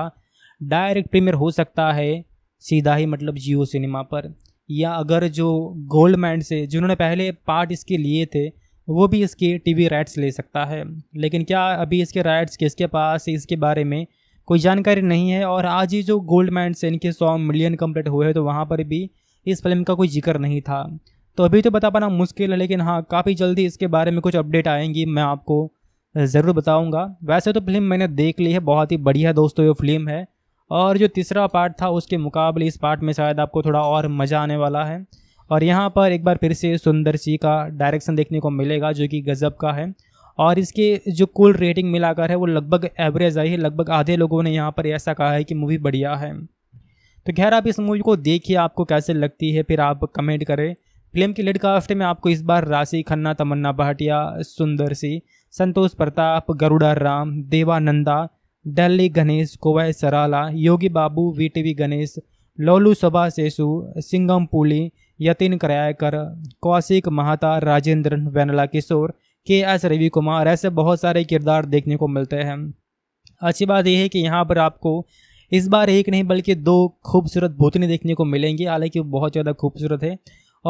डायरेक्ट प्रीमियर हो सकता है सीधा ही मतलब जियो सिनेमा पर या अगर जो गोल्ड मैंड से जिन्होंने पहले पार्ट इसके लिए थे वो भी इसके टीवी राइट्स ले सकता है लेकिन क्या अभी इसके राइट्स किसके पास इसके बारे में कोई जानकारी नहीं है और आज ही जो गोल्ड मैंड से इनके सौ मिलियन कम्प्लीट हुए हैं तो वहाँ पर भी इस फिल्म का कोई जिक्र नहीं था तो अभी तो बता पाना मुश्किल है लेकिन हाँ काफ़ी जल्दी इसके बारे में कुछ अपडेट आएंगी मैं आपको ज़रूर बताऊंगा वैसे तो फिल्म मैंने देख ली है बहुत ही बढ़िया दोस्तों ये फिल्म है और जो तीसरा पार्ट था उसके मुकाबले इस पार्ट में शायद आपको थोड़ा और मज़ा आने वाला है और यहाँ पर एक बार फिर से सुंदर सी का डायरेक्शन देखने को मिलेगा जो कि गज़ब का है और इसके जो कुल रेटिंग मिलाकर है वो लगभग एवरेज आई है लगभग आधे लोगों ने यहाँ पर ऐसा कहा है कि मूवी बढ़िया है तो खैर आप इस मूवी को देखिए आपको कैसे लगती है फिर आप कमेंट करें फिल्म की लीड कास्ट में आपको इस बार राशि खन्ना तमन्ना भाटिया सुंदर सिंह संतोष Prathap Garuda Ram Devananda Delhi Ganesh Kovai Sarala Yogi Babu V T V Ganesh Lollu Sabha Seshu Singham पुली यतिन करायकर कौशिक महाता राजेंद्र वेनला किशोर के एस रवि कुमार ऐसे बहुत सारे किरदार देखने को मिलते हैं अच्छी बात यह है कि यहाँ पर आपको इस बार एक नहीं बल्कि दो खूबसूरत भूतनी देखने को मिलेंगी हालांकि वो बहुत ज़्यादा खूबसूरत है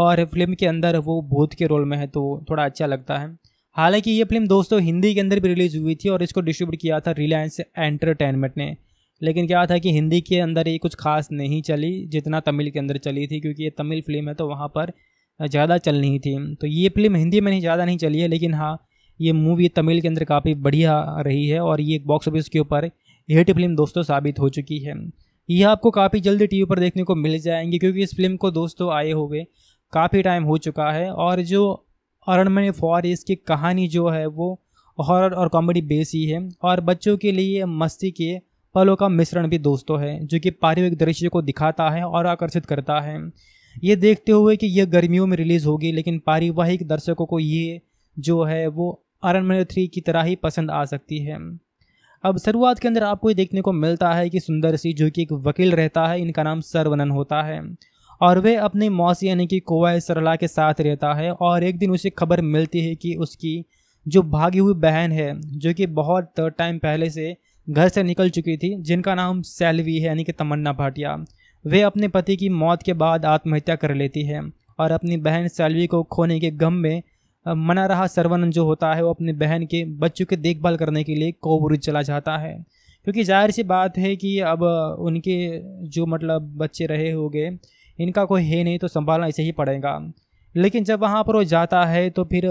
और फिल्म के अंदर वो भूत के रोल में है तो थोड़ा अच्छा लगता है हालांकि ये फिल्म दोस्तों हिंदी के अंदर भी रिलीज़ हुई थी और इसको डिस्ट्रीब्यूट किया था रिलायंस एंटरटेनमेंट ने लेकिन क्या था कि हिंदी के अंदर ये कुछ खास नहीं चली जितना तमिल के अंदर चली थी क्योंकि ये तमिल फिल्म है तो वहाँ पर ज़्यादा चल नहीं थी तो ये फिल्म हिंदी में नहीं ज़्यादा नहीं चली है लेकिन हाँ ये मूवी तमिल के अंदर काफ़ी बढ़िया रही है और ये बॉक्स ऑफिस के ऊपर हिट फिल्म दोस्तों साबित हो चुकी है यह आपको काफ़ी जल्द टी पर देखने को मिल जाएंगे क्योंकि इस फिल्म को दोस्तों आए हुए काफ़ी टाइम हो चुका है और जो अरण्य फॉर इसकी कहानी जो है वो हॉरर और कॉमेडी बेस ही है और बच्चों के लिए मस्ती के पलों का मिश्रण भी दोस्तों है जो कि पारिवारिक दृश्य को दिखाता है और आकर्षित करता है ये देखते हुए कि यह गर्मियों में रिलीज़ होगी लेकिन पारिवाहिक दर्शकों को ये जो है वो अरण्य थ्री की तरह ही पसंद आ सकती है अब शुरुआत के अंदर आपको ये देखने को मिलता है कि सुंदर सिंह जो कि एक वकील रहता है इनका नाम सरवनन होता है और वह अपने मौसी यानी कि कोवा सरला के साथ रहता है और एक दिन उसे खबर मिलती है कि उसकी जो भागी हुई बहन है जो कि बहुत टाइम पहले से घर से निकल चुकी थी जिनका नाम सैलवी है यानी कि तमन्ना भाटिया वे अपने पति की मौत के बाद आत्महत्या कर लेती है और अपनी बहन सैलवी को खोने के गम में मना रहा सर्वानंद जो होता है वो अपनी बहन के बच्चों के देखभाल करने के लिए कोवरुज चला जाता है क्योंकि जाहिर सी बात है कि अब उनके जो मतलब बच्चे रहे होंगे इनका कोई है नहीं तो संभालना ऐसे ही पड़ेगा लेकिन जब वहाँ पर वो जाता है तो फिर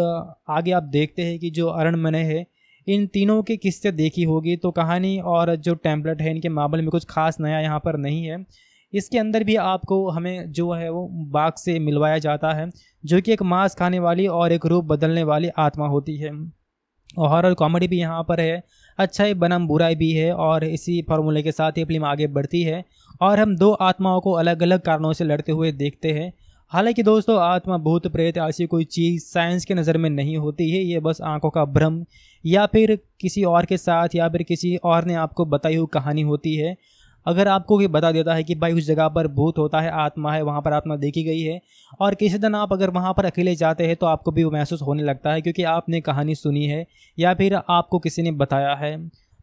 आगे आप देखते हैं कि जो अरण मने है इन तीनों के किस्से देखी होगी तो कहानी और जो टैंपलेट है इनके मामले में कुछ खास नया यहाँ पर नहीं है इसके अंदर भी आपको हमें जो है वो बाघ से मिलवाया जाता है जो कि एक मांस खाने वाली और एक रूप बदलने वाली आत्मा होती है और हॉरर कॉमेडी भी यहाँ पर है अच्छाई बनम बुराई भी है और इसी फार्मूले के साथ ही फिल्म आगे बढ़ती है और हम दो आत्माओं को अलग अलग कारणों से लड़ते हुए देखते हैं हालांकि दोस्तों आत्मा भूत प्रेत ऐसी कोई चीज़ साइंस के नज़र में नहीं होती है ये बस आंखों का भ्रम या फिर किसी और के साथ या फिर किसी और ने आपको बताई हुई कहानी होती है अगर आपको ये बता देता है कि भाई उस जगह पर भूत होता है आत्मा है वहाँ पर आत्मा देखी गई है और किसी दिन आप अगर वहाँ पर अकेले जाते हैं तो आपको भी वो महसूस होने लगता है क्योंकि आपने कहानी सुनी है या फिर आपको किसी ने बताया है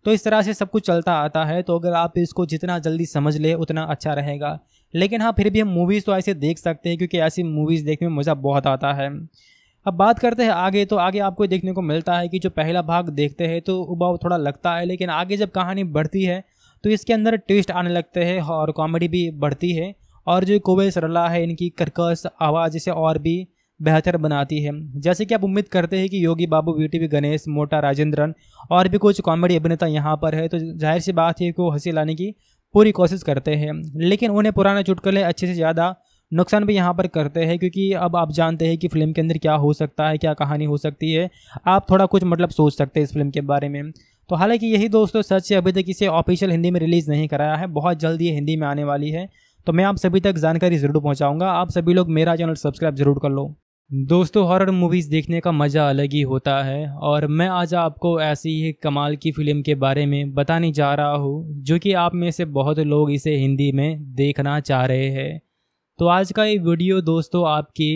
तो इस तरह से सब कुछ चलता आता है तो अगर आप इसको जितना जल्दी समझ ले उतना अच्छा रहेगा लेकिन हाँ फिर भी हम मूवीज़ तो ऐसे देख सकते हैं क्योंकि ऐसी मूवीज़ देखने में मज़ा बहुत आता है अब बात करते हैं आगे तो आगे आपको देखने को मिलता है कि जो पहला भाग देखते हैं तो उबाव थोड़ा लगता है लेकिन आगे जब कहानी बढ़ती है तो इसके अंदर ट्विस्ट आने लगते हैं और कॉमेडी भी बढ़ती है और जो कुबे सरला है इनकी कर्कश आवाज़ इसे और भी बेहतर बनाती है जैसे कि आप उम्मीद करते हैं कि योगी बाबू बी टी गणेश मोटा राजेंद्रन और भी कुछ कॉमेडी अभिनेता यहाँ पर है तो जाहिर सी बात है को हंसी लाने की पूरी कोशिश करते हैं लेकिन उन्हें पुराने चुटकुले अच्छे से ज़्यादा नुकसान भी यहाँ पर करते हैं क्योंकि अब आप जानते हैं कि फिल्म के अंदर क्या हो सकता है क्या कहानी हो सकती है आप थोड़ा कुछ मतलब सोच सकते हैं इस फिल्म के बारे में तो हालांकि यही दोस्तों सच है अभी तक इसे ऑफिशियल हिंदी में रिलीज़ नहीं कराया है बहुत जल्द ये हिंदी में आने वाली है तो मैं आप सभी तक जानकारी ज़रूर पहुँचाऊँगा आप सभी लोग मेरा चैनल सब्सक्राइब ज़रूर कर लो दोस्तों हॉरर मूवीज़ देखने का मज़ा अलग ही होता है और मैं आज आपको ऐसी ही कमाल की फ़िल्म के बारे में बताने जा रहा हूँ जो कि आप में से बहुत लोग इसे हिंदी में देखना चाह रहे हैं तो आज का ये वीडियो दोस्तों आपके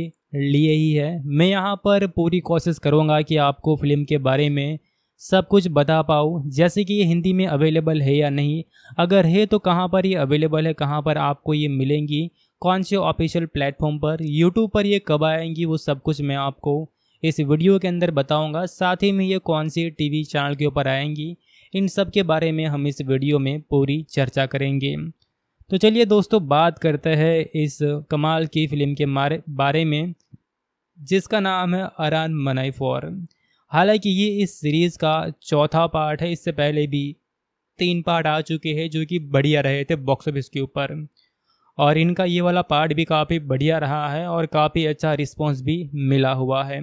लिए ही है मैं यहाँ पर पूरी कोशिश करूँगा कि आपको फ़िल्म के बारे में सब कुछ बता पाऊँ जैसे कि ये हिंदी में अवेलेबल है या नहीं अगर है तो कहाँ पर ये अवेलेबल है कहाँ पर आपको ये मिलेंगी कौन से ऑफिशियल प्लेटफॉर्म पर यूट्यूब पर ये कब आएंगी वो सब कुछ मैं आपको इस वीडियो के अंदर बताऊंगा साथ ही में ये कौन से टीवी चैनल के ऊपर आएंगी इन सब के बारे में हम इस वीडियो में पूरी चर्चा करेंगे तो चलिए दोस्तों बात करते हैं इस कमाल की फिल्म के बारे में जिसका नाम है अरान मनाई फॉर हालांकि ये इस सीरीज़ का चौथा पार्ट है इससे पहले भी तीन पार्ट आ चुके हैं जो कि बढ़िया रहे थे बॉक्स ऑफिस के ऊपर और इनका ये वाला पार्ट भी काफ़ी बढ़िया रहा है और काफ़ी अच्छा रिस्पॉन्स भी मिला हुआ है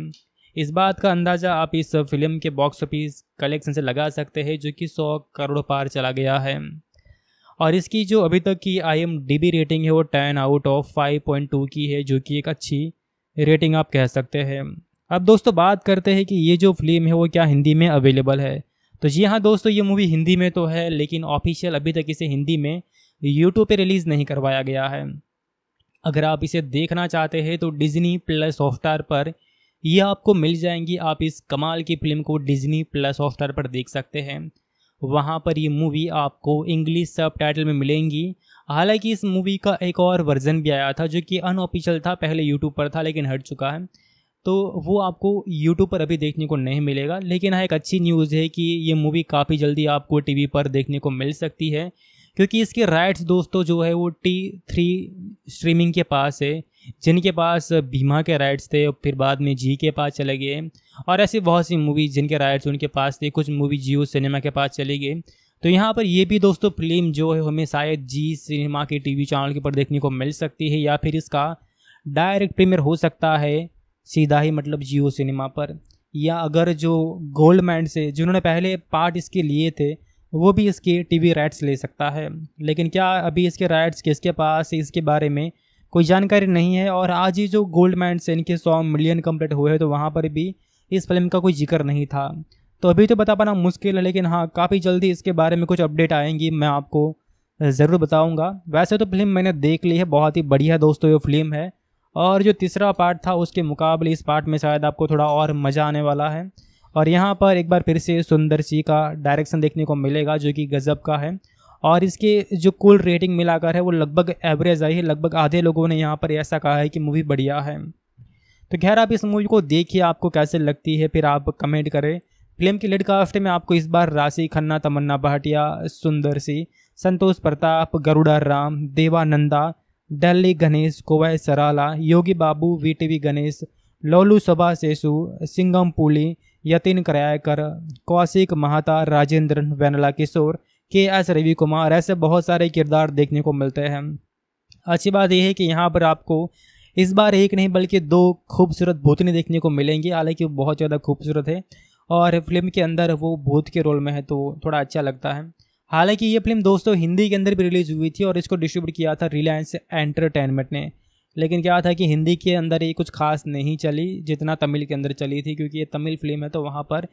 इस बात का अंदाज़ा आप इस फिल्म के बॉक्स ऑफिस कलेक्शन से लगा सकते हैं जो कि सौ करोड़ पार चला गया है और इसकी जो अभी तक की I M D B rating है वो ten out of five point two की है जो कि एक अच्छी रेटिंग आप कह सकते हैं अब दोस्तों बात करते हैं कि ये जो फिल्म है वो क्या हिंदी में अवेलेबल है तो जी हाँ दोस्तों ये मूवी हिंदी में तो है लेकिन ऑफिशियल अभी तक इसे हिंदी में यूट्यूब पे रिलीज़ नहीं करवाया गया है अगर आप इसे देखना चाहते हैं तो डिज़नी प्लस हॉटस्टार पर यह आपको मिल जाएंगी आप इस कमाल की फिल्म को डिज़नी प्लस हॉटस्टार पर देख सकते हैं वहाँ पर ये मूवी आपको इंग्लिश सब टाइटल में मिलेंगी हालांकि इस मूवी का एक और वर्जन भी आया था जो कि अनऑफिशियल था पहले यूट्यूब पर था लेकिन हट चुका है तो वो आपको यूट्यूब पर अभी देखने को नहीं मिलेगा लेकिन हाँ एक अच्छी न्यूज़ है कि ये मूवी काफ़ी जल्दी आपको वी पर देखने को मिल सकती है क्योंकि इसके राइट्स दोस्तों जो है वो टी थ्री स्ट्रीमिंग के पास है जिनके पास बीमा के राइट्स थे और फिर बाद में जी के पास चले गए और ऐसी बहुत सी मूवी जिनके राइट्स उनके पास थे कुछ मूवी जियो सिनेमा के पास चली गई तो यहाँ पर ये भी दोस्तों फिल्म जो है हमें शायद जी सिनेमा के टीवी चैनल के ऊपर देखने को मिल सकती है या फिर इसका डायरेक्ट प्रीमियर हो सकता है सीधा ही मतलब जियो सिनेमा पर या अगर जो गोल्ड मैंड से जिन्होंने पहले पार्ट इसके लिए थे वो भी इसके टीवी राइट्स ले सकता है लेकिन क्या अभी इसके राइट्स किसके पास इसके बारे में कोई जानकारी नहीं है और आज ही जो गोल्ड मैंड से इनके सौ मिलियन कम्प्लीट हुए हैं तो वहाँ पर भी इस फिल्म का कोई जिक्र नहीं था तो अभी तो बता पाना मुश्किल है लेकिन हाँ काफ़ी जल्दी इसके बारे में कुछ अपडेट आएंगी मैं आपको ज़रूर बताऊँगा वैसे तो फिल्म मैंने देख ली है बहुत ही बढ़िया दोस्तों ये फिल्म है और जो तीसरा पार्ट था उसके मुकाबले इस पार्ट में शायद आपको थोड़ा और मज़ा आने वाला है और यहाँ पर एक बार फिर से सुंदर सी का डायरेक्शन देखने को मिलेगा जो कि गज़ब का है और इसके जो कुल रेटिंग मिलाकर है वो लगभग एवरेज आई है लगभग आधे लोगों ने यहाँ पर ऐसा कहा है कि मूवी बढ़िया है तो खैर आप इस मूवी को देखिए आपको कैसे लगती है फिर आप कमेंट करें फिल्म के लड़का काफ्ट में आपको इस बार राशि खन्ना तमन्ना भाटिया सुंदर सी संतोष प्रताप गरुड़ा राम देवानंदा डल्ली गणेश कोवै सराला योगी बाबू वीटीवी गणेश लोलू सभा सेसु सिंगम पुली यतिन करायकर कौशिक महाता राजेंद्र वेनला किशोर के एस रवि कुमार ऐसे बहुत सारे किरदार देखने को मिलते हैं अच्छी बात यह है कि यहाँ पर आपको इस बार एक नहीं बल्कि दो खूबसूरत भूतनी देखने को मिलेंगी हालांकि वो बहुत ज़्यादा खूबसूरत है और फिल्म के अंदर वो भूत के रोल में है तो थोड़ा अच्छा लगता है हालांकि ये फिल्म दोस्तों हिंदी के अंदर भी रिलीज हुई थी और इसको डिस्ट्रीब्यूट किया था रिलायंस एंटरटेनमेंट ने लेकिन क्या था कि हिंदी के अंदर ये कुछ खास नहीं चली जितना तमिल के अंदर चली थी क्योंकि ये तमिल फिल्म है तो वहाँ पर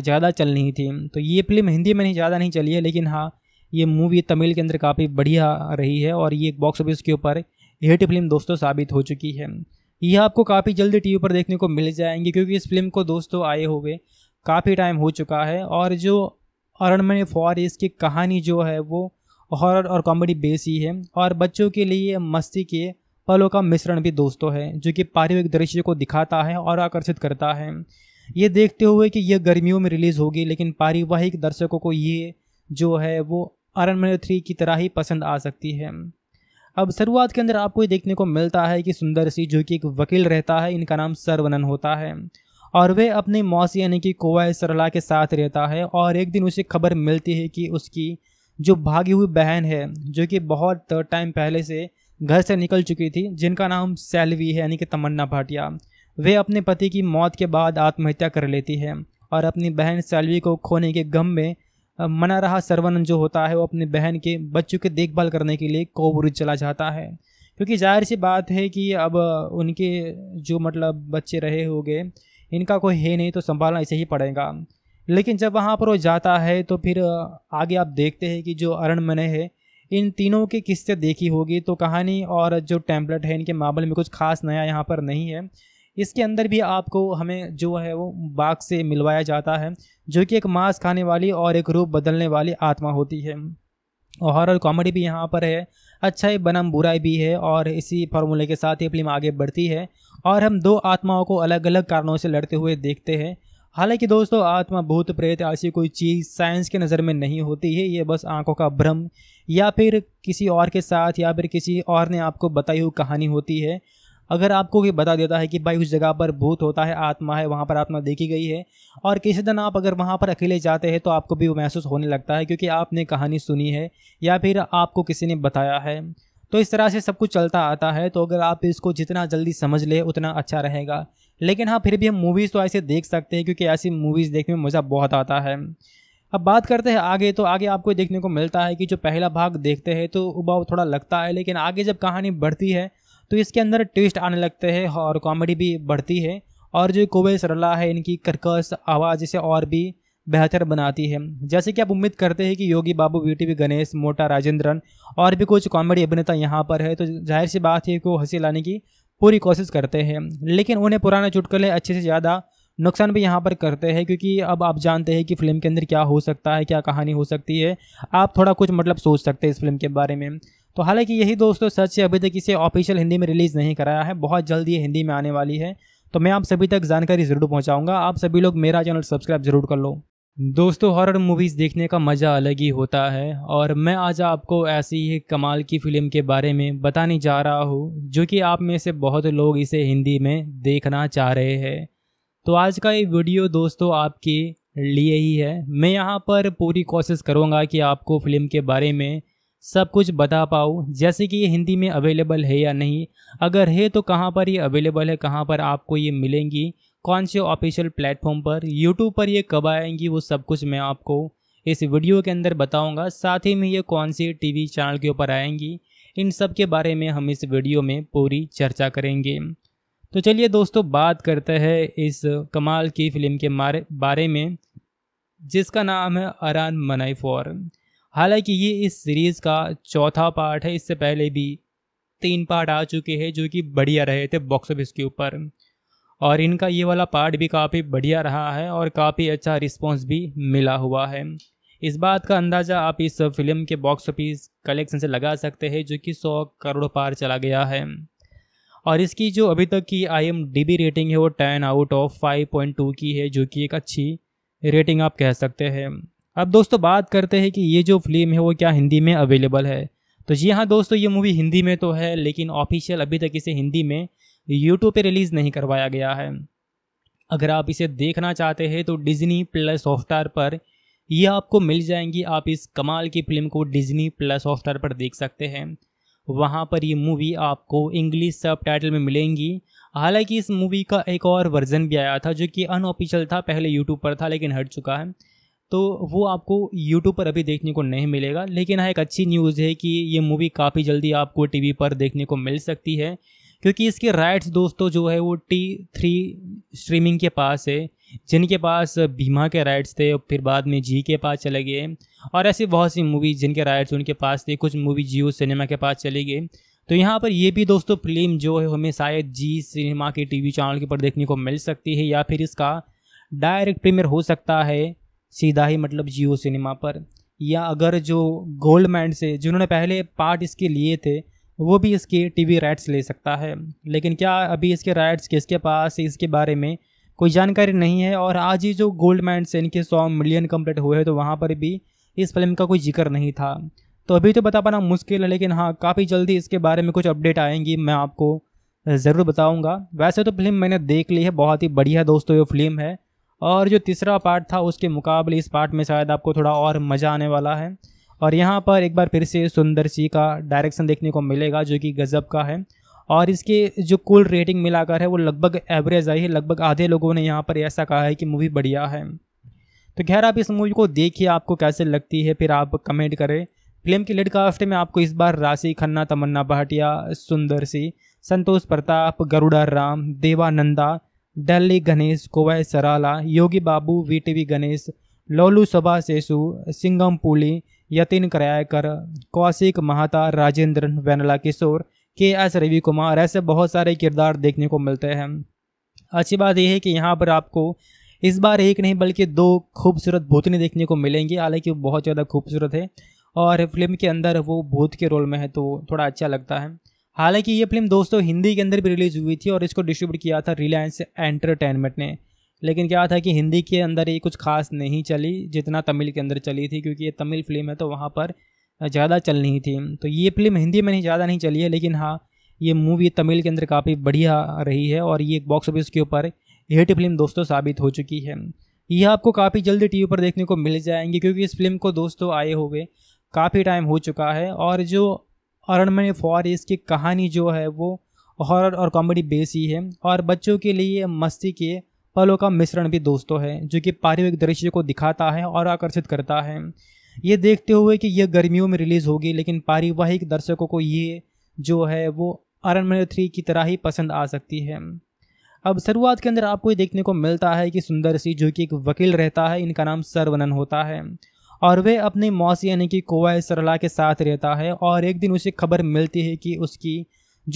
ज़्यादा चल नहीं थी तो ये फिल्म हिंदी में नहीं ज़्यादा नहीं चली है लेकिन हाँ ये मूवी तमिल के अंदर काफ़ी बढ़िया रही है और ये बॉक्स ऑफिस के ऊपर हिट फिल्म दोस्तों साबित हो चुकी है ये आपको काफ़ी जल्दी टीवी पर देखने को मिल जाएंगे क्योंकि इस फिल्म को दोस्तों आए हुए काफ़ी टाइम हो चुका है और जो अरण्य फॉरेस्ट की कहानी जो है वो हॉरर और कॉमेडी बेस ही है और बच्चों के लिए मस्ती के पलों का मिश्रण भी दोस्तों है जो कि पारिवारिक दृश्य को दिखाता है और आकर्षित करता है ये देखते हुए कि यह गर्मियों में रिलीज़ होगी लेकिन पारिवाहिक दर्शकों को ये जो है वो अरन अरण्य थ्री की तरह ही पसंद आ सकती है अब शुरुआत के अंदर आपको ये देखने को मिलता है कि सुंदर सिंह जो कि एक वकील रहता है इनका नाम सरवनन होता है और वह अपनी मौसी यानी कि कोवा सरला के साथ रहता है और एक दिन उसे खबर मिलती है कि उसकी जो भागी हुई बहन है जो कि बहुत टाइम पहले से घर से निकल चुकी थी जिनका नाम सैलवी है यानी कि तमन्ना भाटिया वे अपने पति की मौत के बाद आत्महत्या कर लेती है और अपनी बहन सैलवी को खोने के गम में मना रहा सरवनन जो होता है वो अपनी बहन के बच्चों की देखभाल करने के लिए कोबरू चला जाता है क्योंकि जाहिर सी बात है कि अब उनके जो मतलब बच्चे रहे होंगे इनका कोई है नहीं तो संभालना इसे ही पड़ेगा लेकिन जब वहाँ पर वो जाता है तो फिर आगे आप देखते हैं कि जो अरण मने है इन तीनों के किस्से देखी होगी तो कहानी और जो टैंपलेट है इनके मामले में कुछ खास नया यहाँ पर नहीं है इसके अंदर भी आपको हमें जो है वो बाघ से मिलवाया जाता है जो कि एक मांस खाने वाली और एक रूप बदलने वाली आत्मा होती है और हॉरर कॉमेडी भी यहाँ पर है अच्छाई बनाम बुराई भी है और इसी फार्मूले के साथ ये फिल्म आगे बढ़ती है और हम दो आत्माओं को अलग अलग कारणों से लड़ते हुए देखते हैं हालांकि दोस्तों आत्मा भूत प्रेत ऐसी कोई चीज़ साइंस के नज़र में नहीं होती है ये बस आंखों का भ्रम या फिर किसी और के साथ या फिर किसी और ने आपको बताई हुई कहानी होती है अगर आपको ये बता देता है कि भाई उस जगह पर भूत होता है आत्मा है वहाँ पर आत्मा देखी गई है और किसी दिन आप अगर वहाँ पर अकेले जाते हैं तो आपको भी वो महसूस होने लगता है क्योंकि आपने कहानी सुनी है या फिर आपको किसी ने बताया है तो इस तरह से सब कुछ चलता आता है तो अगर आप इसको जितना जल्दी समझ ले उतना अच्छा रहेगा लेकिन हाँ फिर भी हम मूवीज़ तो ऐसे देख सकते हैं क्योंकि ऐसी मूवीज़ देखने में मज़ा बहुत आता है अब बात करते हैं आगे तो आगे आपको देखने को मिलता है कि जो पहला भाग देखते हैं तो उबाव थोड़ा लगता है लेकिन आगे जब कहानी बढ़ती है तो इसके अंदर ट्विस्ट आने लगते हैं और कॉमेडी भी बढ़ती है और जो कोवे सरला है इनकी कर्कश आवाज़ इसे और भी बेहतर बनाती है जैसे कि आप उम्मीद करते हैं कि योगी बाबू बी टी गणेश मोटा राजेंद्रन और भी कुछ कॉमेडी अभिनेता यहाँ पर है तो जाहिर सी बात है को हंसी लाने की पूरी कोशिश करते हैं लेकिन उन्हें पुराने चुटकुले अच्छे से ज़्यादा नुकसान भी यहाँ पर करते हैं क्योंकि अब आप जानते हैं कि फिल्म के अंदर क्या हो सकता है क्या कहानी हो सकती है आप थोड़ा कुछ मतलब सोच सकते हैं इस फिल्म के बारे में तो हालांकि यही दोस्तों सच है अभी तक इसे ऑफिशियल हिंदी में रिलीज़ नहीं कराया है बहुत जल्दी हिंदी में आने वाली है तो मैं आप सभी तक जानकारी ज़रूर पहुँचाऊँगा आप सभी लोग मेरा चैनल सब्सक्राइब ज़रूर कर लो दोस्तों हॉरर मूवीज़ देखने का मज़ा अलग ही होता है और मैं आज आपको ऐसी ही कमाल की फ़िल्म के बारे में बताने जा रहा हूँ जो कि आप में से बहुत लोग इसे हिंदी में देखना चाह रहे हैं तो आज का ये वीडियो दोस्तों आपके लिए ही है मैं यहाँ पर पूरी कोशिश करूँगा कि आपको फ़िल्म के बारे में सब कुछ बता पाऊँ जैसे कि ये हिंदी में अवेलेबल है या नहीं अगर है तो कहाँ पर ये अवेलेबल है कहाँ पर आपको ये मिलेंगी कौन से ऑफिशियल प्लेटफॉर्म पर यूट्यूब पर ये कब आएंगी वो सब कुछ मैं आपको इस वीडियो के अंदर बताऊंगा साथ ही में ये कौन सी टीवी चैनल के ऊपर आएंगी इन सब के बारे में हम इस वीडियो में पूरी चर्चा करेंगे तो चलिए दोस्तों बात करते हैं इस कमाल की फिल्म के बारे में जिसका नाम है अरान मनाई फॉर हालांकि ये इस सीरीज़ का चौथा पार्ट है इससे पहले भी तीन पार्ट आ चुके हैं जो कि बढ़िया रहे थे बॉक्स ऑफिस के ऊपर और इनका ये वाला पार्ट भी काफ़ी बढ़िया रहा है और काफ़ी अच्छा रिस्पॉन्स भी मिला हुआ है इस बात का अंदाज़ा आप इस फिल्म के बॉक्स ऑफिस कलेक्शन से लगा सकते हैं जो कि सौ करोड़ पार चला गया है और इसकी जो अभी तक की आई एम रेटिंग है वो ten out of five point two की है जो कि एक अच्छी रेटिंग आप कह सकते हैं अब दोस्तों बात करते हैं कि ये जो फिल्म है वो क्या हिंदी में अवेलेबल है तो जी हाँ दोस्तों ये मूवी हिंदी में तो है लेकिन ऑफिशियल अभी तक इसे हिंदी में यूट्यूब पर रिलीज़ नहीं करवाया गया है अगर आप इसे देखना चाहते हैं तो डिज्नी प्लस हॉटस्टार पर यह आपको मिल जाएंगी आप इस कमाल की फिल्म को डिज्नी प्लस हॉटस्टार पर देख सकते हैं वहाँ पर ये मूवी आपको इंग्लिश सब टाइटल में मिलेंगी हालांकि इस मूवी का एक और वर्जन भी आया था जो कि अनऑफिशियल था पहले यूट्यूब पर था लेकिन हट चुका है तो वो आपको यूट्यूब पर अभी देखने को नहीं मिलेगा लेकिन हाँ एक अच्छी न्यूज़ है कि ये मूवी काफ़ी जल्दी आपको टी पर देखने को मिल सकती है क्योंकि इसके राइट्स दोस्तों जो है वो टी थ्री स्ट्रीमिंग के पास है जिनके पास बीमा के राइट्स थे फिर बाद में जी के पास चले गए और ऐसी बहुत सी मूवी जिनके राइट्स उनके पास थे कुछ मूवी जियो सिनेमा के पास चली गई तो यहाँ पर ये भी दोस्तों फिल्म जो है हमें शायद जी सिनेमा के टीवी चैनल के ऊपर देखने को मिल सकती है या फिर इसका डायरेक्ट प्रीमियर हो सकता है सीधा ही मतलब जियो सिनेमा पर या अगर जो गोल्ड मैंड से जिन्होंने पहले पार्ट इसके लिए थे वो भी इसके टीवी राइट्स ले सकता है लेकिन क्या अभी इसके राइट्स किसके पास इसके बारे में कोई जानकारी नहीं है और आज ही जो गोल्ड मैंड से इनके सौ मिलियन कम्प्लीट हुए हैं तो वहाँ पर भी इस फिल्म का कोई जिक्र नहीं था तो अभी तो बता पाना मुश्किल है लेकिन हाँ काफ़ी जल्दी इसके बारे में कुछ अपडेट आएंगी मैं आपको ज़रूर बताऊँगा वैसे तो फिल्म मैंने देख ली है बहुत ही बढ़िया दोस्तों ये फिल्म है और जो तीसरा पार्ट था उसके मुकाबले इस पार्ट में शायद आपको थोड़ा और मज़ा आने वाला है और यहाँ पर एक बार फिर से सुंदर सी का डायरेक्शन देखने को मिलेगा जो कि गज़ब का है और इसके जो कुल रेटिंग मिलाकर है वो लगभग एवरेज आई है लगभग आधे लोगों ने यहाँ पर ऐसा कहा है कि मूवी बढ़िया है तो खैर आप इस मूवी को देखिए आपको कैसे लगती है फिर आप कमेंट करें फिल्म की लड़का कास्ट में आपको इस बार राशि खन्ना तमन्ना भाटिया सुंदर सी संतोष प्रताप गरुड़ा राम देवानंदा डल्ली गणेश कोवै सराला योगी बाबू वीटीवी गणेश लोलू सभा सेसु सिंगमपुली यतिन करायकर कौशिक महाता राजेंद्र वेनला किशोर के एस रवि कुमार ऐसे बहुत सारे किरदार देखने को मिलते हैं अच्छी बात यह है कि यहाँ पर आपको इस बार एक नहीं बल्कि दो खूबसूरत भूतनी देखने को मिलेंगी हालांकि वो बहुत ज़्यादा खूबसूरत है और फिल्म के अंदर वो भूत के रोल में है तो थोड़ा अच्छा लगता है हालांकि ये फिल्म दोस्तों हिंदी के अंदर भी रिलीज़ हुई थी और इसको डिस्ट्रीब्यूट किया था रिलायंस एंटरटेनमेंट ने लेकिन क्या था कि हिंदी के अंदर ये कुछ खास नहीं चली जितना तमिल के अंदर चली थी क्योंकि ये तमिल फिल्म है तो वहाँ पर ज़्यादा चल नहीं थी तो ये फिल्म हिंदी में नहीं ज़्यादा नहीं चली है लेकिन हाँ ये मूवी तमिल के अंदर काफ़ी बढ़िया रही है और ये बॉक्स ऑफिस के ऊपर हिट फिल्म दोस्तों साबित हो चुकी है यह आपको काफ़ी जल्दी टीवी पर देखने को मिल जाएंगे क्योंकि इस फिल्म को दोस्तों आए हुए काफ़ी टाइम हो चुका है और जो अरण्य फॉर इसकी कहानी जो है वो हॉरर और कॉमेडी बेस ही है और बच्चों के लिए मस्ती के पलों का मिश्रण भी दोस्तों है जो कि पारिवारिक दृश्य को दिखाता है और आकर्षित करता है ये देखते हुए कि यह गर्मियों में रिलीज़ होगी लेकिन पारिवाहिक दर्शकों को ये जो है वो मन थ्री की तरह ही पसंद आ सकती है अब शुरुआत के अंदर आपको ये देखने को मिलता है कि सुंदर सिंह जो कि एक वकील रहता है इनका नाम सरवनन होता है और वह अपनी मौसी यानी कि कोवा सरला के साथ रहता है और एक दिन उसे खबर मिलती है कि उसकी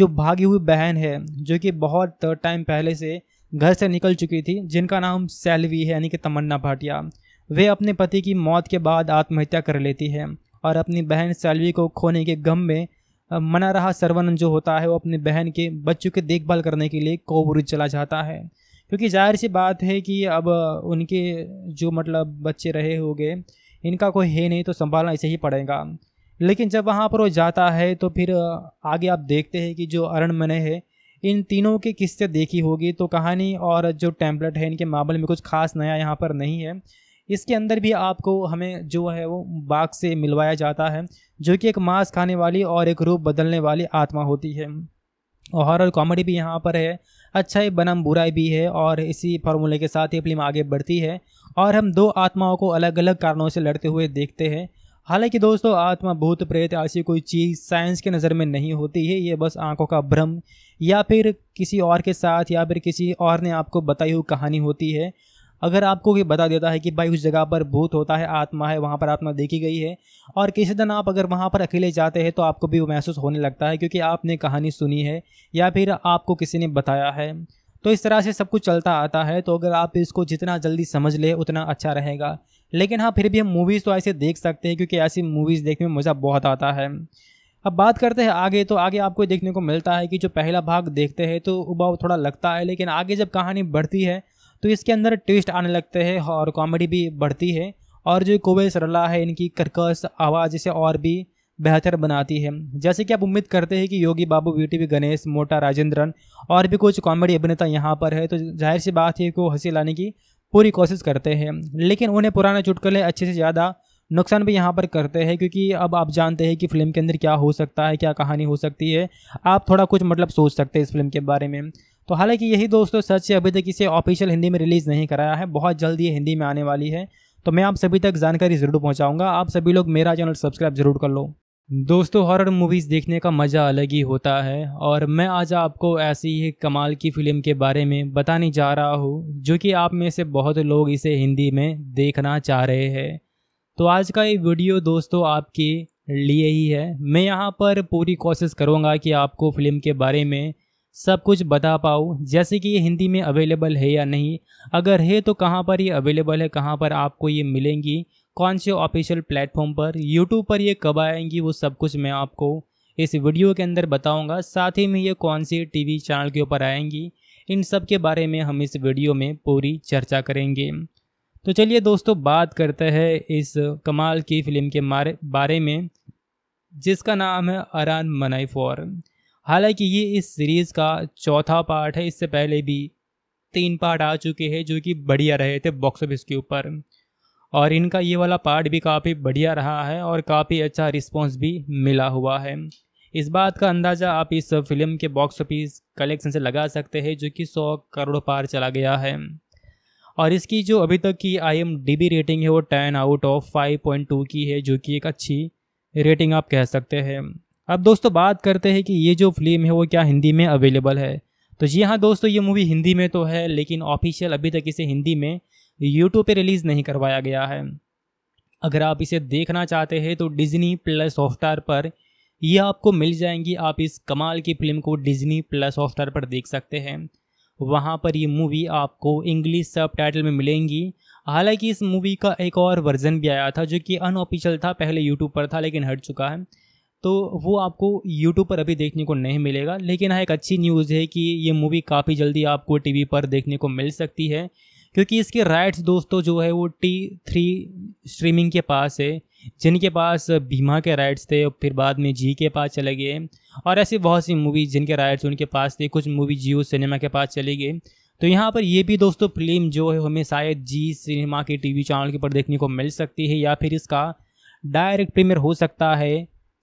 जो भागी हुई बहन है जो कि बहुत टाइम पहले से घर से निकल चुकी थी जिनका नाम सैलवी है यानी कि तमन्ना भाटिया वे अपने पति की मौत के बाद आत्महत्या कर लेती है और अपनी बहन सैलवी को खोने के गम में मना रहा सरवन जो होता है वो अपनी बहन के बच्चों की देखभाल करने के लिए कोबरू चला जाता है क्योंकि जाहिर सी बात है कि अब उनके जो मतलब बच्चे रहे होंगे इनका कोई है नहीं तो संभालना इसे ही पड़ेगा लेकिन जब वहाँ पर वो जाता है तो फिर आगे आप देखते हैं कि जो अरण मने है इन तीनों की किस्से देखी होगी तो कहानी और जो टैंपलेट है इनके मामले में कुछ खास नया यहाँ पर नहीं है इसके अंदर भी आपको हमें जो है वो बाघ से मिलवाया जाता है जो कि एक मांस खाने वाली और एक रूप बदलने वाली आत्मा होती है और हॉरर कॉमेडी भी यहाँ पर है अच्छाई बनम बुराई भी है और इसी फार्मूले के साथ ही फिल्म आगे बढ़ती है और हम दो आत्माओं को अलग अलग कारणों से लड़ते हुए देखते हैं हालांकि दोस्तों आत्मा भूत प्रेत ऐसी कोई चीज़ साइंस के नज़र में नहीं होती है ये बस आंखों का भ्रम या फिर किसी और के साथ या फिर किसी और ने आपको बताई हुई कहानी होती है अगर आपको ये बता देता है कि भाई उस जगह पर भूत होता है आत्मा है वहाँ पर आत्मा देखी गई है और किसी दिन आप अगर वहाँ पर अकेले जाते हैं तो आपको भी वो महसूस होने लगता है क्योंकि आपने कहानी सुनी है या फिर आपको किसी ने बताया है तो इस तरह से सब कुछ चलता आता है तो अगर आप इसको जितना जल्दी समझ ले उतना अच्छा रहेगा लेकिन हाँ फिर भी हम मूवीज़ तो ऐसे देख सकते हैं क्योंकि ऐसी मूवीज़ देखने में मज़ा बहुत आता है अब बात करते हैं आगे तो आगे आपको देखने को मिलता है कि जो पहला भाग देखते हैं तो उबाव थोड़ा लगता है लेकिन आगे जब कहानी बढ़ती है तो इसके अंदर ट्विस्ट आने लगते हैं और कॉमेडी भी बढ़ती है और जो कोवे सरला है इनकी कर्कश आवाज़ इसे और भी बेहतर बनाती है जैसे कि आप उम्मीद करते हैं कि योगी बाबू बी टी गणेश मोटा राजेंद्रन और भी कुछ कॉमेडी अभिनेता यहाँ पर है तो जाहिर सी बात है को हंसी लाने की पूरी कोशिश करते हैं लेकिन उन्हें पुराने चुटकुले अच्छे से ज़्यादा नुकसान भी यहाँ पर करते हैं क्योंकि अब आप जानते हैं कि फिल्म के अंदर क्या हो सकता है क्या कहानी हो सकती है आप थोड़ा कुछ मतलब सोच सकते हैं इस फिल्म के बारे में तो हालांकि यही दोस्तों सच है अभी तक इसे ऑफिशियल हिंदी में रिलीज़ नहीं कराया है बहुत जल्द ये हिंदी में आने वाली है तो मैं आप सभी तक जानकारी ज़रूर पहुँचाऊँगा आप सभी लोग मेरा चैनल सब्सक्राइब जरूर कर लो दोस्तों हॉरर मूवीज़ देखने का मज़ा अलग ही होता है और मैं आज आपको ऐसी ही कमाल की फ़िल्म के बारे में बताने जा रहा हूँ जो कि आप में से बहुत लोग इसे हिंदी में देखना चाह रहे हैं तो आज का ये वीडियो दोस्तों आपके लिए ही है मैं यहाँ पर पूरी कोशिश करूँगा कि आपको फ़िल्म के बारे में सब कुछ बता पाऊँ जैसे कि ये हिंदी में अवेलेबल है या नहीं अगर है तो कहाँ पर ये अवेलेबल है कहाँ पर आपको ये मिलेंगी कौन से ऑफिशियल प्लेटफॉर्म पर यूट्यूब पर ये कब आएंगी वो सब कुछ मैं आपको इस वीडियो के अंदर बताऊंगा साथ ही में ये कौन से टीवी चैनल के ऊपर आएंगी इन सब के बारे में हम इस वीडियो में पूरी चर्चा करेंगे तो चलिए दोस्तों बात करते हैं इस कमाल की फिल्म के बारे में जिसका नाम है अरान मनाई फॉर हालांकि ये इस सीरीज़ का चौथा पार्ट है इससे पहले भी तीन पार्ट आ चुके हैं जो कि बढ़िया रहे थे बॉक्स ऑफिस के ऊपर और इनका ये वाला पार्ट भी काफ़ी बढ़िया रहा है और काफ़ी अच्छा रिस्पॉन्स भी मिला हुआ है इस बात का अंदाज़ा आप इस फिल्म के बॉक्स ऑफिस कलेक्शन से लगा सकते हैं जो कि सौ करोड़ पार चला गया है और इसकी जो अभी तक की I M D B rating है वो ten out of five point two की है जो कि एक अच्छी रेटिंग आप कह सकते हैं अब दोस्तों बात करते हैं कि ये जो फिल्म है वो क्या हिंदी में अवेलेबल है तो जी हाँ दोस्तों ये मूवी हिंदी में तो है लेकिन ऑफिशियल अभी तक इसे हिंदी में यूट्यूब पे रिलीज़ नहीं करवाया गया है अगर आप इसे देखना चाहते हैं तो डिज्नी प्लस हॉटस्टार पर यह आपको मिल जाएंगी आप इस कमाल की फिल्म को डिज्नी प्लस हॉटस्टार पर देख सकते हैं वहाँ पर ये मूवी आपको इंग्लिश सब टाइटल में मिलेंगी हालांकि इस मूवी का एक और वर्जन भी आया था जो कि अनऑफिशियल था पहले यूट्यूब पर था लेकिन हट चुका है तो वो आपको यूट्यूब पर अभी देखने को नहीं मिलेगा लेकिन हाँ एक अच्छी न्यूज़ है कि ये मूवी काफ़ी जल्दी आपको टी पर देखने को मिल सकती है क्योंकि इसके राइट्स दोस्तों जो है वो टी थ्री स्ट्रीमिंग के पास है जिनके पास भीमा के राइट्स थे और फिर बाद में जी के पास चले गए और ऐसी बहुत सी मूवी जिनके राइट्स उनके पास थे कुछ मूवी जियो सिनेमा के पास चले गए तो यहाँ पर ये भी दोस्तों फिल्म जो है हमें शायद जी सिनेमा के टीवी चैनल के ऊपर देखने को मिल सकती है या फिर इसका डायरेक्ट प्रीमियर हो सकता है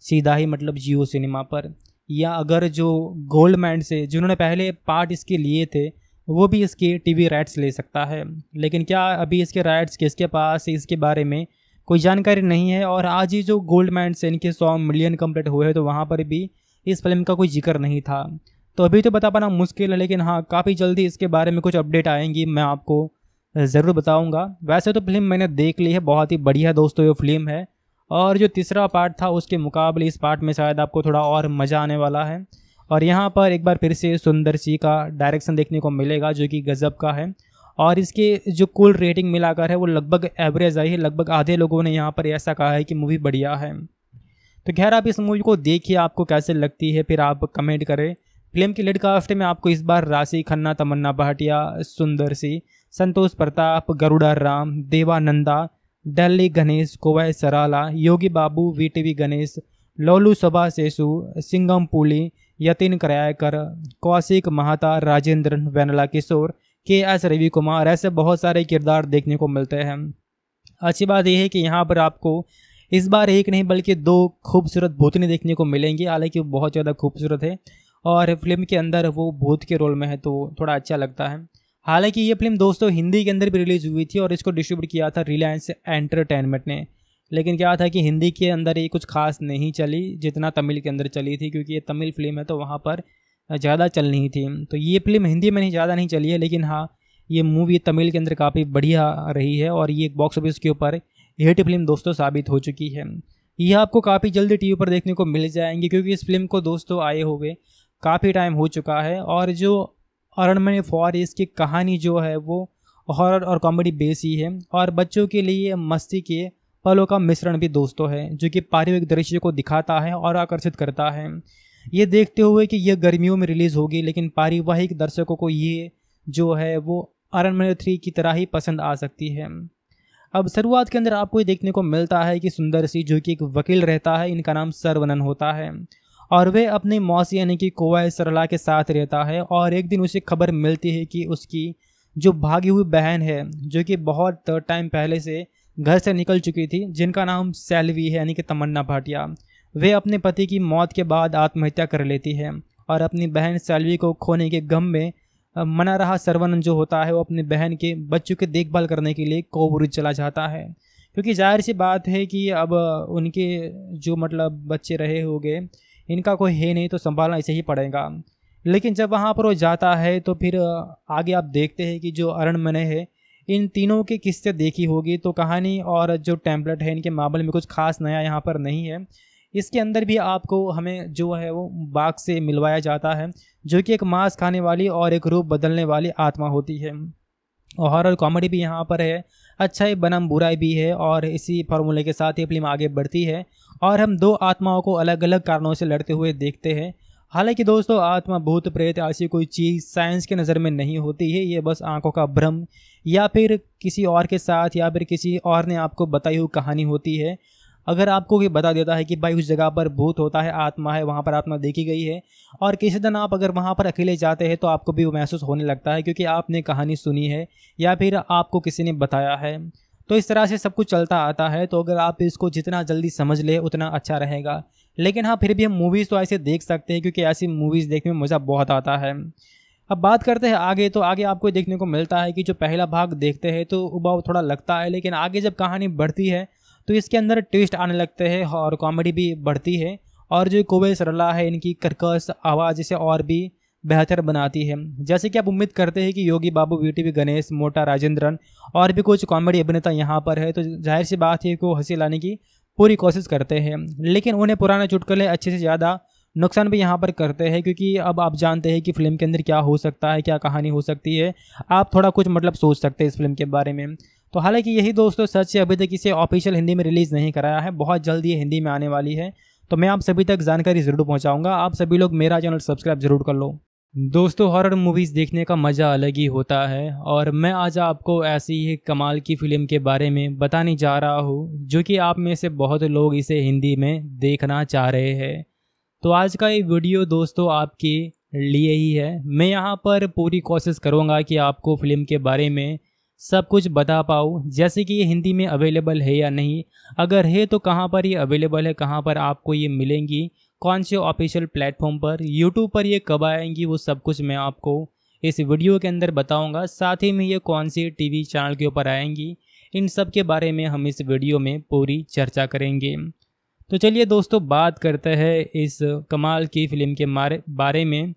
सीधा ही मतलब जियो सिनेमा पर या अगर जो गोल्ड मैंड से जिन्होंने पहले पार्ट इसके लिए थे वो भी इसके टीवी राइट्स ले सकता है लेकिन क्या अभी इसके राइट्स किसके पास इसके बारे में कोई जानकारी नहीं है और आज ही जो गोल्ड मैंड से इनके सौ मिलियन कम्प्लीट हुए हैं तो वहाँ पर भी इस फिल्म का कोई जिक्र नहीं था तो अभी तो बता पाना मुश्किल है लेकिन हाँ काफ़ी जल्दी इसके बारे में कुछ अपडेट आएंगी मैं आपको ज़रूर बताऊँगा वैसे तो फिल्म मैंने देख ली है बहुत ही बढ़िया दोस्तों ये फिल्म है और जो तीसरा पार्ट था उसके मुकाबले इस पार्ट में शायद आपको थोड़ा और मज़ा आने वाला है और यहाँ पर एक बार फिर से सुंदर सी का डायरेक्शन देखने को मिलेगा जो कि गज़ब का है और इसके जो कुल रेटिंग मिलाकर है वो लगभग एवरेज आई है लगभग आधे लोगों ने यहाँ पर ऐसा कहा है कि मूवी बढ़िया है तो खैर आप इस मूवी को देखिए आपको कैसे लगती है फिर आप कमेंट करें फिल्म की लेट कास्ट में आपको इस बार राशि खन्ना तमन्ना भाटिया सुंदर सी संतोष प्रताप गरुड़ा राम देवानंदा डल्ली गणेश कोवै सराला योगी बाबू वीटीवी गणेश लोलू सभा सेसु सिंगमपुली यतिन करायकर कौशिक महाता राजेंद्र वेनला किशोर के एस रवि कुमार ऐसे बहुत सारे किरदार देखने को मिलते हैं अच्छी बात यह है कि यहाँ पर आपको इस बार एक नहीं बल्कि दो खूबसूरत भूतनी देखने को मिलेंगी हालांकि वो बहुत ज़्यादा खूबसूरत है और फिल्म के अंदर वो भूत के रोल में है तो थोड़ा अच्छा लगता है हालांकि ये फिल्म दोस्तों हिंदी के अंदर भी रिलीज हुई थी और इसको डिस्ट्रीब्यूट किया था रिलायंस एंटरटेनमेंट ने लेकिन क्या था कि हिंदी के अंदर ये कुछ खास नहीं चली जितना तमिल के अंदर चली थी क्योंकि ये तमिल फिल्म है तो वहाँ पर ज़्यादा चल नहीं थी तो ये फिल्म हिंदी में नहीं ज़्यादा नहीं चली है लेकिन हाँ ये मूवी तमिल के अंदर काफ़ी बढ़िया रही है और ये बॉक्स ऑफिस के ऊपर हिट फिल्म दोस्तों साबित हो चुकी है यह आपको काफ़ी जल्दी टीवी पर देखने को मिल जाएंगी क्योंकि इस फिल्म को दोस्तों आए हुए काफ़ी टाइम हो चुका है और जो अनमनी फॉर इसकी कहानी जो है वो हॉरर और कॉमेडी बेस ही है और बच्चों के लिए मस्ती के पलों का मिश्रण भी दोस्तों है जो कि पारिवारिक दृश्य को दिखाता है और आकर्षित करता है ये देखते हुए कि यह गर्मियों में रिलीज़ होगी लेकिन पारिवाहिक दर्शकों को ये जो है वो मन थ्री की तरह ही पसंद आ सकती है अब शुरुआत के अंदर आपको ये देखने को मिलता है कि सुंदर सिंह जो कि एक वकील रहता है इनका नाम सरवनन होता है और वह अपनी मौसी यानी कि कोवा सरला के साथ रहता है और एक दिन उसे खबर मिलती है कि उसकी जो भागी हुई बहन है जो कि बहुत टाइम पहले से घर से निकल चुकी थी जिनका नाम सैलवी है यानी कि तमन्ना भाटिया वे अपने पति की मौत के बाद आत्महत्या कर लेती है और अपनी बहन सैलवी को खोने के गम में मना रहा सरवनन जो होता है वो अपनी बहन के बच्चों की देखभाल करने के लिए कोबरू चला जाता है क्योंकि जाहिर सी बात है कि अब उनके जो मतलब बच्चे रहे होंगे इनका कोई है नहीं तो संभालना इसे ही पड़ेगा लेकिन जब वहाँ पर वो जाता है तो फिर आगे आप देखते हैं कि जो अरण मने है इन तीनों के किस्से देखी होगी तो कहानी और जो टैंपलेट है इनके मामले में कुछ खास नया यहाँ पर नहीं है इसके अंदर भी आपको हमें जो है वो बाघ से मिलवाया जाता है जो कि एक मांस खाने वाली और एक रूप बदलने वाली आत्मा होती है और हॉरर कॉमेडी भी यहाँ पर है अच्छाई बनाम बुराई भी है और इसी फार्मूले के साथ ये फिल्म आगे बढ़ती है और हम दो आत्माओं को अलग अलग कारणों से लड़ते हुए देखते हैं हालांकि दोस्तों आत्मा भूत प्रेत ऐसी कोई चीज़ साइंस के नज़र में नहीं होती है ये बस आंखों का भ्रम या फिर किसी और के साथ या फिर किसी और ने आपको बताई हुई कहानी होती है अगर आपको ये बता देता है कि भाई उस जगह पर भूत होता है आत्मा है वहाँ पर आत्मा देखी गई है और किसी दिन आप अगर वहाँ पर अकेले जाते हैं तो आपको भी वो महसूस होने लगता है क्योंकि आपने कहानी सुनी है या फिर आपको किसी ने बताया है तो इस तरह से सब कुछ चलता आता है तो अगर आप इसको जितना जल्दी समझ ले उतना अच्छा रहेगा लेकिन हाँ फिर भी हम मूवीज़ तो ऐसे देख सकते हैं क्योंकि ऐसी मूवीज़ देखने में मज़ा बहुत आता है अब बात करते हैं आगे तो आगे आपको देखने को मिलता है कि जो पहला भाग देखते हैं तो उबाव थोड़ा लगता है लेकिन आगे जब कहानी बढ़ती है तो इसके अंदर ट्विस्ट आने लगते हैं और कॉमेडी भी बढ़ती है और जो कोवे सरला है इनकी कर्कश आवाज़ इसे और भी बेहतर बनाती है जैसे कि आप उम्मीद करते हैं कि योगी बाबू बी टी गणेश मोटा राजेंद्रन और भी कुछ कॉमेडी अभिनेता यहाँ पर है तो जाहिर सी बात है कि वो हंसी लाने की पूरी कोशिश करते हैं लेकिन उन्हें पुराने चुटकुले अच्छे से ज़्यादा नुकसान भी यहाँ पर करते हैं क्योंकि अब आप जानते हैं कि फिल्म के अंदर क्या हो सकता है क्या कहानी हो सकती है आप थोड़ा कुछ मतलब सोच सकते हैं इस फिल्म के बारे में तो हालांकि यही दोस्तों सच है अभी तक इसे ऑफिशियल हिंदी में रिलीज़ नहीं कराया है बहुत जल्द ये हिंदी में आने वाली है तो मैं आप सभी तक जानकारी ज़रूर पहुँचाऊँगा आप सभी लोग मेरा चैनल सब्सक्राइब जरूर कर लो दोस्तों हॉरर मूवीज़ देखने का मज़ा अलग ही होता है और मैं आज आपको ऐसी ही कमाल की फ़िल्म के बारे में बताने जा रहा हूँ जो कि आप में से बहुत लोग इसे हिंदी में देखना चाह रहे हैं तो आज का ये वीडियो दोस्तों आपके लिए ही है मैं यहाँ पर पूरी कोशिश करूँगा कि आपको फ़िल्म के बारे में सब कुछ बता पाऊँ जैसे कि ये हिंदी में अवेलेबल है या नहीं अगर है तो कहाँ पर ये अवेलेबल है कहाँ पर आपको ये मिलेंगी कौन से ऑफिशियल प्लेटफॉर्म पर यूट्यूब पर ये कब आएंगी वो सब कुछ मैं आपको इस वीडियो के अंदर बताऊंगा साथ ही में ये कौन सी टीवी चैनल के ऊपर आएंगी इन सब के बारे में हम इस वीडियो में पूरी चर्चा करेंगे तो चलिए दोस्तों बात करते हैं इस कमाल की फिल्म के बारे में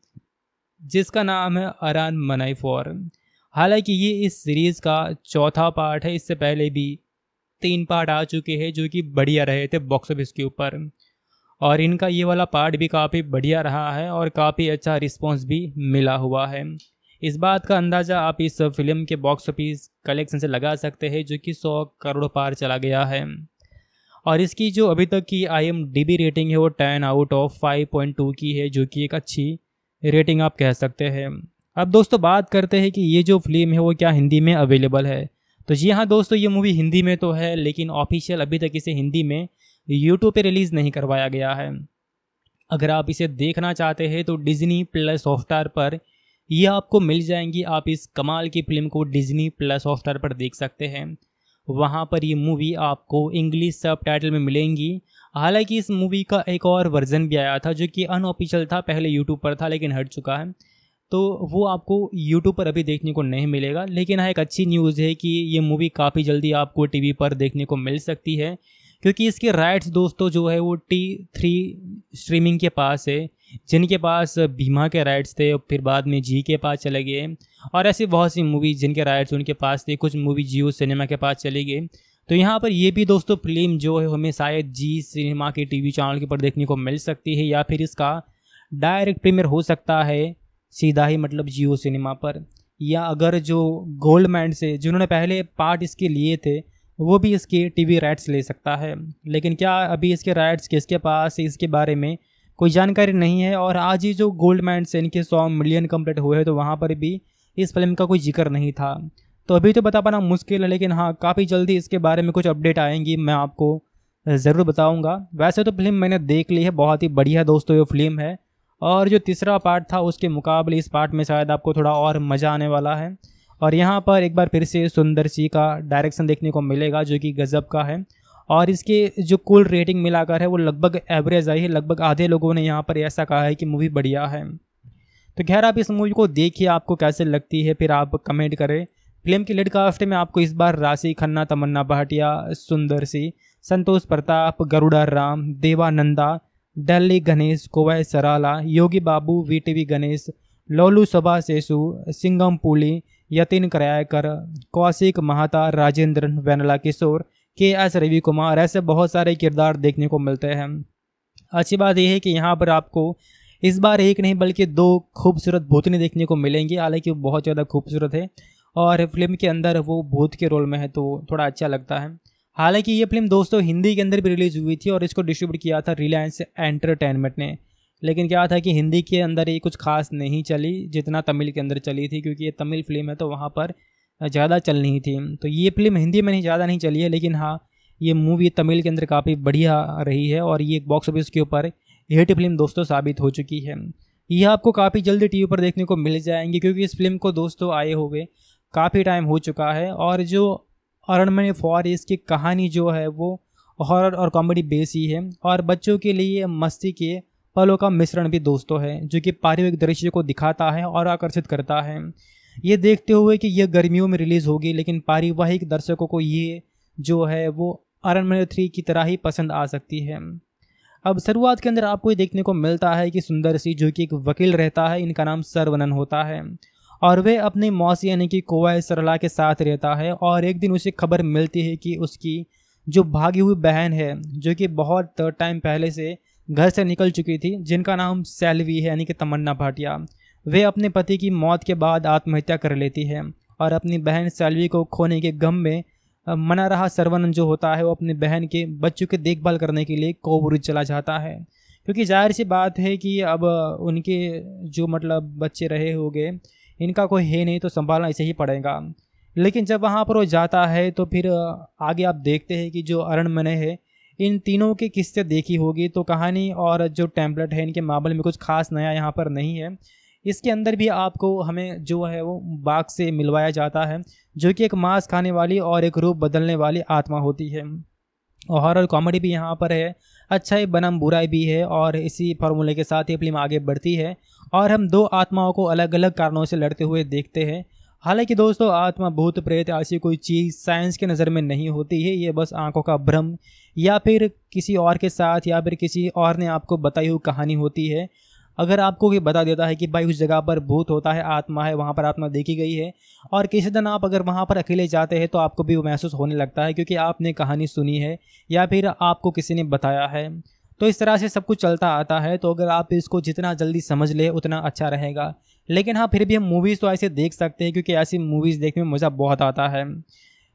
जिसका नाम है अरान मनाई फॉर हालांकि ये इस सीरीज़ का चौथा पार्ट है इससे पहले भी तीन पार्ट आ चुके हैं जो कि बढ़िया रहे थे बॉक्स ऑफिस के ऊपर और इनका ये वाला पार्ट भी काफ़ी बढ़िया रहा है और काफ़ी अच्छा रिस्पॉन्स भी मिला हुआ है इस बात का अंदाज़ा आप इस फिल्म के बॉक्स ऑफिस कलेक्शन से लगा सकते हैं जो कि सौ करोड़ पार चला गया है और इसकी जो अभी तक की आई रेटिंग है वो ten out of five point two की है जो कि एक अच्छी रेटिंग आप कह सकते हैं अब दोस्तों बात करते हैं कि ये जो फिल्म है वो क्या हिंदी में अवेलेबल है तो जी हाँ दोस्तों ये मूवी हिंदी में तो है लेकिन ऑफिशियल अभी तक इसे हिंदी में यूट्यूब पे रिलीज़ नहीं करवाया गया है अगर आप इसे देखना चाहते हैं तो डिज्नी प्लस हॉटस्टार पर यह आपको मिल जाएंगी आप इस कमाल की फिल्म को डिज्नी प्लस हॉटस्टार पर देख सकते हैं वहाँ पर ये मूवी आपको इंग्लिश सब टाइटल में मिलेंगी हालांकि इस मूवी का एक और वर्जन भी आया था जो कि अनऑफिशियल था पहले यूट्यूब पर था लेकिन हट चुका है तो वो आपको यूट्यूब पर अभी देखने को नहीं मिलेगा लेकिन हाँ एक अच्छी न्यूज़ है कि ये मूवी काफ़ी जल्दी आपको टीवी पर देखने को मिल सकती है क्योंकि इसके राइट्स दोस्तों जो है वो टी थ्री स्ट्रीमिंग के पास है जिनके पास भीमा के राइट्स थे फिर बाद में जी के पास चले गए और ऐसी बहुत सी मूवी जिनके राइट्स उनके पास थे कुछ मूवी जियो सिनेमा के पास चली गई तो यहाँ पर ये भी दोस्तों फिल्म जो है हमें शायद जी सिनेमा के टीवी चैनल के ऊपर देखने को मिल सकती है या फिर इसका डायरेक्ट प्रीमियर हो सकता है सीधा ही मतलब जियो सिनेमा पर या अगर जो गोल्ड मैंड से जिन्होंने पहले पार्ट इसके लिए थे वो भी इसके टीवी राइट्स ले सकता है लेकिन क्या अभी इसके राइट्स किसके पास इसके बारे में कोई जानकारी नहीं है और आज ही जो गोल्ड मैंड से इनके सौ मिलियन कम्प्लीट हुए तो वहाँ पर भी इस फिल्म का कोई जिक्र नहीं था तो अभी तो बता पाना मुश्किल है लेकिन हाँ काफ़ी जल्दी इसके बारे में कुछ अपडेट आएंगी मैं आपको ज़रूर बताऊंगा वैसे तो फिल्म मैंने देख ली है बहुत ही बढ़िया दोस्तों ये फिल्म है और जो तीसरा पार्ट था उसके मुकाबले इस पार्ट में शायद आपको थोड़ा और मज़ा आने वाला है और यहाँ पर एक बार फिर से सुंदर सी का डायरेक्शन देखने को मिलेगा जो कि गज़ब का है और इसके जो कुल रेटिंग मिलाकर है वो लगभग एवरेज आई है लगभग आधे लोगों ने यहाँ पर ऐसा कहा है कि मूवी बढ़िया है तो खैर आप इस मूवी को देखिए आपको कैसे लगती है फिर आप कमेंट करें फिल्म की लड़का हफ्ते में आपको इस बार राशि खन्ना तमन्ना भाटिया सुंदर सी संतोष प्रताप गरुड़ा राम देवानंदा डल्ली गणेश कोवै सराला योगी बाबू वीटीवी गणेश लोलू सभा सेसु सिंगमपुली यतिन करायकर कौशिक महाता राजेंद्र वेनला किशोर के एस रवि कुमार ऐसे बहुत सारे किरदार देखने को मिलते हैं अच्छी बात यह है कि यहाँ पर आपको इस बार एक नहीं बल्कि दो खूबसूरत भूतनी देखने को मिलेंगी हालांकि वो बहुत ज़्यादा खूबसूरत है और फिल्म के अंदर वो भूत के रोल में है तो थोड़ा अच्छा लगता है हालांकि ये फिल्म दोस्तों हिंदी के अंदर भी रिलीज़ हुई थी और इसको डिस्ट्रीब्यूट किया था रिलायंस एंटरटेनमेंट ने लेकिन क्या था कि हिंदी के अंदर ये कुछ खास नहीं चली जितना तमिल के अंदर चली थी क्योंकि ये तमिल फिल्म है तो वहाँ पर ज़्यादा चल नहीं थी तो ये फिल्म हिंदी में नहीं ज़्यादा नहीं चली है लेकिन हाँ ये मूवी तमिल के अंदर काफ़ी बढ़िया रही है और ये बॉक्स ऑफिस के ऊपर हिट फिल्म दोस्तों साबित हो चुकी है यह आपको काफ़ी जल्दी टीवी पर देखने को मिल जाएंगी क्योंकि इस फिल्म को दोस्तों आए हुए काफ़ी टाइम हो चुका है और जो अरण्य फॉर इसकी कहानी जो है वो हॉरर और कॉमेडी बेस ही है और बच्चों के लिए मस्ती के पलों का मिश्रण भी दोस्तों है जो कि पारिवारिक दृश्य को दिखाता है और आकर्षित करता है ये देखते हुए कि यह गर्मियों में रिलीज़ होगी लेकिन पारिवाहिक दर्शकों को ये जो है वो अरण्य थ्री की तरह ही पसंद आ सकती है अब शुरुआत के अंदर आपको ये देखने को मिलता है कि सुंदर सी जो कि एक वकील रहता है इनका नाम सरवनन होता है और वह अपनी मौसी यानी कि कोवा सरला के साथ रहता है और एक दिन उसे खबर मिलती है कि उसकी जो भागी हुई बहन है जो कि बहुत टाइम पहले से घर से निकल चुकी थी जिनका नाम सैलवी है यानी कि तमन्ना भाटिया वे अपने पति की मौत के बाद आत्महत्या कर लेती है और अपनी बहन सैलवी को खोने के गम में मना रहा सर्वनंद जो होता है वो अपनी बहन के बच्चों की देखभाल करने के लिए कोवरुज चला जाता है क्योंकि जाहिर सी बात है कि अब उनके जो मतलब बच्चे रहे होंगे इनका कोई है नहीं तो संभालना इसे ही पड़ेगा लेकिन जब वहाँ पर वो जाता है तो फिर आगे आप देखते हैं कि जो अरण मने है इन तीनों के किस्से देखी होगी तो कहानी और जो टैम्पलेट है इनके मामले में कुछ खास नया यहाँ पर नहीं है इसके अंदर भी आपको हमें जो है वो बाघ से मिलवाया जाता है जो कि एक मांस खाने वाली और एक रूप बदलने वाली आत्मा होती है और हॉरर कॉमेडी भी यहाँ पर है अच्छाई बनम बुराई भी है और इसी फार्मूले के साथ ही फिल्म आगे बढ़ती है और हम दो आत्माओं को अलग अलग कारणों से लड़ते हुए देखते हैं हालांकि दोस्तों आत्मा भूत प्रेत ऐसी कोई चीज़ साइंस के नज़र में नहीं होती है ये बस आंखों का भ्रम या फिर किसी और के साथ या फिर किसी और ने आपको बताई हुई कहानी होती है अगर आपको ये बता देता है कि भाई उस जगह पर भूत होता है आत्मा है वहाँ पर आत्मा देखी गई है और किसी दिन आप अगर वहाँ पर अकेले जाते हैं तो आपको भी वो महसूस होने लगता है क्योंकि आपने कहानी सुनी है या फिर आपको किसी ने बताया है तो इस तरह से सब कुछ चलता आता है तो अगर आप इसको जितना जल्दी समझ ले उतना अच्छा रहेगा लेकिन हाँ फिर भी हम मूवीज़ तो ऐसे देख सकते हैं क्योंकि ऐसी मूवीज़ देखने में मज़ा बहुत आता है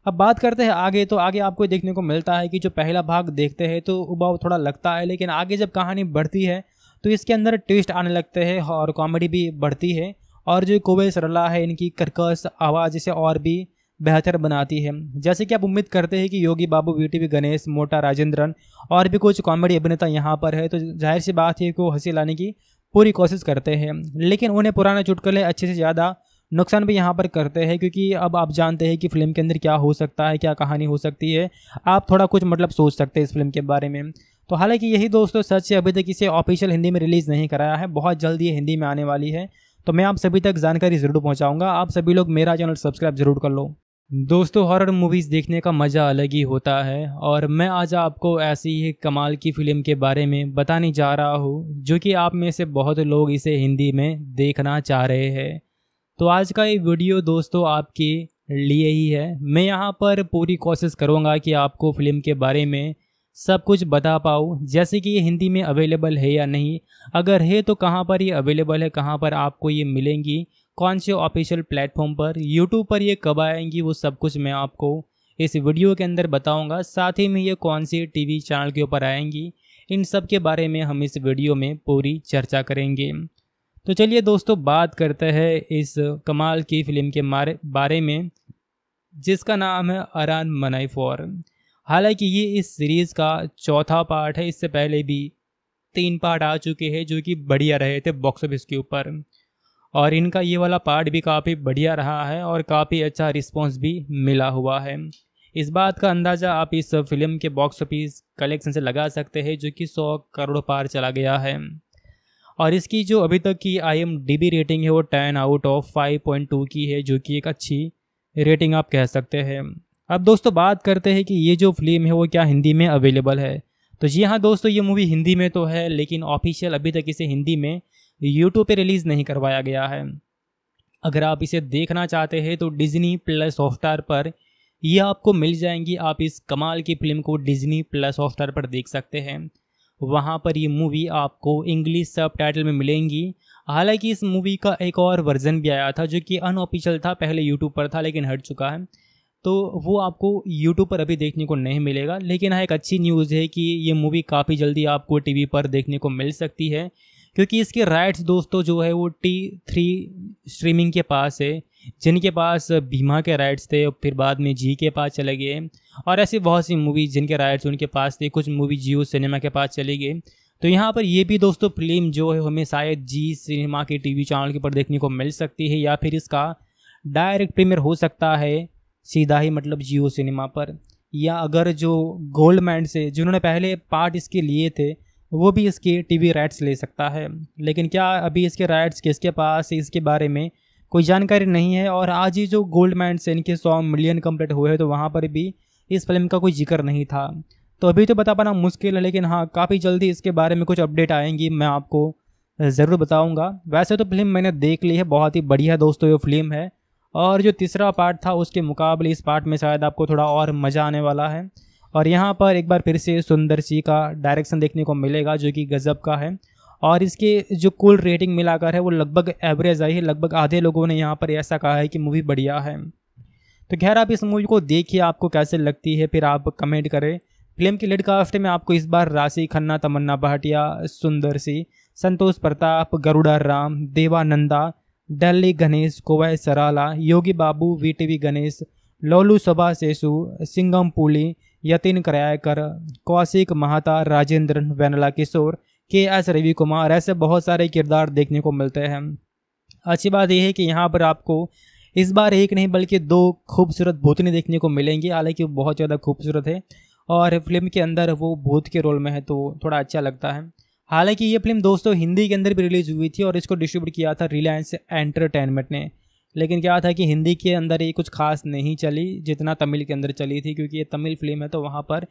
अब बात करते हैं आगे तो आगे आपको देखने को मिलता है कि जो पहला भाग देखते हैं तो उबाव थोड़ा लगता है लेकिन आगे जब कहानी बढ़ती है तो इसके अंदर ट्विस्ट आने लगते हैं और कॉमेडी भी बढ़ती है और जो कोवे सरला है इनकी कर्कश आवाज़ इसे और भी बेहतर बनाती है जैसे कि आप उम्मीद करते हैं कि योगी बाबू वी टी गणेश मोटा राजेंद्रन और भी कुछ कॉमेडी अभिनेता यहाँ पर है तो जाहिर सी बात है को हंसी लाने की पूरी कोशिश करते हैं लेकिन उन्हें पुराने चुटकुले अच्छे से ज़्यादा नुकसान भी यहाँ पर करते हैं क्योंकि अब आप जानते हैं कि फिल्म के अंदर क्या हो सकता है क्या कहानी हो सकती है आप थोड़ा कुछ मतलब सोच सकते हैं इस फिल्म के बारे में तो हालांकि यही दोस्तों सच से अभी तक इसे ऑफिशियल हिंदी में रिलीज़ नहीं कराया है बहुत जल्द ये हिंदी में आने वाली है तो मैं आप सभी तक जानकारी जरूर पहुंचाऊंगा आप सभी लोग मेरा चैनल सब्सक्राइब जरूर कर लो दोस्तों हॉरर मूवीज़ देखने का मज़ा अलग ही होता है और मैं आज आपको ऐसी ही कमाल की फ़िल्म के बारे में बताने जा रहा हूँ जो कि आप में से बहुत लोग इसे हिंदी में देखना चाह रहे हैं तो आज का ये वीडियो दोस्तों आपके लिए ही है मैं यहाँ पर पूरी कोशिश करूँगा कि आपको फ़िल्म के बारे में सब कुछ बता पाऊँ जैसे कि ये हिंदी में अवेलेबल है या नहीं अगर है तो कहाँ पर ये अवेलेबल है कहाँ पर आपको ये मिलेंगी कौन से ऑफिशियल प्लेटफॉर्म पर यूट्यूब पर ये कब आएंगी वो सब कुछ मैं आपको इस वीडियो के अंदर बताऊंगा साथ ही में ये कौन से टीवी चैनल के ऊपर आएंगी इन सब के बारे में हम इस वीडियो में पूरी चर्चा करेंगे तो चलिए दोस्तों बात करते हैं इस कमाल की फिल्म के बारे में जिसका नाम है अरान मनाई फॉर हालांकि ये इस सीरीज़ का चौथा पार्ट है इससे पहले भी तीन पार्ट आ चुके हैं जो कि बढ़िया रहे थे बॉक्स ऑफिस के ऊपर और इनका ये वाला पार्ट भी काफ़ी बढ़िया रहा है और काफ़ी अच्छा रिस्पॉन्स भी मिला हुआ है इस बात का अंदाज़ा आप इस फिल्म के बॉक्स ऑफिस कलेक्शन से लगा सकते हैं जो कि सौ करोड़ पार चला गया है और इसकी जो अभी तक की I M D B rating है वो ten out of five point two की है जो कि एक अच्छी रेटिंग आप कह सकते हैं अब दोस्तों बात करते हैं कि ये जो फिल्म है वो क्या हिंदी में अवेलेबल है तो जी हाँ दोस्तों ये मूवी हिंदी में तो है लेकिन ऑफिशियल अभी तक इसे हिंदी में यूट्यूब पर रिलीज़ नहीं करवाया गया है अगर आप इसे देखना चाहते हैं तो डिज्नी प्लस हॉटस्टार पर यह आपको मिल जाएंगी आप इस कमाल की फिल्म को डिज्नी प्लस हॉटस्टार पर देख सकते हैं वहाँ पर ये मूवी आपको इंग्लिश सब टाइटल में मिलेंगी हालांकि इस मूवी का एक और वर्जन भी आया था जो कि अनऑफिशियल था पहले यूट्यूब पर था लेकिन हट चुका है तो वो आपको यूट्यूब पर अभी देखने को नहीं मिलेगा लेकिन हाँ एक अच्छी न्यूज़ है कि ये मूवी काफ़ी जल्दी आपको टीवी पर देखने को मिल सकती है क्योंकि इसके राइट्स दोस्तों जो है वो टी थ्री स्ट्रीमिंग के पास है जिनके पास भीमा के राइट्स थे और फिर बाद में जी के पास चले गए और ऐसी बहुत सी मूवी जिनके राइट्स उनके पास थे कुछ मूवी जियो सिनेमा के पास चली गई तो यहाँ पर ये भी दोस्तों फिल्म जो है हमें शायद जी सिनेमा के टीवी चैनल के ऊपर देखने को मिल सकती है या फिर इसका डायरेक्ट प्रीमियर हो सकता है सीधा ही मतलब जियो सिनेमा पर या अगर जो गोल्ड मैंड से जिन्होंने पहले पार्ट इसके लिए थे वो भी इसके टीवी राइट्स ले सकता है लेकिन क्या अभी इसके राइट्स किसके पास इसके बारे में कोई जानकारी नहीं है और आज ही जो गोल्ड मैंड से इनके सौ मिलियन कम्प्लीट हुए हैं तो वहाँ पर भी इस फिल्म का कोई जिक्र नहीं था तो अभी तो बता पाना मुश्किल है लेकिन हाँ काफ़ी जल्दी इसके बारे में कुछ अपडेट आएंगी मैं आपको ज़रूर बताऊँगा वैसे तो फिल्म मैंने देख ली है बहुत ही बढ़िया दोस्तों ये फिल्म है और जो तीसरा पार्ट था उसके मुकाबले इस पार्ट में शायद आपको थोड़ा और मज़ा आने वाला है और यहाँ पर एक बार फिर से सुंदर सी का डायरेक्शन देखने को मिलेगा जो कि गज़ब का है और इसके जो कुल रेटिंग मिलाकर है वो लगभग एवरेज आई है लगभग आधे लोगों ने यहाँ पर ऐसा कहा है कि मूवी बढ़िया है तो खैर आप इस मूवी को देखिए आपको कैसे लगती है फिर आप कमेंट करें फिल्म की लिडकास्ट में आपको इस बार राशि खन्ना तमन्ना भाटिया सुंदर सी संतोष प्रताप गरुड़ा राम देवानंदा डल्ली गणेश कोवै सराला योगी बाबू वीटीवी गणेश लोलू सभा सेसु सिंगम पुली यतिन करायकर कौशिक महाता राजेंद्र वेनला किशोर के एस रवि कुमार ऐसे बहुत सारे किरदार देखने को मिलते हैं अच्छी बात यह है कि यहाँ पर आपको इस बार एक नहीं बल्कि दो खूबसूरत भूतनी देखने को मिलेंगी हालांकि वो बहुत ज़्यादा खूबसूरत है और फिल्म के अंदर वो भूत के रोल में है तो थोड़ा अच्छा लगता है हालांकि ये फिल्म दोस्तों हिंदी के अंदर भी रिलीज हुई थी और इसको डिस्ट्रीब्यूट किया था रिलायंस एंटरटेनमेंट ने लेकिन क्या था कि हिंदी के अंदर ये कुछ खास नहीं चली जितना तमिल के अंदर चली थी क्योंकि ये तमिल फिल्म है तो वहाँ पर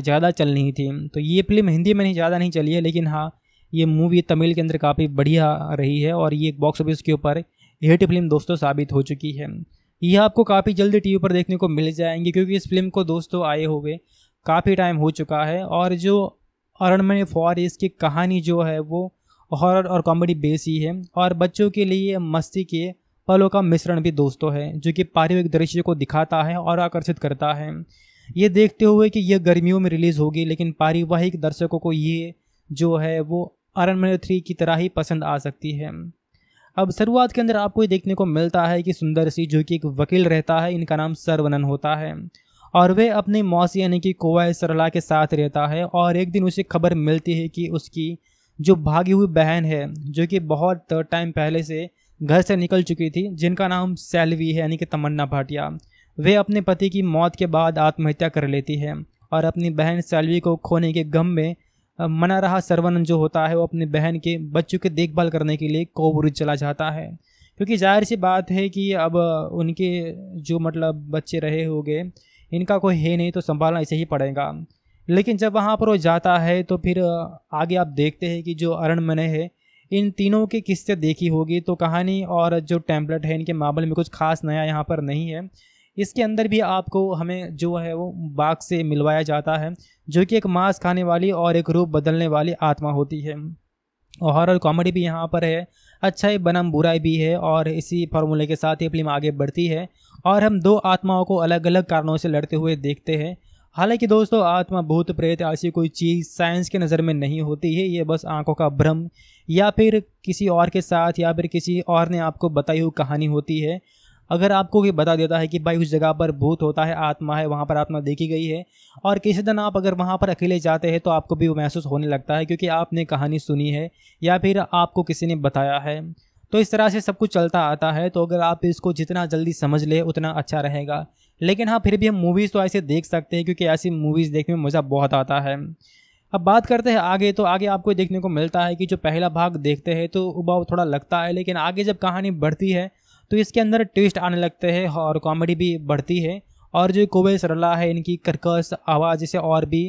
ज़्यादा चल नहीं थी तो ये फिल्म हिंदी में नहीं ज़्यादा नहीं चली है लेकिन हाँ ये मूवी तमिल के अंदर काफ़ी बढ़िया रही है और ये बॉक्स ऑफिस के ऊपर हिट फिल्म दोस्तों साबित हो चुकी है ये आपको काफ़ी जल्दी टी पर देखने को मिल जाएंगे क्योंकि इस फिल्म को दोस्तों आए हुए काफ़ी टाइम हो चुका है और जो अरण्य फॉर इसकी कहानी जो है वो हॉरर और कॉमेडी बेस ही है और बच्चों के लिए मस्ती के पलों का मिश्रण भी दोस्तों है जो कि पारिवारिक दृश्य को दिखाता है और आकर्षित करता है ये देखते हुए कि यह गर्मियों में रिलीज़ होगी लेकिन पारिवाहिक दर्शकों को ये जो है वो अरण्य थ्री की तरह ही पसंद आ सकती है अब शुरुआत के अंदर आपको ये देखने को मिलता है कि सुंदर सिंह जो कि एक वकील रहता है इनका नाम सरवनन होता है और वह अपनी मौसी यानी कि कोवा सरला के साथ रहता है और एक दिन उसे खबर मिलती है कि उसकी जो भागी हुई बहन है जो कि बहुत टाइम पहले से घर से निकल चुकी थी जिनका नाम सैलवी है यानी कि तमन्ना भाटिया वे अपने पति की मौत के बाद आत्महत्या कर लेती है और अपनी बहन सैलवी को खोने के गम में मना रहा सरवनन जो होता है वो अपनी बहन के बच्चों के देखभाल करने के लिए कोवरुज चला जाता है क्योंकि जाहिर सी बात है कि अब उनके जो मतलब बच्चे रहे होंगे इनका कोई है नहीं तो संभालना इसे ही पड़ेगा लेकिन जब वहाँ पर वो जाता है तो फिर आगे आप देखते हैं कि जो अरण मने है इन तीनों के किस्से देखी होगी तो कहानी और जो टैम्पलेट है इनके मामले में कुछ खास नया यहाँ पर नहीं है इसके अंदर भी आपको हमें जो है वो बाघ से मिलवाया जाता है जो कि एक मांस खाने वाली और एक रूप बदलने वाली आत्मा होती है और हॉरर कॉमेडी भी यहाँ पर है अच्छाई बनम बुराई भी है और इसी फार्मूले के साथ ये फिल्म आगे बढ़ती है और हम दो आत्माओं को अलग अलग कारणों से लड़ते हुए देखते हैं हालांकि दोस्तों आत्मा भूत प्रेत ऐसी कोई चीज़ साइंस के नज़र में नहीं होती है ये बस आंखों का भ्रम या फिर किसी और के साथ या फिर किसी और ने आपको बताई हुई कहानी होती है अगर आपको ये बता देता है कि भाई उस जगह पर भूत होता है आत्मा है वहाँ पर आत्मा देखी गई है और किसी दिन आप अगर वहाँ पर अकेले जाते हैं तो आपको भी वो महसूस होने लगता है क्योंकि आपने कहानी सुनी है या फिर आपको किसी ने बताया है तो इस तरह से सब कुछ चलता आता है तो अगर आप इसको जितना जल्दी समझ ले उतना अच्छा रहेगा लेकिन हाँ फिर भी हम मूवीज़ तो ऐसे देख सकते हैं क्योंकि ऐसी मूवीज़ देखने में मज़ा बहुत आता है अब बात करते हैं आगे तो आगे आपको देखने को मिलता है कि जो पहला भाग देखते हैं तो उबाव थोड़ा लगता है लेकिन आगे जब कहानी बढ़ती है तो इसके अंदर ट्विस्ट आने लगते हैं और कॉमेडी भी बढ़ती है और जो कोवे सरला है इनकी कर्कश आवाज़ इसे और भी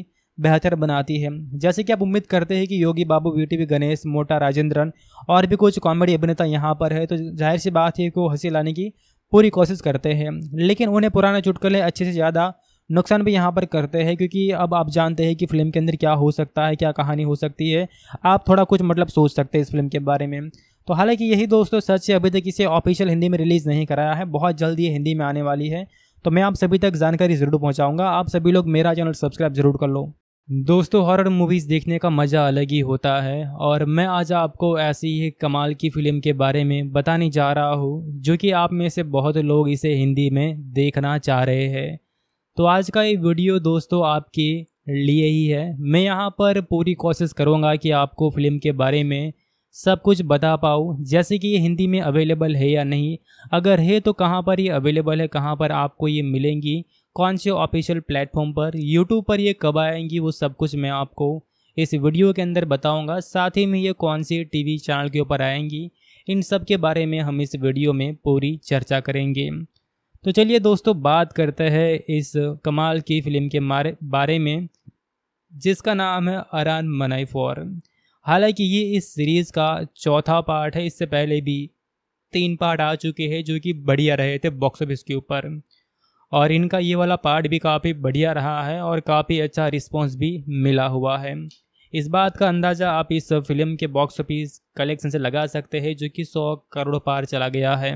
बेहतर बनाती है जैसे कि आप उम्मीद करते हैं कि योगी बाबू बी टी गणेश मोटा राजेंद्रन और भी कुछ कॉमेडी अभिनेता यहाँ पर है तो जाहिर सी बात है को हंसी लाने की पूरी कोशिश करते हैं लेकिन उन्हें पुराने चुटकुले अच्छे से ज़्यादा नुकसान भी यहाँ पर करते हैं क्योंकि अब आप जानते हैं कि फिल्म के अंदर क्या हो सकता है क्या कहानी हो सकती है आप थोड़ा कुछ मतलब सोच सकते हैं इस फिल्म के बारे में तो हालांकि यही दोस्तों सच है अभी तक इसे ऑफिशियल हिंदी में रिलीज़ नहीं कराया है बहुत जल्द ये हिंदी में आने वाली है तो मैं आप सभी तक जानकारी ज़रूर पहुँचाऊँगा आप सभी लोग मेरा चैनल सब्सक्राइब ज़रूर कर लो दोस्तों हॉरर मूवीज़ देखने का मज़ा अलग ही होता है और मैं आज आपको ऐसी ही कमाल की फ़िल्म के बारे में बताने जा रहा हूँ जो कि आप में से बहुत लोग इसे हिंदी में देखना चाह रहे हैं तो आज का ये वीडियो दोस्तों आपके लिए ही है मैं यहाँ पर पूरी कोशिश करूँगा कि आपको फ़िल्म के बारे में सब कुछ बता पाऊँ जैसे कि ये हिंदी में अवेलेबल है या नहीं अगर है तो कहाँ पर ये अवेलेबल है कहाँ पर आपको ये मिलेंगी कौन से ऑफिशियल प्लेटफॉर्म पर यूट्यूब पर ये कब आएंगी वो सब कुछ मैं आपको इस वीडियो के अंदर बताऊंगा साथ ही में ये कौन से टीवी चैनल के ऊपर आएंगी इन सब के बारे में हम इस वीडियो में पूरी चर्चा करेंगे तो चलिए दोस्तों बात करते हैं इस कमाल की फिल्म के बारे में जिसका नाम है अरान मनाई फॉर हालांकि ये इस सीरीज़ का चौथा पार्ट है इससे पहले भी तीन पार्ट आ चुके हैं जो कि बढ़िया रहे थे बॉक्स ऑफिस के ऊपर और इनका ये वाला पार्ट भी काफ़ी बढ़िया रहा है और काफ़ी अच्छा रिस्पॉन्स भी मिला हुआ है इस बात का अंदाज़ा आप इस फिल्म के बॉक्स ऑफिस कलेक्शन से लगा सकते हैं जो कि सौ करोड़ पार चला गया है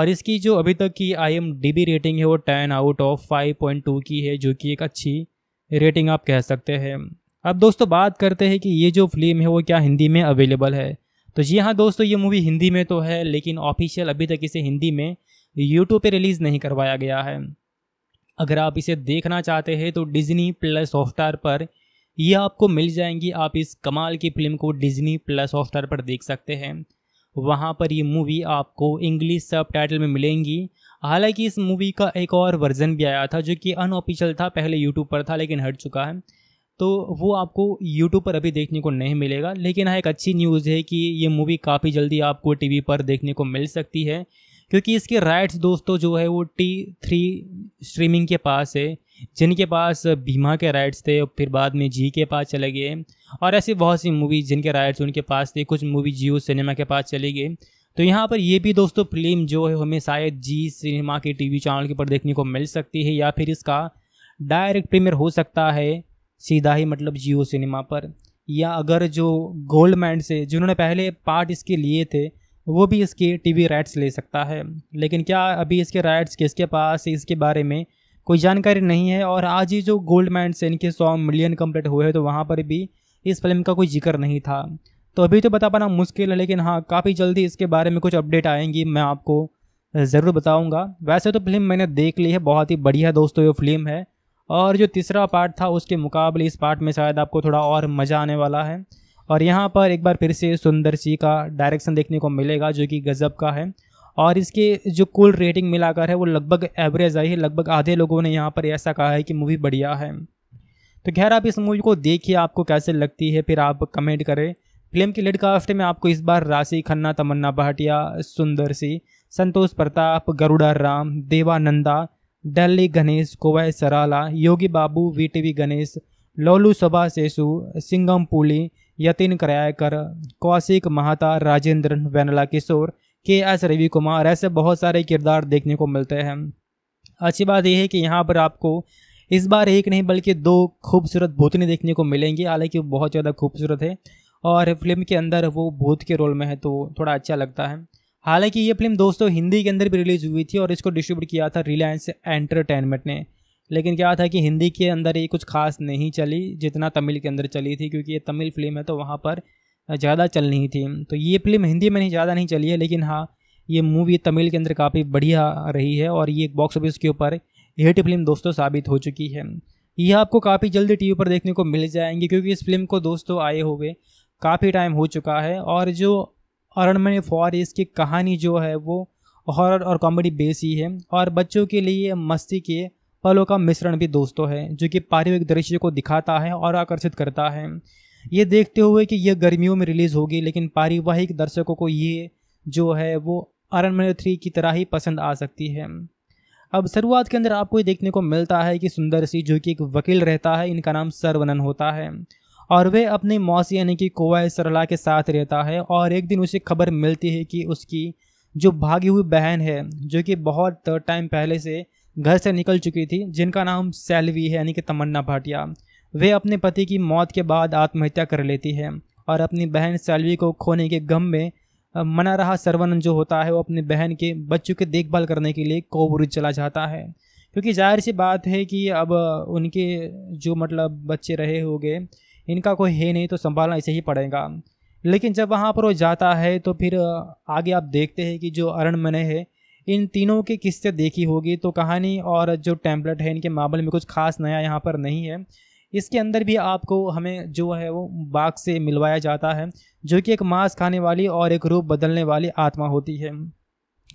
और इसकी जो अभी तक की I M D B rating है वो ten out of five point two की है जो कि एक अच्छी रेटिंग आप कह सकते हैं अब दोस्तों बात करते हैं कि ये जो फिल्म है वो क्या हिंदी में अवेलेबल है तो जी हाँ दोस्तों ये मूवी हिंदी में तो है लेकिन ऑफिशियल अभी तक इसे हिंदी में यूट्यूब पे रिलीज़ नहीं करवाया गया है अगर आप इसे देखना चाहते हैं तो डिज्नी प्लस हॉटस्टार पर यह आपको मिल जाएंगी आप इस कमाल की फिल्म को डिज्नी प्लस हॉटस्टार पर देख सकते हैं वहाँ पर ये मूवी आपको इंग्लिश सब टाइटल में मिलेंगी हालांकि इस मूवी का एक और वर्जन भी आया था जो कि अनऑफिशियल था पहले यूट्यूब पर था लेकिन हट चुका है तो वो आपको यूट्यूब पर अभी देखने को नहीं मिलेगा लेकिन हाँ एक अच्छी न्यूज़ है कि ये मूवी काफ़ी जल्दी आपको वी पर देखने को मिल सकती है क्योंकि इसके राइट्स दोस्तों जो है वो टी थ्री स्ट्रीमिंग के पास है जिनके पास बीमा के राइट्स थे और फिर बाद में जी के पास चले गए और ऐसी बहुत सी मूवी जिनके राइट्स उनके पास थे कुछ मूवी जियो सिनेमा के पास चली गई तो यहाँ पर ये भी दोस्तों फिल्म जो है हमें शायद जी सिनेमा के टीवी चैनल के ऊपर देखने को मिल सकती है या फिर इसका डायरेक्ट प्रीमियर हो सकता है सीधा ही मतलब जियो सिनेमा पर या अगर जो गोल्ड मैंड से जिन्होंने पहले पार्ट इसके लिए थे वो भी इसके टीवी राइट्स ले सकता है लेकिन क्या अभी इसके राइट्स किसके पास इसके बारे में कोई जानकारी नहीं है और आज ही जो गोल्ड मैंड से इनके सौ मिलियन कम्प्लीट हुए हैं तो वहाँ पर भी इस फिल्म का कोई जिक्र नहीं था तो अभी तो बता पाना मुश्किल है लेकिन हाँ काफ़ी जल्दी इसके बारे में कुछ अपडेट आएंगी मैं आपको ज़रूर बताऊँगा वैसे तो फिल्म मैंने देख ली है बहुत ही बढ़िया दोस्तों ये फिल्म है और जो तीसरा पार्ट था उसके मुकाबले इस पार्ट में शायद आपको थोड़ा और मज़ा आने वाला है और यहाँ पर एक बार फिर से सुंदर सी का डायरेक्शन देखने को मिलेगा जो कि गज़ब का है और इसके जो कुल रेटिंग मिलाकर है वो लगभग एवरेज आई है लगभग आधे लोगों ने यहाँ पर ऐसा कहा है कि मूवी बढ़िया है तो खैर आप इस मूवी को देखिए आपको कैसे लगती है फिर आप कमेंट करें फिल्म के लिडकास्ट में आपको इस बार राशि खन्ना तमन्ना भाटिया सुंदर सी संतोष प्रताप गरुड़ा राम देवानंदा डल्ली गणेश कोवै सराला योगी बाबू वीटीवी गणेश लोलू सभा सेसु सिंगम पुली यतिन करायकर कौशिक महाता राजेंद्र वेनला किशोर के एस रवि कुमार ऐसे बहुत सारे किरदार देखने को मिलते हैं अच्छी बात यह है कि यहाँ पर आपको इस बार एक नहीं बल्कि दो खूबसूरत भूतनी देखने को मिलेंगी हालांकि वो बहुत ज़्यादा खूबसूरत है और फिल्म के अंदर वो भूत के रोल में है तो थोड़ा अच्छा लगता है हालांकि ये फिल्म दोस्तों हिंदी के अंदर भी रिलीज हुई थी और इसको डिस्ट्रीब्यूट किया था रिलायंस एंटरटेनमेंट ने लेकिन क्या था कि हिंदी के अंदर ये कुछ खास नहीं चली जितना तमिल के अंदर चली थी क्योंकि ये तमिल फिल्म है तो वहाँ पर ज़्यादा चल नहीं थी तो ये फिल्म हिंदी में नहीं ज़्यादा नहीं चली है लेकिन हाँ ये मूवी तमिल के अंदर काफ़ी बढ़िया रही है और ये बॉक्स ऑफिस के ऊपर हिट फिल्म दोस्तों साबित हो चुकी है ये आपको काफ़ी जल्दी टीवी पर देखने को मिल जाएंगे क्योंकि इस फिल्म को दोस्तों आए हुए काफ़ी टाइम हो चुका है और जो अरण्य फॉरेस्ट की कहानी जो है वो हॉरर और कॉमेडी बेस ही है और बच्चों के लिए मस्ती के पलों का मिश्रण भी दोस्तों है जो कि पारिवारिक दृश्य को दिखाता है और आकर्षित करता है ये देखते हुए कि यह गर्मियों में रिलीज़ होगी लेकिन पारिवाहिक दर्शकों को ये जो है वो अरन अरण्य थ्री की तरह ही पसंद आ सकती है अब शुरुआत के अंदर आपको ये देखने को मिलता है कि सुंदर सिंह जो कि एक वकील रहता है इनका नाम सरवनन होता है और वह अपनी मौसी यानी कि कोवा सरला के साथ रहता है और एक दिन उसे खबर मिलती है कि उसकी जो भागी हुई बहन है जो कि बहुत टाइम पहले से घर से निकल चुकी थी जिनका नाम सैलवी है यानी कि तमन्ना भाटिया वे अपने पति की मौत के बाद आत्महत्या कर लेती है और अपनी बहन सैलवी को खोने के गम में मना रहा सरवनन जो होता है वो अपनी बहन के बच्चों की देखभाल करने के लिए कोबरू चला जाता है क्योंकि जाहिर सी बात है कि अब उनके जो मतलब बच्चे रहे होंगे इनका कोई है नहीं तो संभालना इसे ही पड़ेगा लेकिन जब वहाँ पर वो जाता है तो फिर आगे आप देखते हैं कि जो अरण मने है इन तीनों के किस्से देखी होगी तो कहानी और जो टैम्पलेट है इनके मामले में कुछ खास नया यहाँ पर नहीं है इसके अंदर भी आपको हमें जो है वो बाघ से मिलवाया जाता है जो कि एक मांस खाने वाली और एक रूप बदलने वाली आत्मा होती है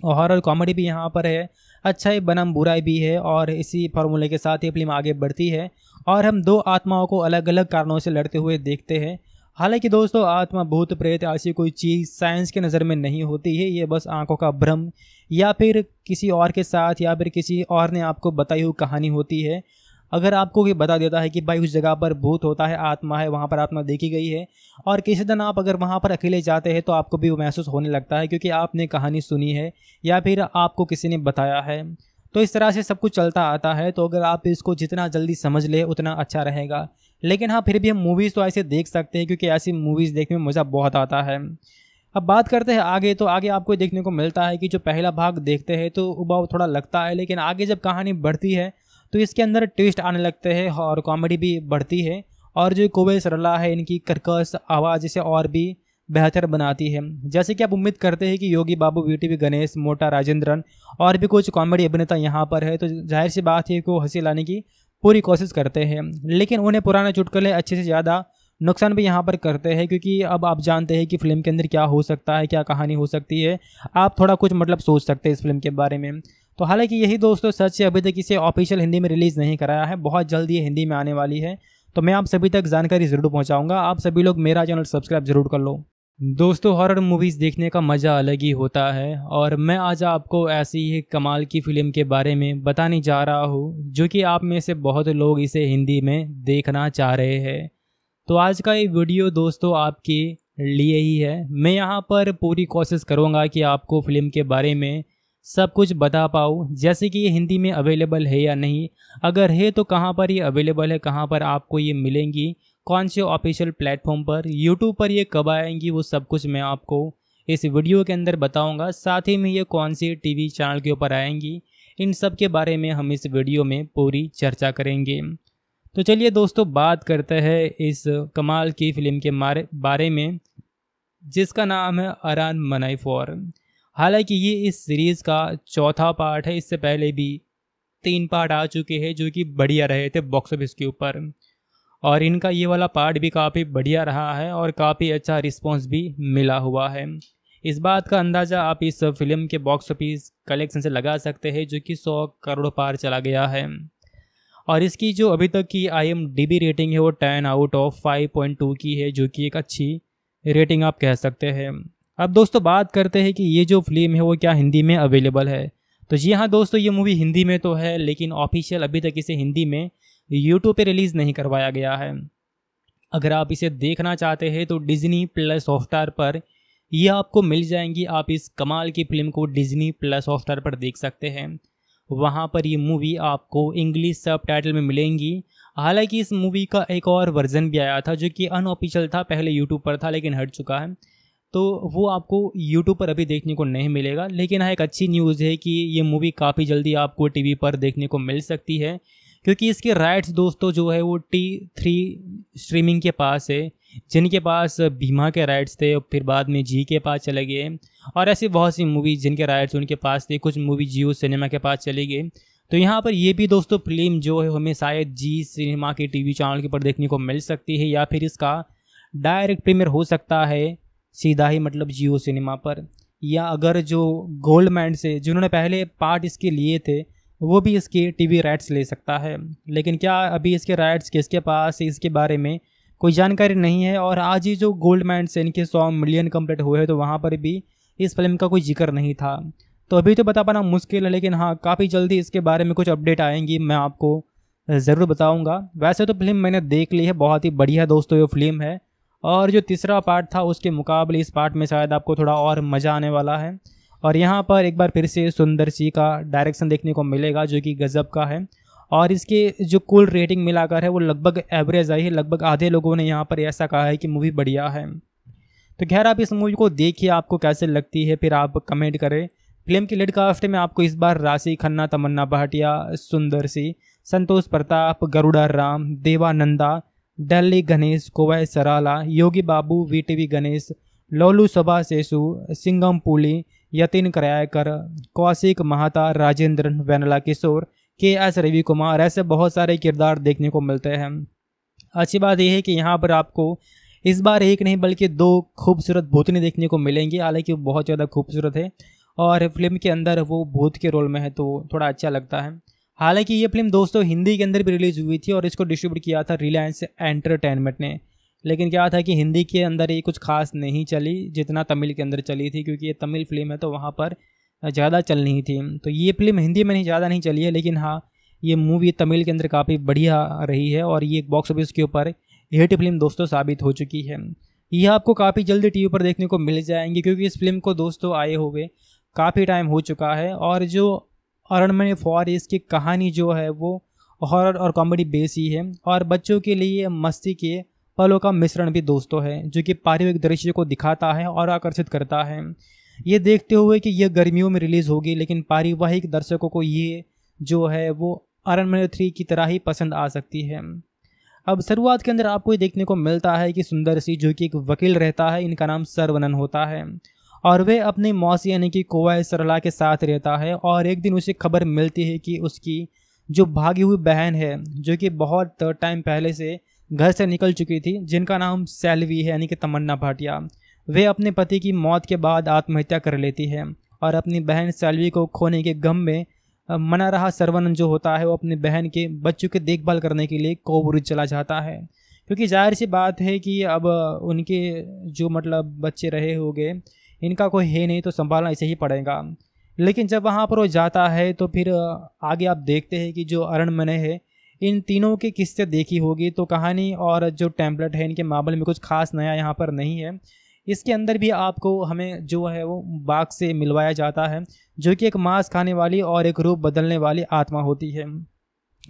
और हॉरर कॉमेडी भी यहाँ पर है अच्छाई बनाम बुराई भी है और इसी फार्मूले के साथ ही फिल्म आगे बढ़ती है और हम दो आत्माओं को अलग अलग कारणों से लड़ते हुए देखते हैं हालांकि दोस्तों आत्मा भूत प्रेत ऐसी कोई चीज़ साइंस के नज़र में नहीं होती है ये बस आंखों का भ्रम या फिर किसी और के साथ या फिर किसी और ने आपको बताई हुई कहानी होती है अगर आपको ये बता देता है कि भाई उस जगह पर भूत होता है आत्मा है वहाँ पर आत्मा देखी गई है और किसी दिन आप अगर वहाँ पर अकेले जाते हैं तो आपको भी वो महसूस होने लगता है क्योंकि आपने कहानी सुनी है या फिर आपको किसी ने बताया है तो इस तरह से सब कुछ चलता आता है तो अगर आप इसको जितना जल्दी समझ ले उतना अच्छा रहेगा लेकिन हाँ फिर भी हम मूवीज़ तो ऐसे देख सकते हैं क्योंकि ऐसी मूवीज़ देखने में मज़ा बहुत आता है अब बात करते हैं आगे तो आगे आपको देखने को मिलता है कि जो पहला भाग देखते हैं तो उबाव थोड़ा लगता है लेकिन आगे जब कहानी बढ़ती है तो इसके अंदर ट्विस्ट आने लगते हैं और कॉमेडी भी बढ़ती है और जो कोवे सरला है इनकी कर्कश आवाज़ इसे और भी बेहतर बनाती है जैसे कि आप उम्मीद करते हैं कि योगी बाबू बी टी गणेश मोटा राजेंद्रन और भी कुछ कॉमेडी अभिनेता यहाँ पर है तो जाहिर सी बात है को हंसी लाने की पूरी कोशिश करते हैं लेकिन उन्हें पुराने चुटकुले अच्छे से ज़्यादा नुकसान भी यहाँ पर करते हैं क्योंकि अब आप जानते हैं कि फिल्म के अंदर क्या हो सकता है क्या कहानी हो सकती है आप थोड़ा कुछ मतलब सोच सकते हैं इस फिल्म के बारे में तो हालांकि यही दोस्तों सच है अभी तक इसे ऑफिशियल हिंदी में रिलीज़ नहीं कराया है बहुत जल्दी हिंदी में आने वाली है तो मैं आप सभी तक जानकारी ज़रूर पहुँचाऊँगा आप सभी लोग मेरा चैनल सब्सक्राइब ज़रूर कर लो दोस्तों हॉरर मूवीज़ देखने का मज़ा अलग ही होता है और मैं आज आपको ऐसी ही कमाल की फ़िल्म के बारे में बताने जा रहा हूँ जो कि आप में से बहुत लोग इसे हिंदी में देखना चाह रहे हैं तो आज का ये वीडियो दोस्तों आपके लिए ही है मैं यहाँ पर पूरी कोशिश करूँगा कि आपको फ़िल्म के बारे में सब कुछ बता पाऊँ जैसे कि ये हिंदी में अवेलेबल है या नहीं अगर है तो कहाँ पर ये अवेलेबल है कहाँ पर आपको ये मिलेंगी कौन से ऑफिशियल प्लेटफॉर्म पर यूट्यूब पर ये कब आएंगी वो सब कुछ मैं आपको इस वीडियो के अंदर बताऊंगा साथ ही में ये कौन सी टीवी चैनल के ऊपर आएंगी इन सब के बारे में हम इस वीडियो में पूरी चर्चा करेंगे तो चलिए दोस्तों बात करते हैं इस कमाल की फिल्म के बारे में जिसका नाम है अरान मनाई फॉर हालांकि ये इस सीरीज़ का चौथा पार्ट है इससे पहले भी तीन पार्ट आ चुके हैं जो कि बढ़िया रहे थे बॉक्स ऑफिस के ऊपर और इनका ये वाला पार्ट भी काफ़ी बढ़िया रहा है और काफ़ी अच्छा रिस्पॉन्स भी मिला हुआ है इस बात का अंदाज़ा आप इस फिल्म के बॉक्स ऑफिस कलेक्शन से लगा सकते हैं जो कि सौ करोड़ पार चला गया है और इसकी जो अभी तक की आई एम रेटिंग है वो ten out of five point two की है जो कि एक अच्छी रेटिंग आप कह सकते हैं अब दोस्तों बात करते हैं कि ये जो फिल्म है वो क्या हिंदी में अवेलेबल है तो जी हाँ दोस्तों ये मूवी हिंदी में तो है लेकिन ऑफिशियल अभी तक इसे हिंदी में यूट्यूब पर रिलीज़ नहीं करवाया गया है अगर आप इसे देखना चाहते हैं तो डिज्नी प्लस हॉटस्टार पर यह आपको मिल जाएंगी आप इस कमाल की फिल्म को डिज्नी प्लस हॉटस्टार पर देख सकते हैं वहाँ पर ये मूवी आपको इंग्लिश सब टाइटल में मिलेंगी हालांकि इस मूवी का एक और वर्जन भी आया था जो कि अनऑफिशियल था पहले यूट्यूब पर था लेकिन हट चुका है तो वो आपको यूट्यूब पर अभी देखने को नहीं मिलेगा लेकिन हाँ एक अच्छी न्यूज़ है कि ये मूवी काफ़ी जल्दी आपको टी पर देखने को मिल सकती है क्योंकि इसके राइट्स दोस्तों जो है वो टी थ्री स्ट्रीमिंग के पास है जिनके पास बीमा के राइट्स थे फिर बाद में जी के पास चले गए और ऐसी बहुत सी मूवी जिनके राइट्स उनके पास थे कुछ मूवी जियो सिनेमा के पास चली गई तो यहाँ पर ये भी दोस्तों फिल्म जो है हमें शायद जी सिनेमा के टीवी चैनल के ऊपर देखने को मिल सकती है या फिर इसका डायरेक्ट प्रीमियर हो सकता है सीधा ही मतलब जियो सिनेमा पर या अगर जो गोल्ड मैंड से जिन्होंने पहले पार्ट इसके लिए थे वो भी इसके टीवी राइट्स ले सकता है लेकिन क्या अभी इसके राइट्स किसके पास इसके बारे में कोई जानकारी नहीं है और आज ही जो गोल्ड मैंड से इनके सौ मिलियन कम्प्लीट हुए हैं तो वहाँ पर भी इस फिल्म का कोई जिक्र नहीं था तो अभी तो बता पाना मुश्किल है लेकिन हाँ काफ़ी जल्दी इसके बारे में कुछ अपडेट आएंगी मैं आपको ज़रूर बताऊँगा वैसे तो फिल्म मैंने देख ली है बहुत ही बढ़िया दोस्तों ये फिल्म है और जो तीसरा पार्ट था उसके मुकाबले इस पार्ट में शायद आपको थोड़ा और मज़ा आने वाला है और यहाँ पर एक बार फिर से सुंदर सी का डायरेक्शन देखने को मिलेगा जो कि गज़ब का है और इसके जो कुल रेटिंग मिलाकर है वो लगभग एवरेज आई है लगभग आधे लोगों ने यहाँ पर ऐसा कहा है कि मूवी बढ़िया है तो खैर आप इस मूवी को देखिए आपको कैसे लगती है फिर आप कमेंट करें फिल्म की लेट कास्ट में आपको इस बार राशि खन्ना तमन्ना भाटिया सुंदर सी संतोष प्रताप गरुड़ा राम देवानंदा डल्ली गणेश कोवै सराला योगी बाबू वीटीवी गणेश लोलू सभा सेसु सिंगम पुली यतिन करायकर कौशिक महाता राजेंद्र वेनला किशोर के एस रवि कुमार ऐसे बहुत सारे किरदार देखने को मिलते हैं अच्छी बात यह है कि यहाँ पर आपको इस बार एक नहीं बल्कि दो खूबसूरत भूतनी देखने को मिलेंगी हालांकि वो बहुत ज़्यादा खूबसूरत है और फिल्म के अंदर वो भूत के रोल में है तो थोड़ा अच्छा लगता है हालांकि ये फिल्म दोस्तों हिंदी के अंदर भी रिलीज हुई थी और इसको डिस्ट्रीब्यूट किया था रिलायंस एंटरटेनमेंट ने लेकिन क्या था कि हिंदी के अंदर ये कुछ खास नहीं चली जितना तमिल के अंदर चली थी क्योंकि ये तमिल फिल्म है तो वहाँ पर ज़्यादा चल नहीं थी तो ये फिल्म हिंदी में नहीं ज़्यादा नहीं चली है लेकिन हाँ ये मूवी तमिल के अंदर काफ़ी बढ़िया रही है और ये बॉक्स ऑफिस के ऊपर हिट फिल्म दोस्तों साबित हो चुकी है यह आपको काफ़ी जल्दी टीवी पर देखने को मिल जाएंगे क्योंकि इस फिल्म को दोस्तों आए हुए काफ़ी टाइम हो चुका है और जो अरण्य फॉर इसकी कहानी जो है वो हॉरर और कॉमेडी बेस ही है और बच्चों के लिए मस्ती के पलों का मिश्रण भी दोस्तों है जो कि पारिवारिक दृश्य को दिखाता है और आकर्षित करता है ये देखते हुए कि यह गर्मियों में रिलीज़ होगी लेकिन पारिवाहिक दर्शकों को ये जो है वो मन थ्री की तरह ही पसंद आ सकती है अब शुरुआत के अंदर आपको ये देखने को मिलता है कि सुंदर सिंह जो कि एक वकील रहता है इनका नाम सरवनन होता है और वह अपनी मौसी यानी कि कोवा सरला के साथ रहता है और एक दिन उसे खबर मिलती है कि उसकी जो भागी हुई बहन है जो कि बहुत टाइम पहले से घर से निकल चुकी थी जिनका नाम सैलवी है यानी कि तमन्ना भाटिया वे अपने पति की मौत के बाद आत्महत्या कर लेती है और अपनी बहन सैलवी को खोने के गम में मना रहा सरवन जो होता है वो अपनी बहन के बच्चों की देखभाल करने के लिए कोबरू चला जाता है क्योंकि जाहिर सी बात है कि अब उनके जो मतलब बच्चे रहे होंगे इनका कोई है नहीं तो संभालना इसे ही पड़ेगा लेकिन जब वहाँ पर वो जाता है तो फिर आगे आप देखते हैं कि जो अरण मने है इन तीनों के किस्से देखी होगी तो कहानी और जो टैंपलेट है इनके मामले में कुछ खास नया यहाँ पर नहीं है इसके अंदर भी आपको हमें जो है वो बाघ से मिलवाया जाता है जो कि एक मांस खाने वाली और एक रूप बदलने वाली आत्मा होती है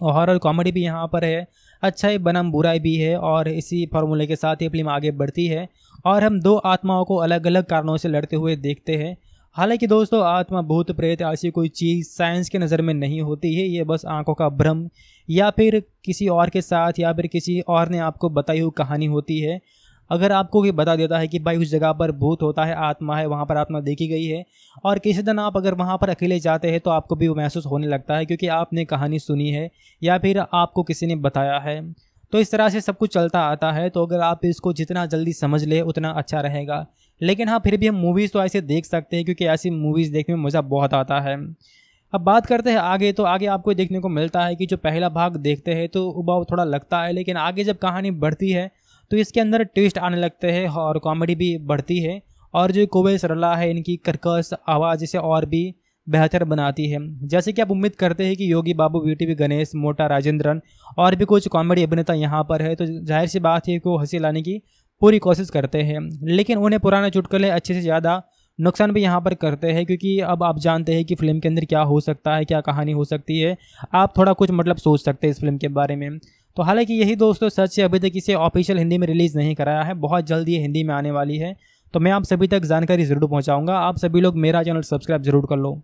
और हॉरर कॉमेडी भी यहाँ पर है अच्छाई बनम बुराई भी है और इसी फार्मूले के साथ ही फिल्म आगे बढ़ती है और हम दो आत्माओं को अलग अलग कारणों से लड़ते हुए देखते हैं हालांकि दोस्तों आत्मा भूत प्रेत ऐसी कोई चीज़ साइंस के नज़र में नहीं होती है ये बस आंखों का भ्रम या फिर किसी और के साथ या फिर किसी और ने आपको बताई हुई कहानी होती है अगर आपको ये बता देता है कि भाई उस जगह पर भूत होता है आत्मा है वहाँ पर आत्मा देखी गई है और किसी दिन आप अगर वहाँ पर अकेले जाते हैं तो आपको भी वो महसूस होने लगता है क्योंकि आपने कहानी सुनी है या फिर आपको किसी ने बताया है तो इस तरह से सब कुछ चलता आता है तो अगर आप इसको जितना जल्दी समझ ले उतना अच्छा रहेगा लेकिन हाँ फिर भी हम मूवीज़ तो ऐसे देख सकते हैं क्योंकि ऐसी मूवीज़ देखने में मज़ा बहुत आता है अब बात करते हैं आगे तो आगे आपको देखने को मिलता है कि जो पहला भाग देखते हैं तो उबाव थोड़ा लगता है लेकिन आगे जब कहानी बढ़ती है तो इसके अंदर ट्विस्ट आने लगते हैं और कॉमेडी भी बढ़ती है और जो कोवे सरला है इनकी कर्कश आवाज़ इसे और भी बेहतर बनाती है जैसे कि आप उम्मीद करते हैं कि योगी बाबू बी टी गणेश मोटा राजेंद्रन और भी कुछ कॉमेडी अभिनेता यहाँ पर है तो जाहिर सी बात है को हंसी लाने की पूरी कोशिश करते हैं लेकिन उन्हें पुराने चुटकुले अच्छे से ज़्यादा नुकसान भी यहाँ पर करते हैं क्योंकि अब आप जानते हैं कि फिल्म के अंदर क्या हो सकता है क्या कहानी हो सकती है आप थोड़ा कुछ मतलब सोच सकते हैं इस फिल्म के बारे में तो हालांकि यही दोस्तों सच है अभी तक इसे ऑफिशियल हिंदी में रिलीज़ नहीं कराया है बहुत जल्द ये हिंदी में आने वाली है तो मैं आप सभी तक जानकारी ज़रूर पहुँचाऊँगा आप सभी लोग मेरा चैनल सब्सक्राइब ज़रूर कर लो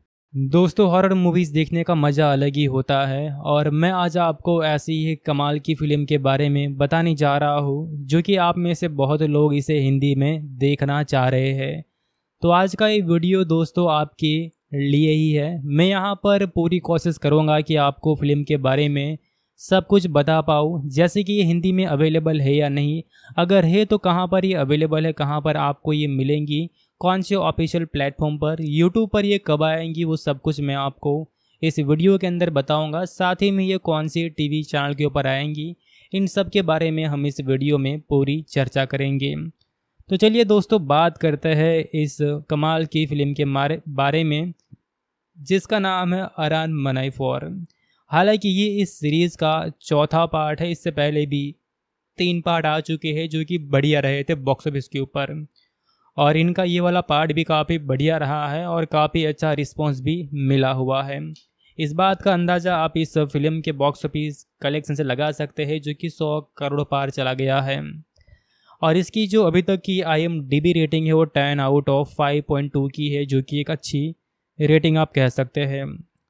दोस्तों हॉरर मूवीज़ देखने का मज़ा अलग ही होता है और मैं आज आपको ऐसी ही कमाल की फ़िल्म के बारे में बताने जा रहा हूँ जो कि आप में से बहुत लोग इसे हिंदी में देखना चाह रहे हैं तो आज का ये वीडियो दोस्तों आपके लिए ही है मैं यहाँ पर पूरी कोशिश करूँगा कि आपको फ़िल्म के बारे में सब कुछ बता पाऊँ जैसे कि ये हिंदी में अवेलेबल है या नहीं अगर है तो कहाँ पर ये अवेलेबल है कहाँ पर आपको ये मिलेंगी कौन से ऑफिशियल प्लेटफॉर्म पर यूट्यूब पर ये कब आएंगी वो सब कुछ मैं आपको इस वीडियो के अंदर बताऊंगा साथ ही में ये कौन से टीवी चैनल के ऊपर आएंगी इन सब के बारे में हम इस वीडियो में पूरी चर्चा करेंगे तो चलिए दोस्तों बात करते हैं इस कमाल की फिल्म के बारे में जिसका नाम है अरान मनाई फॉर हालांकि ये इस सीरीज़ का चौथा पार्ट है इससे पहले भी तीन पार्ट आ चुके हैं जो कि बढ़िया रहे थे बॉक्स ऑफिस के ऊपर और इनका ये वाला पार्ट भी काफ़ी बढ़िया रहा है और काफ़ी अच्छा रिस्पॉन्स भी मिला हुआ है इस बात का अंदाज़ा आप इस फिल्म के बॉक्स ऑफिस कलेक्शन से लगा सकते हैं जो कि सौ करोड़ पार चला गया है और इसकी जो अभी तक की I M D B rating है वो ten out of five point two की है जो कि एक अच्छी रेटिंग आप कह सकते हैं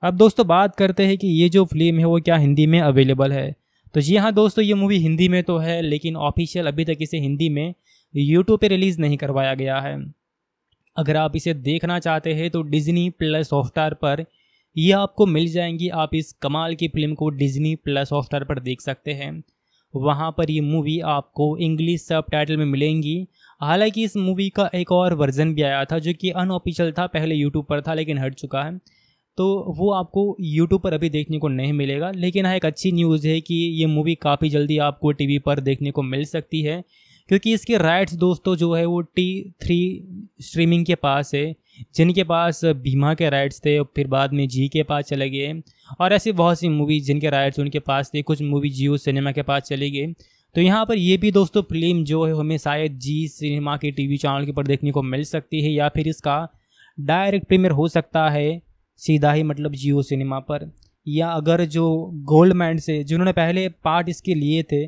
अब दोस्तों बात करते हैं कि ये जो फिल्म है वो क्या हिंदी में अवेलेबल है तो जी हाँ दोस्तों ये मूवी हिंदी में तो है लेकिन ऑफिशियल अभी तक इसे हिंदी में यूट्यूब पे रिलीज़ नहीं करवाया गया है अगर आप इसे देखना चाहते हैं तो डिज्नी प्लस हॉटस्टार पर यह आपको मिल जाएंगी आप इस कमाल की फिल्म को डिज्नी प्लस हॉटस्टार पर देख सकते हैं वहाँ पर ये मूवी आपको इंग्लिश सब टाइटल में मिलेंगी हालांकि इस मूवी का एक और वर्जन भी आया था जो कि अनऑफिशियल था पहले यूट्यूब पर था लेकिन हट चुका है तो वो आपको यूट्यूब पर अभी देखने को नहीं मिलेगा लेकिन हाँ एक अच्छी न्यूज़ है कि ये मूवी काफ़ी जल्दी आपको टी पर देखने को मिल सकती है क्योंकि इसके राइट्स दोस्तों जो है वो टी थ्री स्ट्रीमिंग के पास है जिनके पास बीमा के राइट्स थे और फिर बाद में जी के पास चले गए और ऐसी बहुत सी मूवी जिनके राइट्स उनके पास थे कुछ मूवी जियो सिनेमा के पास चली गई तो यहाँ पर ये भी दोस्तों फिल्म जो है हमें शायद जी सिनेमा के टीवी चैनल के ऊपर देखने को मिल सकती है या फिर इसका डायरेक्ट प्रीमियर हो सकता है सीधा ही मतलब जियो सिनेमा पर या अगर जो गोल्ड मैंड से जिन्होंने पहले पार्ट इसके लिए थे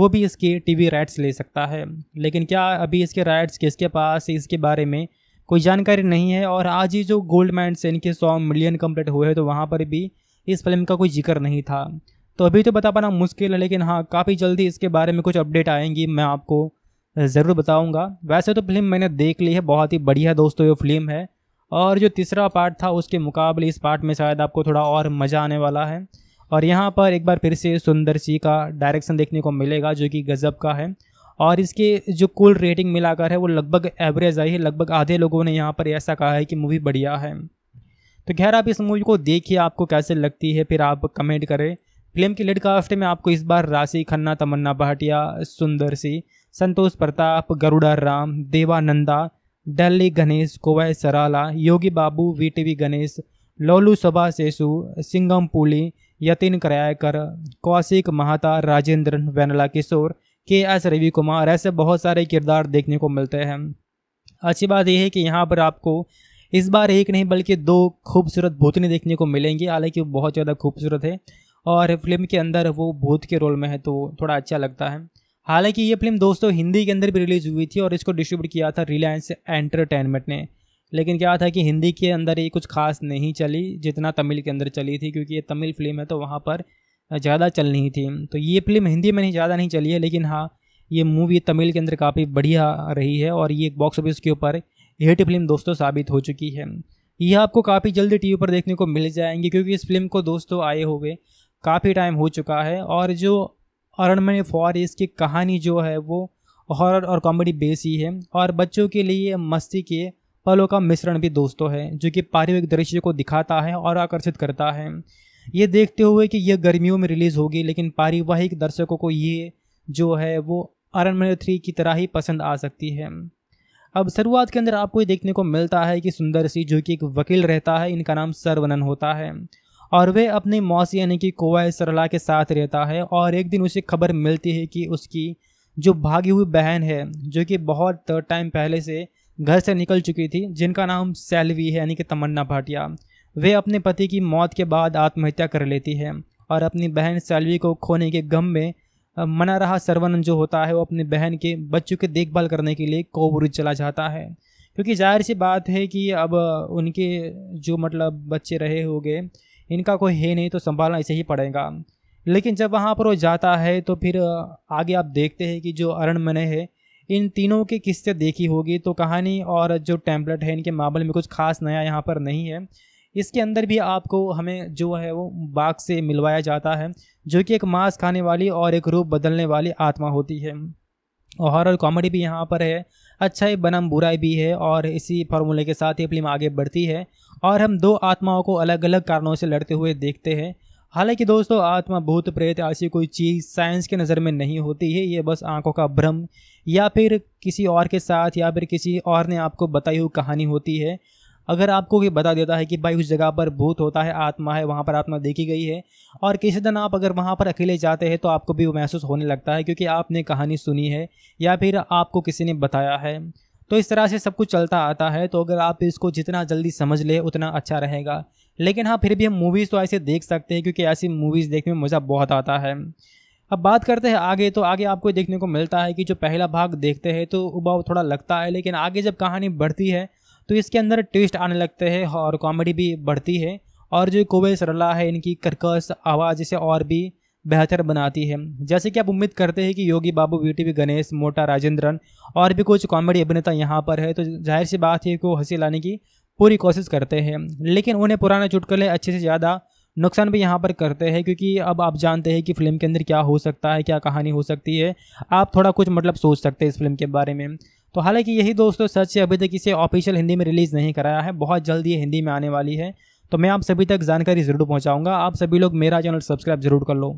वो भी इसके टीवी राइट्स ले सकता है लेकिन क्या अभी इसके राइट्स किसके पास इसके बारे में कोई जानकारी नहीं है और आज ही जो गोल्ड मैंड से इनके सौ मिलियन कम्प्लीट हुए हैं तो वहाँ पर भी इस फिल्म का कोई जिक्र नहीं था तो अभी तो बता पाना मुश्किल है लेकिन हाँ काफ़ी जल्दी इसके बारे में कुछ अपडेट आएंगी मैं आपको ज़रूर बताऊँगा वैसे तो फिल्म मैंने देख ली है बहुत ही बढ़िया दोस्तों ये फिल्म है और जो तीसरा पार्ट था उसके मुकाबले इस पार्ट में शायद आपको थोड़ा और मज़ा आने वाला है और यहाँ पर एक बार फिर से सुंदर सी का डायरेक्शन देखने को मिलेगा जो कि गज़ब का है और इसके जो कुल रेटिंग मिलाकर है वो लगभग एवरेज आई है लगभग आधे लोगों ने यहाँ पर ऐसा कहा है कि मूवी बढ़िया है तो खैर आप इस मूवी को देखिए आपको कैसे लगती है फिर आप कमेंट करें फिल्म की लेट कास्ट में आपको इस बार राशि खन्ना तमन्ना भाटिया सुंदर सी संतोष प्रताप गरुड़ा राम देवानंदा डल्ली गणेश कोवै सराला योगी बाबू वीटीवी गणेश लोलू सभा सेसु सिंगम पुली यतिन करायकर कौशिक महाता राजेंद्र वेनला किशोर के एस रवि कुमार ऐसे बहुत सारे किरदार देखने को मिलते हैं अच्छी बात यह है कि यहाँ पर आपको इस बार एक नहीं बल्कि दो खूबसूरत भूतनी देखने को मिलेंगी हालांकि वो बहुत ज़्यादा खूबसूरत है और फिल्म के अंदर वो भूत के रोल में है तो थोड़ा अच्छा लगता है हालांकि ये फिल्म दोस्तों हिंदी के अंदर भी रिलीज हुई थी और इसको डिस्ट्रीब्यूट किया था रिलायंस एंटरटेनमेंट ने लेकिन क्या था कि हिंदी के अंदर ये कुछ खास नहीं चली जितना तमिल के अंदर चली थी क्योंकि ये तमिल फिल्म है तो वहाँ पर ज़्यादा चल नहीं थी तो ये फिल्म हिंदी में नहीं ज़्यादा नहीं चली है लेकिन हाँ ये मूवी तमिल के अंदर काफ़ी बढ़िया रही है और ये बॉक्स ऑफिस के ऊपर हिट फिल्म दोस्तों साबित हो चुकी है ये आपको काफ़ी जल्दी टीवी पर देखने को मिल जाएंगी क्योंकि इस फिल्म को दोस्तों आए हुए काफ़ी टाइम हो चुका है और जो अनमनी फॉर इसकी कहानी जो है वो हॉरर और कॉमेडी बेस ही है और बच्चों के लिए मस्ती के पलों का मिश्रण भी दोस्तों है जो कि पारिवारिक दृश्य को दिखाता है और आकर्षित करता है ये देखते हुए कि यह गर्मियों में रिलीज़ होगी लेकिन पारिवाहिक दर्शकों को ये जो है वो मन थ्री की तरह ही पसंद आ सकती है अब शुरुआत के अंदर आपको ये देखने को मिलता है कि सुंदर सिंह जो कि एक वकील रहता है इनका नाम सरवनन होता है और वह अपनी मौसी यानी कि कोवा सरला के साथ रहता है और एक दिन उसे खबर मिलती है कि उसकी जो भागी हुई बहन है जो कि बहुत टाइम पहले से घर से निकल चुकी थी जिनका नाम सैलवी है यानी कि तमन्ना भाटिया वे अपने पति की मौत के बाद आत्महत्या कर लेती है और अपनी बहन सैलवी को खोने के गम में मना रहा सरवन जो होता है वो अपनी बहन के बच्चों की देखभाल करने के लिए कोबरू चला जाता है क्योंकि जाहिर सी बात है कि अब उनके जो मतलब बच्चे रहे होंगे इनका कोई है नहीं तो संभालना इसे ही पड़ेगा लेकिन जब वहाँ पर वो जाता है तो फिर आगे आप देखते हैं कि जो अरण मने है इन तीनों के किस्से देखी होगी तो कहानी और जो टेम्पलेट है इनके मामले में कुछ खास नया यहाँ पर नहीं है इसके अंदर भी आपको हमें जो है वो बाघ से मिलवाया जाता है जो कि एक मांस खाने वाली और एक रूप बदलने वाली आत्मा होती है और हॉरर कॉमेडी भी यहाँ पर है अच्छाई बनम बुराई भी है और इसी फार्मूले के साथ ही फिल्म आगे बढ़ती है और हम दो आत्माओं को अलग अलग कारणों से लड़ते हुए देखते हैं हालांकि दोस्तों आत्मा भूत प्रेत ऐसी कोई चीज़ साइंस के नज़र में नहीं होती है ये बस आंखों का भ्रम या फिर किसी और के साथ या फिर किसी और ने आपको बताई हुई कहानी होती है अगर आपको ये बता देता है कि भाई उस जगह पर भूत होता है आत्मा है वहाँ पर आत्मा देखी गई है और किसी दिन आप अगर वहाँ पर अकेले जाते हैं तो आपको भी वो महसूस होने लगता है क्योंकि आपने कहानी सुनी है या फिर आपको किसी ने बताया है तो इस तरह से सब कुछ चलता आता है तो अगर आप इसको जितना जल्दी समझ ले उतना अच्छा रहेगा लेकिन हाँ फिर भी हम मूवीज़ तो ऐसे देख सकते हैं क्योंकि ऐसी मूवीज़ देखने में मज़ा बहुत आता है अब बात करते हैं आगे तो आगे आपको देखने को मिलता है कि जो पहला भाग देखते हैं तो उबाव थोड़ा लगता है लेकिन आगे जब कहानी बढ़ती है तो इसके अंदर ट्विस्ट आने लगते हैं और कॉमेडी भी बढ़ती है और जो कोवे सरला है इनकी कर्कश आवाज़ इसे और भी बेहतर बनाती है जैसे कि आप उम्मीद करते हैं कि योगी बाबू वी टी गणेश मोटा राजेंद्रन और भी कुछ कॉमेडी अभिनेता यहाँ पर है तो जाहिर सी बात है कि वो हंसी लाने की पूरी कोशिश करते हैं लेकिन उन्हें पुराने चुटकुले अच्छे से ज़्यादा नुकसान भी यहाँ पर करते हैं क्योंकि अब आप जानते हैं कि फिल्म के अंदर क्या हो सकता है क्या कहानी हो सकती है आप थोड़ा कुछ मतलब सोच सकते हैं इस फिल्म के बारे में तो हालांकि यही दोस्तों सच से अभी तक इसे ऑफिशियल हिंदी में रिलीज़ नहीं कराया है बहुत जल्द ये हिंदी में आने वाली है तो मैं आप सभी तक जानकारी ज़रूर पहुँचाऊँगा आप सभी लोग मेरा चैनल सब्सक्राइब जरूर कर लो